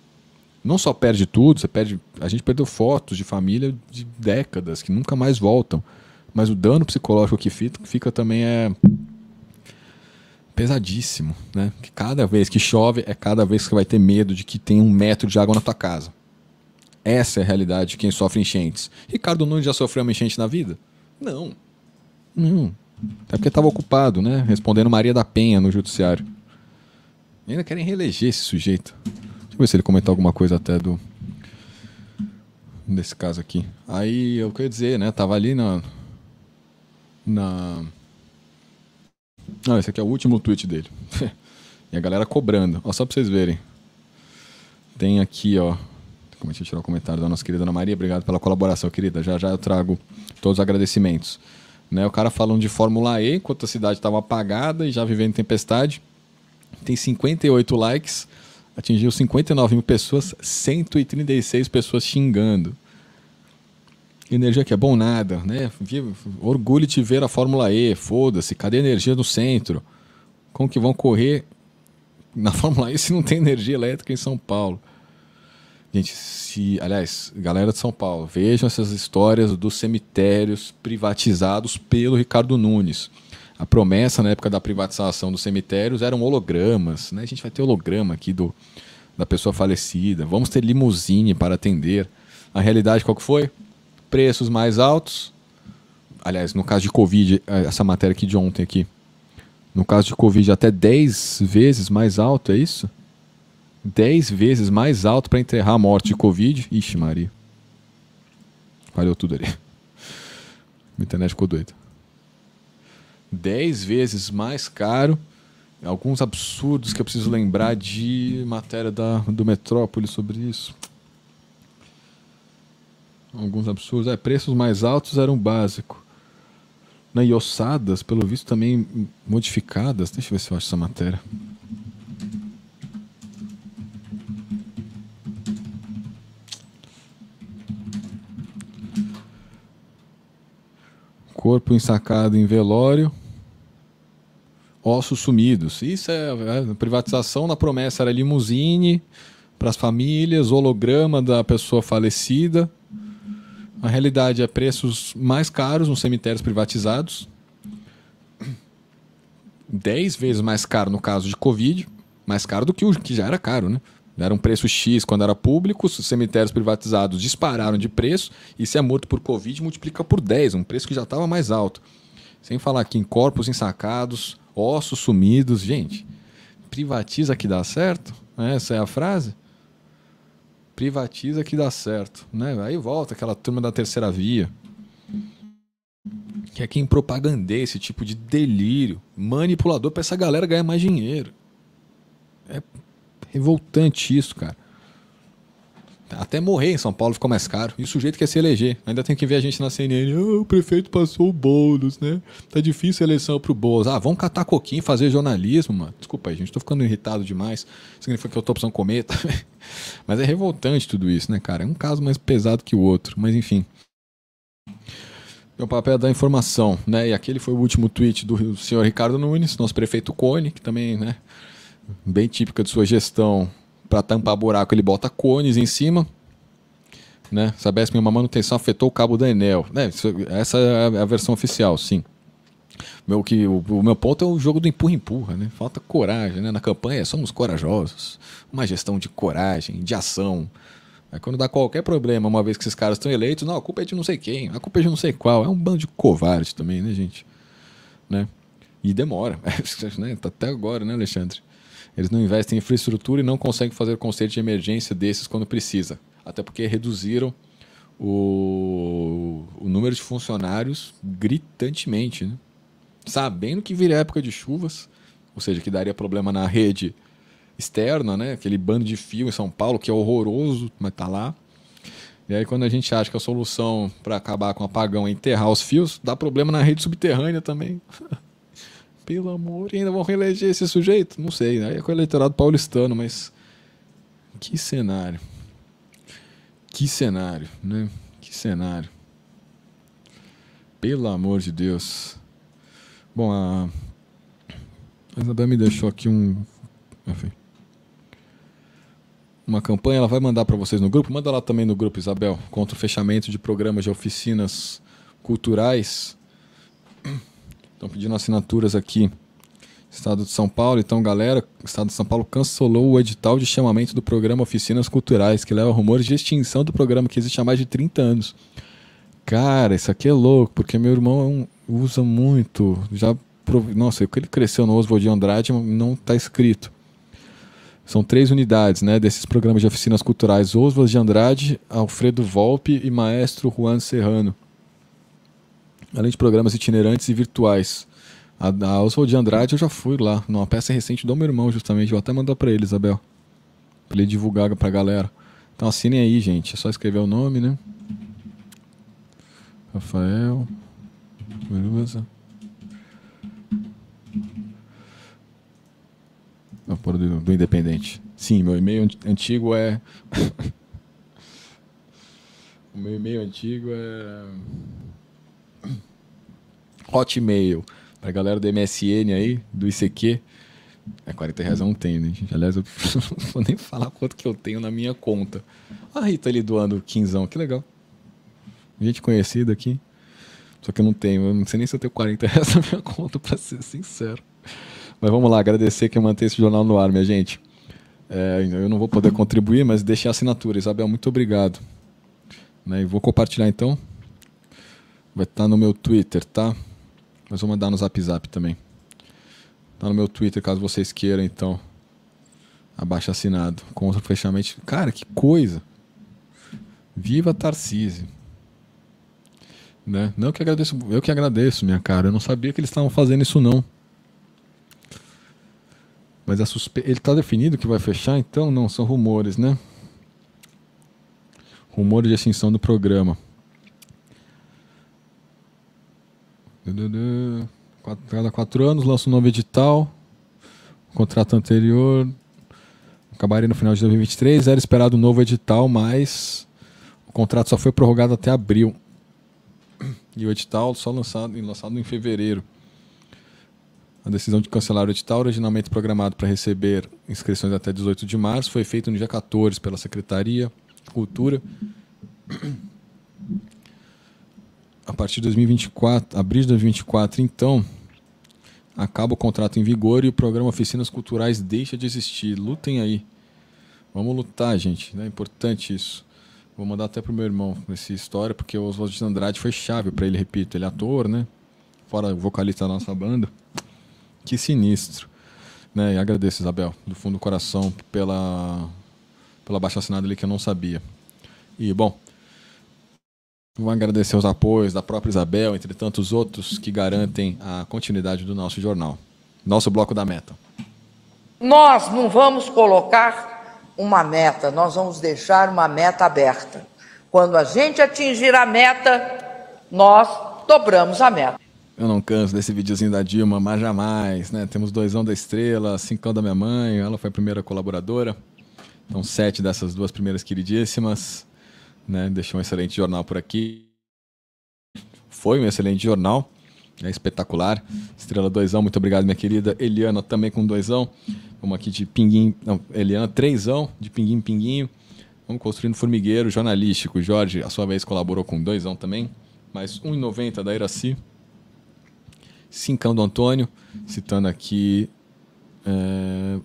A: Não só perde tudo, você perde. A gente perdeu fotos de família de décadas que nunca mais voltam. Mas o dano psicológico que fica também é pesadíssimo, né? Que cada vez que chove é cada vez que você vai ter medo de que tem um metro de água na tua casa. Essa é a realidade de quem sofre enchentes. Ricardo Nunes já sofreu uma enchente na vida? Não. Não. É porque estava ocupado, né? Respondendo Maria da Penha no judiciário. ainda querem reeleger esse sujeito. Deixa eu ver se ele comentar alguma coisa até do. desse caso aqui. Aí, é eu queria dizer, né? Tava ali na. na não, esse aqui é o último tweet dele. e a galera cobrando. Ó, só pra vocês verem. Tem aqui, ó. Comecei a tirar o comentário da nossa querida Ana Maria. Obrigado pela colaboração, querida. Já já eu trago todos os agradecimentos. Né, o cara falando de Fórmula E, enquanto a cidade estava apagada e já vivendo tempestade. Tem 58 likes, atingiu 59 mil pessoas, 136 pessoas xingando energia que é bom nada, né? Orgulho de ver a Fórmula E, foda-se, cadê a energia do centro? Como que vão correr na Fórmula E se não tem energia elétrica em São Paulo? Gente, se, aliás, galera de São Paulo, vejam essas histórias dos cemitérios privatizados pelo Ricardo Nunes. A promessa na época da privatização dos cemitérios eram hologramas, né? A gente vai ter holograma aqui do da pessoa falecida. Vamos ter limusine para atender. A realidade qual que foi? preços mais altos. Aliás, no caso de Covid, é, essa matéria aqui de ontem aqui. No caso de Covid, até 10 vezes mais alto, é isso? 10 vezes mais alto para enterrar a morte de Covid. Ixi, Maria. Falhou tudo ali. A internet ficou doida. 10 vezes mais caro. Alguns absurdos que eu preciso lembrar de matéria da, do Metrópole sobre isso alguns absurdos. É, preços mais altos eram básico. Né, e ossadas, pelo visto, também modificadas. Deixa eu ver se eu acho essa matéria. Corpo ensacado em velório. Ossos sumidos. Isso é, é privatização na promessa era limusine para as famílias, holograma da pessoa falecida a realidade é preços mais caros nos cemitérios privatizados. 10 vezes mais caro no caso de Covid, mais caro do que o que já era caro, né? Era um preço X quando era público, os cemitérios privatizados dispararam de preço, e se é morto por Covid, multiplica por 10, um preço que já estava mais alto. Sem falar aqui em corpos ensacados, ossos sumidos, gente, privatiza que dá certo, essa é a frase privatiza que dá certo, né? Aí volta aquela turma da terceira via. Que é quem propagandeia esse tipo de delírio manipulador para essa galera ganhar mais dinheiro. É revoltante isso, cara. Até morrer em São Paulo ficou mais caro. E o sujeito quer se eleger. Ainda tem que ver a gente na CNN. Oh, ah, o prefeito passou o Boulos, né? Tá difícil a eleição pro Boulos. Ah, vamos catar coquinho, fazer jornalismo, mano. Desculpa aí, gente. Tô ficando irritado demais. Significa que eu tô precisando comer também. Tá? Mas é revoltante tudo isso, né, cara? É um caso mais pesado que o outro. Mas enfim. Meu papel é informação, né? E aquele foi o último tweet do senhor Ricardo Nunes, nosso prefeito Cone, que também, né? Bem típica de sua gestão para tampar buraco, ele bota cones em cima. Né? Sabesp, uma manutenção afetou o cabo da Enel. Né? essa é, é a versão oficial, sim. Meu, que, o, o, meu ponto é o jogo do empurra-empurra, né? Falta coragem, né? Na campanha, é, somos corajosos. Uma gestão de coragem, de ação. É quando dá qualquer problema, uma vez que esses caras estão eleitos, não, a culpa é de não sei quem, a culpa é de não sei qual. É um bando de covarde também, né, gente? Né? E demora. né? Tá até agora, né, Alexandre? Eles não investem em infraestrutura e não conseguem fazer conceito de emergência desses quando precisa. Até porque reduziram o, o número de funcionários gritantemente. Né? Sabendo que viria época de chuvas, ou seja, que daria problema na rede externa, né? aquele bando de fio em São Paulo que é horroroso, mas está lá. E aí, quando a gente acha que a solução para acabar com o apagão é enterrar os fios, dá problema na rede subterrânea também. Pelo amor, e ainda vão reeleger esse sujeito? Não sei, né? É com o eleitorado paulistano, mas. Que cenário. Que cenário, né? Que cenário. Pelo amor de Deus. Bom, a. A Isabel me deixou aqui um. Enfim. Uma campanha, ela vai mandar para vocês no grupo. Manda lá também no grupo, Isabel, contra o fechamento de programas de oficinas culturais Estão pedindo assinaturas aqui. Estado de São Paulo, então galera, Estado de São Paulo cancelou o edital de chamamento do programa Oficinas Culturais, que leva rumores de extinção do programa que existe há mais de 30 anos. Cara, isso aqui é louco, porque meu irmão é usa muito. Já Nossa, o que ele cresceu no Oswald de Andrade não está escrito. São três unidades né, desses programas de oficinas culturais: Oswald de Andrade, Alfredo Volpe e Maestro Juan Serrano além de programas itinerantes e virtuais. A, a Oswald de Andrade eu já fui lá, numa peça recente do meu irmão, justamente. vou até mandar para ele, Isabel. Pra ele divulgar pra galera. Então assinem aí, gente. É só escrever o nome, né? Rafael. Beleza. Ah, do, do Independente. Sim, meu e-mail antigo é. o meu e-mail antigo é. Hotmail. Pra galera do MSN aí, do ICQ. É 40 reais eu não tenho, né, gente? Aliás, eu não vou nem falar quanto que eu tenho na minha conta. A Rita ali doando quinzão, que legal. Gente conhecida aqui. Só que eu não tenho, eu não sei nem se eu tenho 40 reais na minha conta, pra ser sincero. Mas vamos lá, agradecer que mantém esse jornal no ar, minha gente. É, eu não vou poder contribuir, mas deixei a assinatura. Isabel, muito obrigado. Né, e vou compartilhar então. Vai estar tá no meu Twitter, tá? Mas vou mandar no zap zap também. Tá no meu Twitter, caso vocês queiram, então. Abaixo assinado. Contra o fechamento. Cara, que coisa! Viva Tarcísio! Né? Não que agradeço, eu que agradeço, minha cara. Eu não sabia que eles estavam fazendo isso, não. Mas a suspe... ele está definido que vai fechar, então? Não, são rumores, né? Rumores de extinção do programa. Quatro, cada quatro anos lança um novo edital. O contrato anterior acabaria no final de 2023. Era esperado um novo edital, mas o contrato só foi prorrogado até abril. E o edital só lançado, lançado em fevereiro. A decisão de cancelar o edital, originalmente programado para receber inscrições até 18 de março, foi feita no dia 14 pela Secretaria de Cultura a partir de 2024, abril de 2024, então, acaba o contrato em vigor e o programa Oficinas Culturais deixa de existir. Lutem aí. Vamos lutar, gente. Né? É importante isso. Vou mandar até pro meu irmão essa história, porque o Oswaldo de Andrade foi chave para ele, repito. Ele é ator, né? Fora o vocalista da nossa banda. Que sinistro. Né? E agradeço, Isabel, do fundo do coração, pela, pela baixa assinada ali que eu não sabia. E, bom, Vamos agradecer os apoios da própria Isabel, entre tantos outros que garantem a continuidade do nosso jornal. Nosso bloco da meta. Nós não
C: vamos colocar uma meta, nós vamos deixar uma meta aberta. Quando a gente atingir a meta, nós dobramos a meta.
A: Eu não canso desse videozinho da Dilma, mas jamais, né? Temos doisão da estrela, cinco da minha mãe, ela foi a primeira colaboradora. Então, sete dessas duas primeiras queridíssimas né? Deixou um excelente jornal por aqui. Foi um excelente jornal. É espetacular. Estrela doisão, muito obrigado, minha querida. Eliana também com doisão. Vamos aqui de pinguim. Não, Eliana, trêsão, de pinguim, pinguinho. Vamos construindo formigueiro jornalístico. Jorge, a sua vez, colaborou com doisão também. Mais 1,90 da Iraci. Cincão do Antônio, citando aqui. É,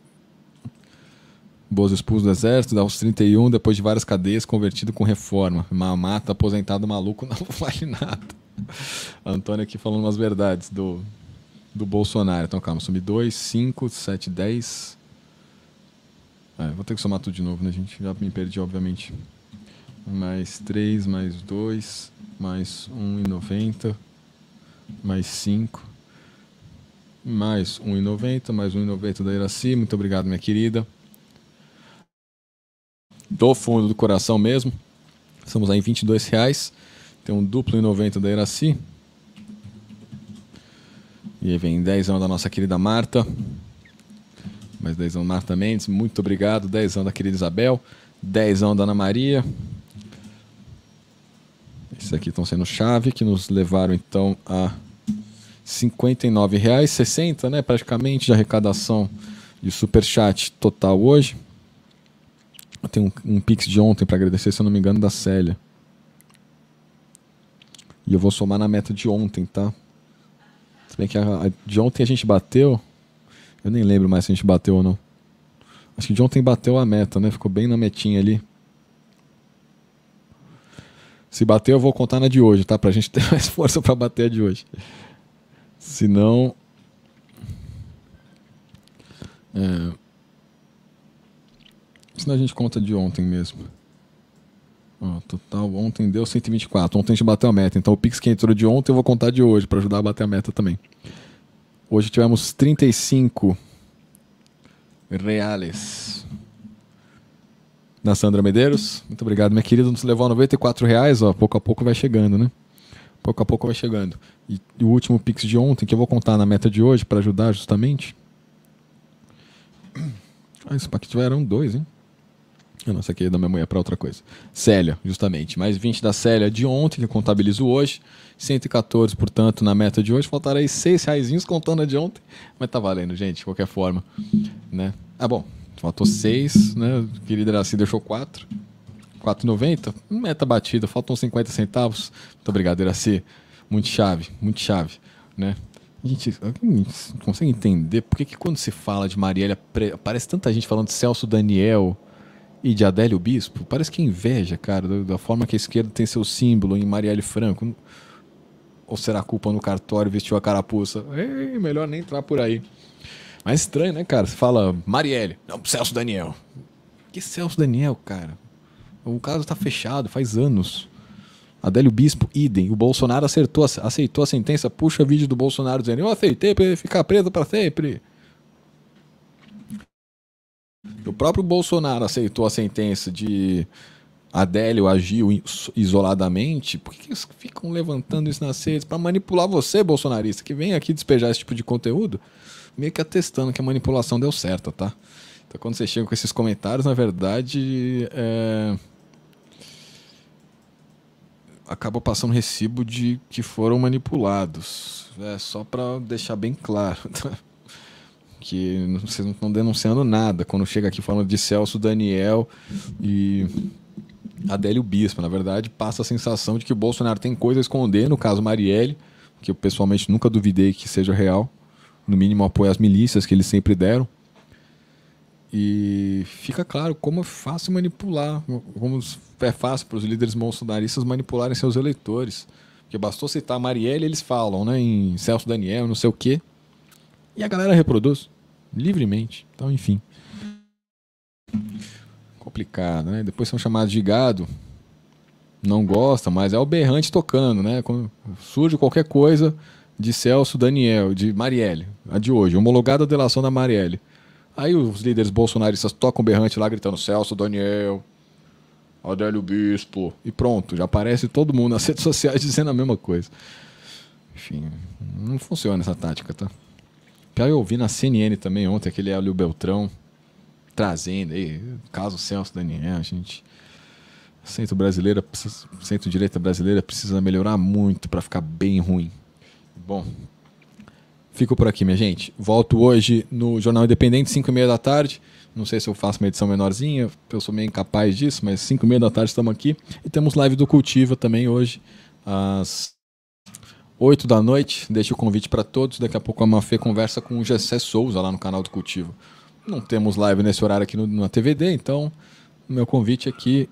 A: Bozo expulso do exército, aos 31, depois de várias cadeias, convertido com reforma. Mamata, aposentado maluco, não vale nada. Antônio aqui falando umas verdades do, do Bolsonaro. Então calma, sumi 2, 5, 7, 10. vou ter que somar tudo de novo, né, gente? Já me perdi, obviamente. Mais 3, mais 2, mais 1,90, mais 5, mais 1,90, mais 1,90 da Iraci. Muito obrigado, minha querida do fundo do coração mesmo. Estamos aí em 22 reais. Tem um duplo e 90 da Iraci. E aí vem 10 anos da nossa querida Marta. Mais 10 anos Marta Mendes. Muito obrigado. 10 anos da querida Isabel. 10 anos da Ana Maria. Esses aqui estão sendo chave, que nos levaram então a R$ 59,60, né? Praticamente de arrecadação de superchat total hoje. Tem um, um pix de ontem para agradecer, se eu não me engano, da Célia. E eu vou somar na meta de ontem, tá? Se bem que a, a, de ontem a gente bateu. Eu nem lembro mais se a gente bateu ou não. Acho que de ontem bateu a meta, né? Ficou bem na metinha ali. Se bater, eu vou contar na de hoje, tá? Pra gente ter mais força pra bater a de hoje. Se não. É... Senão a gente conta de ontem mesmo. Ó, total, ontem deu 124. Ontem a gente bateu a meta. Então o Pix que entrou de ontem eu vou contar de hoje para ajudar a bater a meta também. Hoje tivemos 35 reais da Sandra Medeiros. Muito obrigado, minha querida. Nos levou a 94 reais, ó. Pouco a pouco vai chegando, né? Pouco a pouco vai chegando. E, e o último Pix de ontem, que eu vou contar na meta de hoje para ajudar justamente. Ah, esse pacote tiveram dois, hein? Nossa, aqui é da minha mulher para outra coisa. Célia, justamente. Mais 20 da Célia de ontem, que eu contabilizo hoje. 114, portanto, na meta de hoje. Faltaram aí 6 reais contando a de ontem. Mas tá valendo, gente, de qualquer forma. Né? Ah, bom. Faltou 6, né? Querida Iraci deixou 4. 4,90. Meta batida. Faltam 50 centavos. Muito obrigado, Iraci. Muito chave, muito chave, né? A gente, consegue entender por que, que quando se fala de Marielle aparece tanta gente falando de Celso Daniel, e de Adélio Bispo, parece que inveja, cara, da forma que a esquerda tem seu símbolo em Marielle Franco. Ou será culpa no cartório, vestiu a carapuça? Ei, melhor nem entrar por aí. Mas estranho, né, cara? Você fala Marielle, não, Celso Daniel. Que Celso Daniel, cara? O caso tá fechado, faz anos. Adélio Bispo, idem. O Bolsonaro acertou, aceitou a sentença, puxa vídeo do Bolsonaro dizendo: Eu aceitei pra ele ficar preso para sempre. O próprio Bolsonaro aceitou a sentença de Adélio agiu isoladamente. Por que eles ficam levantando isso nas redes? Para manipular você, bolsonarista, que vem aqui despejar esse tipo de conteúdo, meio que atestando que a manipulação deu certo, tá? Então quando você chega com esses comentários, na verdade. É acaba passando recibo de que foram manipulados. É só para deixar bem claro. Tá? que vocês não estão denunciando nada quando chega aqui falando de Celso Daniel e Adélio Bispo. Na verdade, passa a sensação de que o Bolsonaro tem coisa a esconder, no caso Marielle, que eu pessoalmente nunca duvidei que seja real, no mínimo apoia as milícias que eles sempre deram. E fica claro como é fácil manipular, como é fácil para os líderes bolsonaristas manipularem seus eleitores. Porque bastou citar Marielle, eles falam, né, em Celso Daniel, não sei o quê. E a galera reproduz livremente. Então, enfim. Complicado, né? Depois são chamados de gado. Não gosta, mas é o berrante tocando, né? Quando surge qualquer coisa de Celso Daniel, de Marielle, a de hoje, homologada a delação da Marielle. Aí os líderes bolsonaristas tocam berrante lá gritando Celso Daniel, Adélio Bispo, e pronto, já aparece todo mundo nas redes sociais dizendo a mesma coisa. Enfim, não funciona essa tática, tá? Pior eu ouvi na CNN também ontem aquele Hélio Beltrão trazendo aí o caso Celso Daniel, gente. Centro brasileira, centro direita brasileira precisa melhorar muito para ficar bem ruim. Bom, fico por aqui, minha gente. Volto hoje no Jornal Independente, 5 e meia da tarde. Não sei se eu faço uma edição menorzinha, eu sou meio incapaz disso, mas 5 e meia da tarde estamos aqui. E temos live do Cultiva também hoje, às 8 da noite. Deixo o convite para todos. Daqui a pouco a Mafê conversa com o Gessé Souza lá no canal do Cultivo. Não temos live nesse horário aqui no, na TVD, então meu convite é que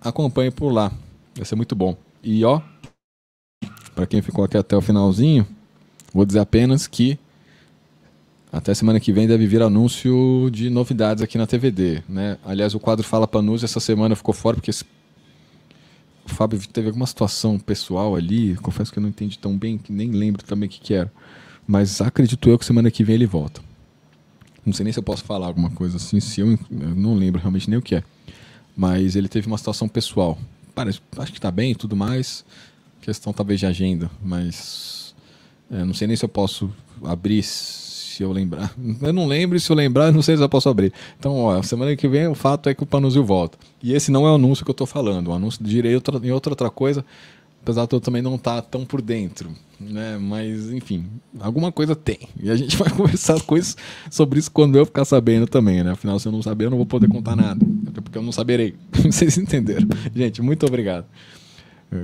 A: acompanhe por lá. Vai ser muito bom. E ó, para quem ficou aqui até o finalzinho, vou dizer apenas que até semana que vem deve vir anúncio de novidades aqui na TVD, né? Aliás, o quadro Fala Panus essa semana ficou fora porque esse o Fábio teve alguma situação pessoal ali, confesso que eu não entendi tão bem, que nem lembro também o que, que era. Mas acredito eu que semana que vem ele volta. Não sei nem se eu posso falar alguma coisa assim, se eu, eu não lembro realmente nem o que é. Mas ele teve uma situação pessoal. Parece, acho que tá bem e tudo mais. Questão talvez de agenda, mas é, não sei nem se eu posso abrir se eu lembrar. Eu não lembro, se eu lembrar, não sei se eu posso abrir. Então, ó, semana que vem o fato é que o Panuzio volta. E esse não é o anúncio que eu estou falando. O anúncio de direito é em outra, outra coisa, apesar de eu também não estar tá tão por dentro. Né? Mas, enfim, alguma coisa tem. E a gente vai conversar isso, sobre isso quando eu ficar sabendo também, né? Afinal, se eu não saber, eu não vou poder contar nada. Até porque eu não saberei. Vocês entenderam. Gente, muito obrigado.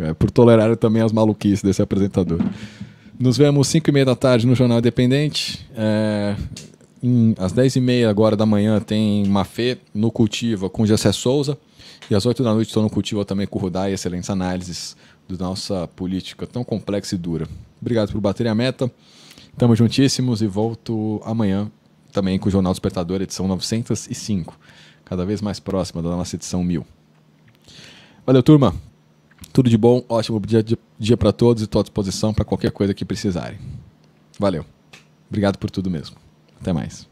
A: É, por tolerar também as maluquices desse apresentador. Nos vemos 5 e meia da tarde no Jornal Independente. É, em, às 10 e meia agora da manhã tem Mafê no Cultiva com Gessé Souza. E às 8 da noite estou no Cultiva também com o Rudai, excelentes análises da nossa política tão complexa e dura. Obrigado por bater a meta. Tamo juntíssimos e volto amanhã também com o Jornal Despertador, edição 905. Cada vez mais próxima da nossa edição 1000. Valeu, turma. Tudo de bom, ótimo dia, dia para todos e estou à disposição para qualquer coisa que precisarem. Valeu. Obrigado por tudo mesmo. Até mais.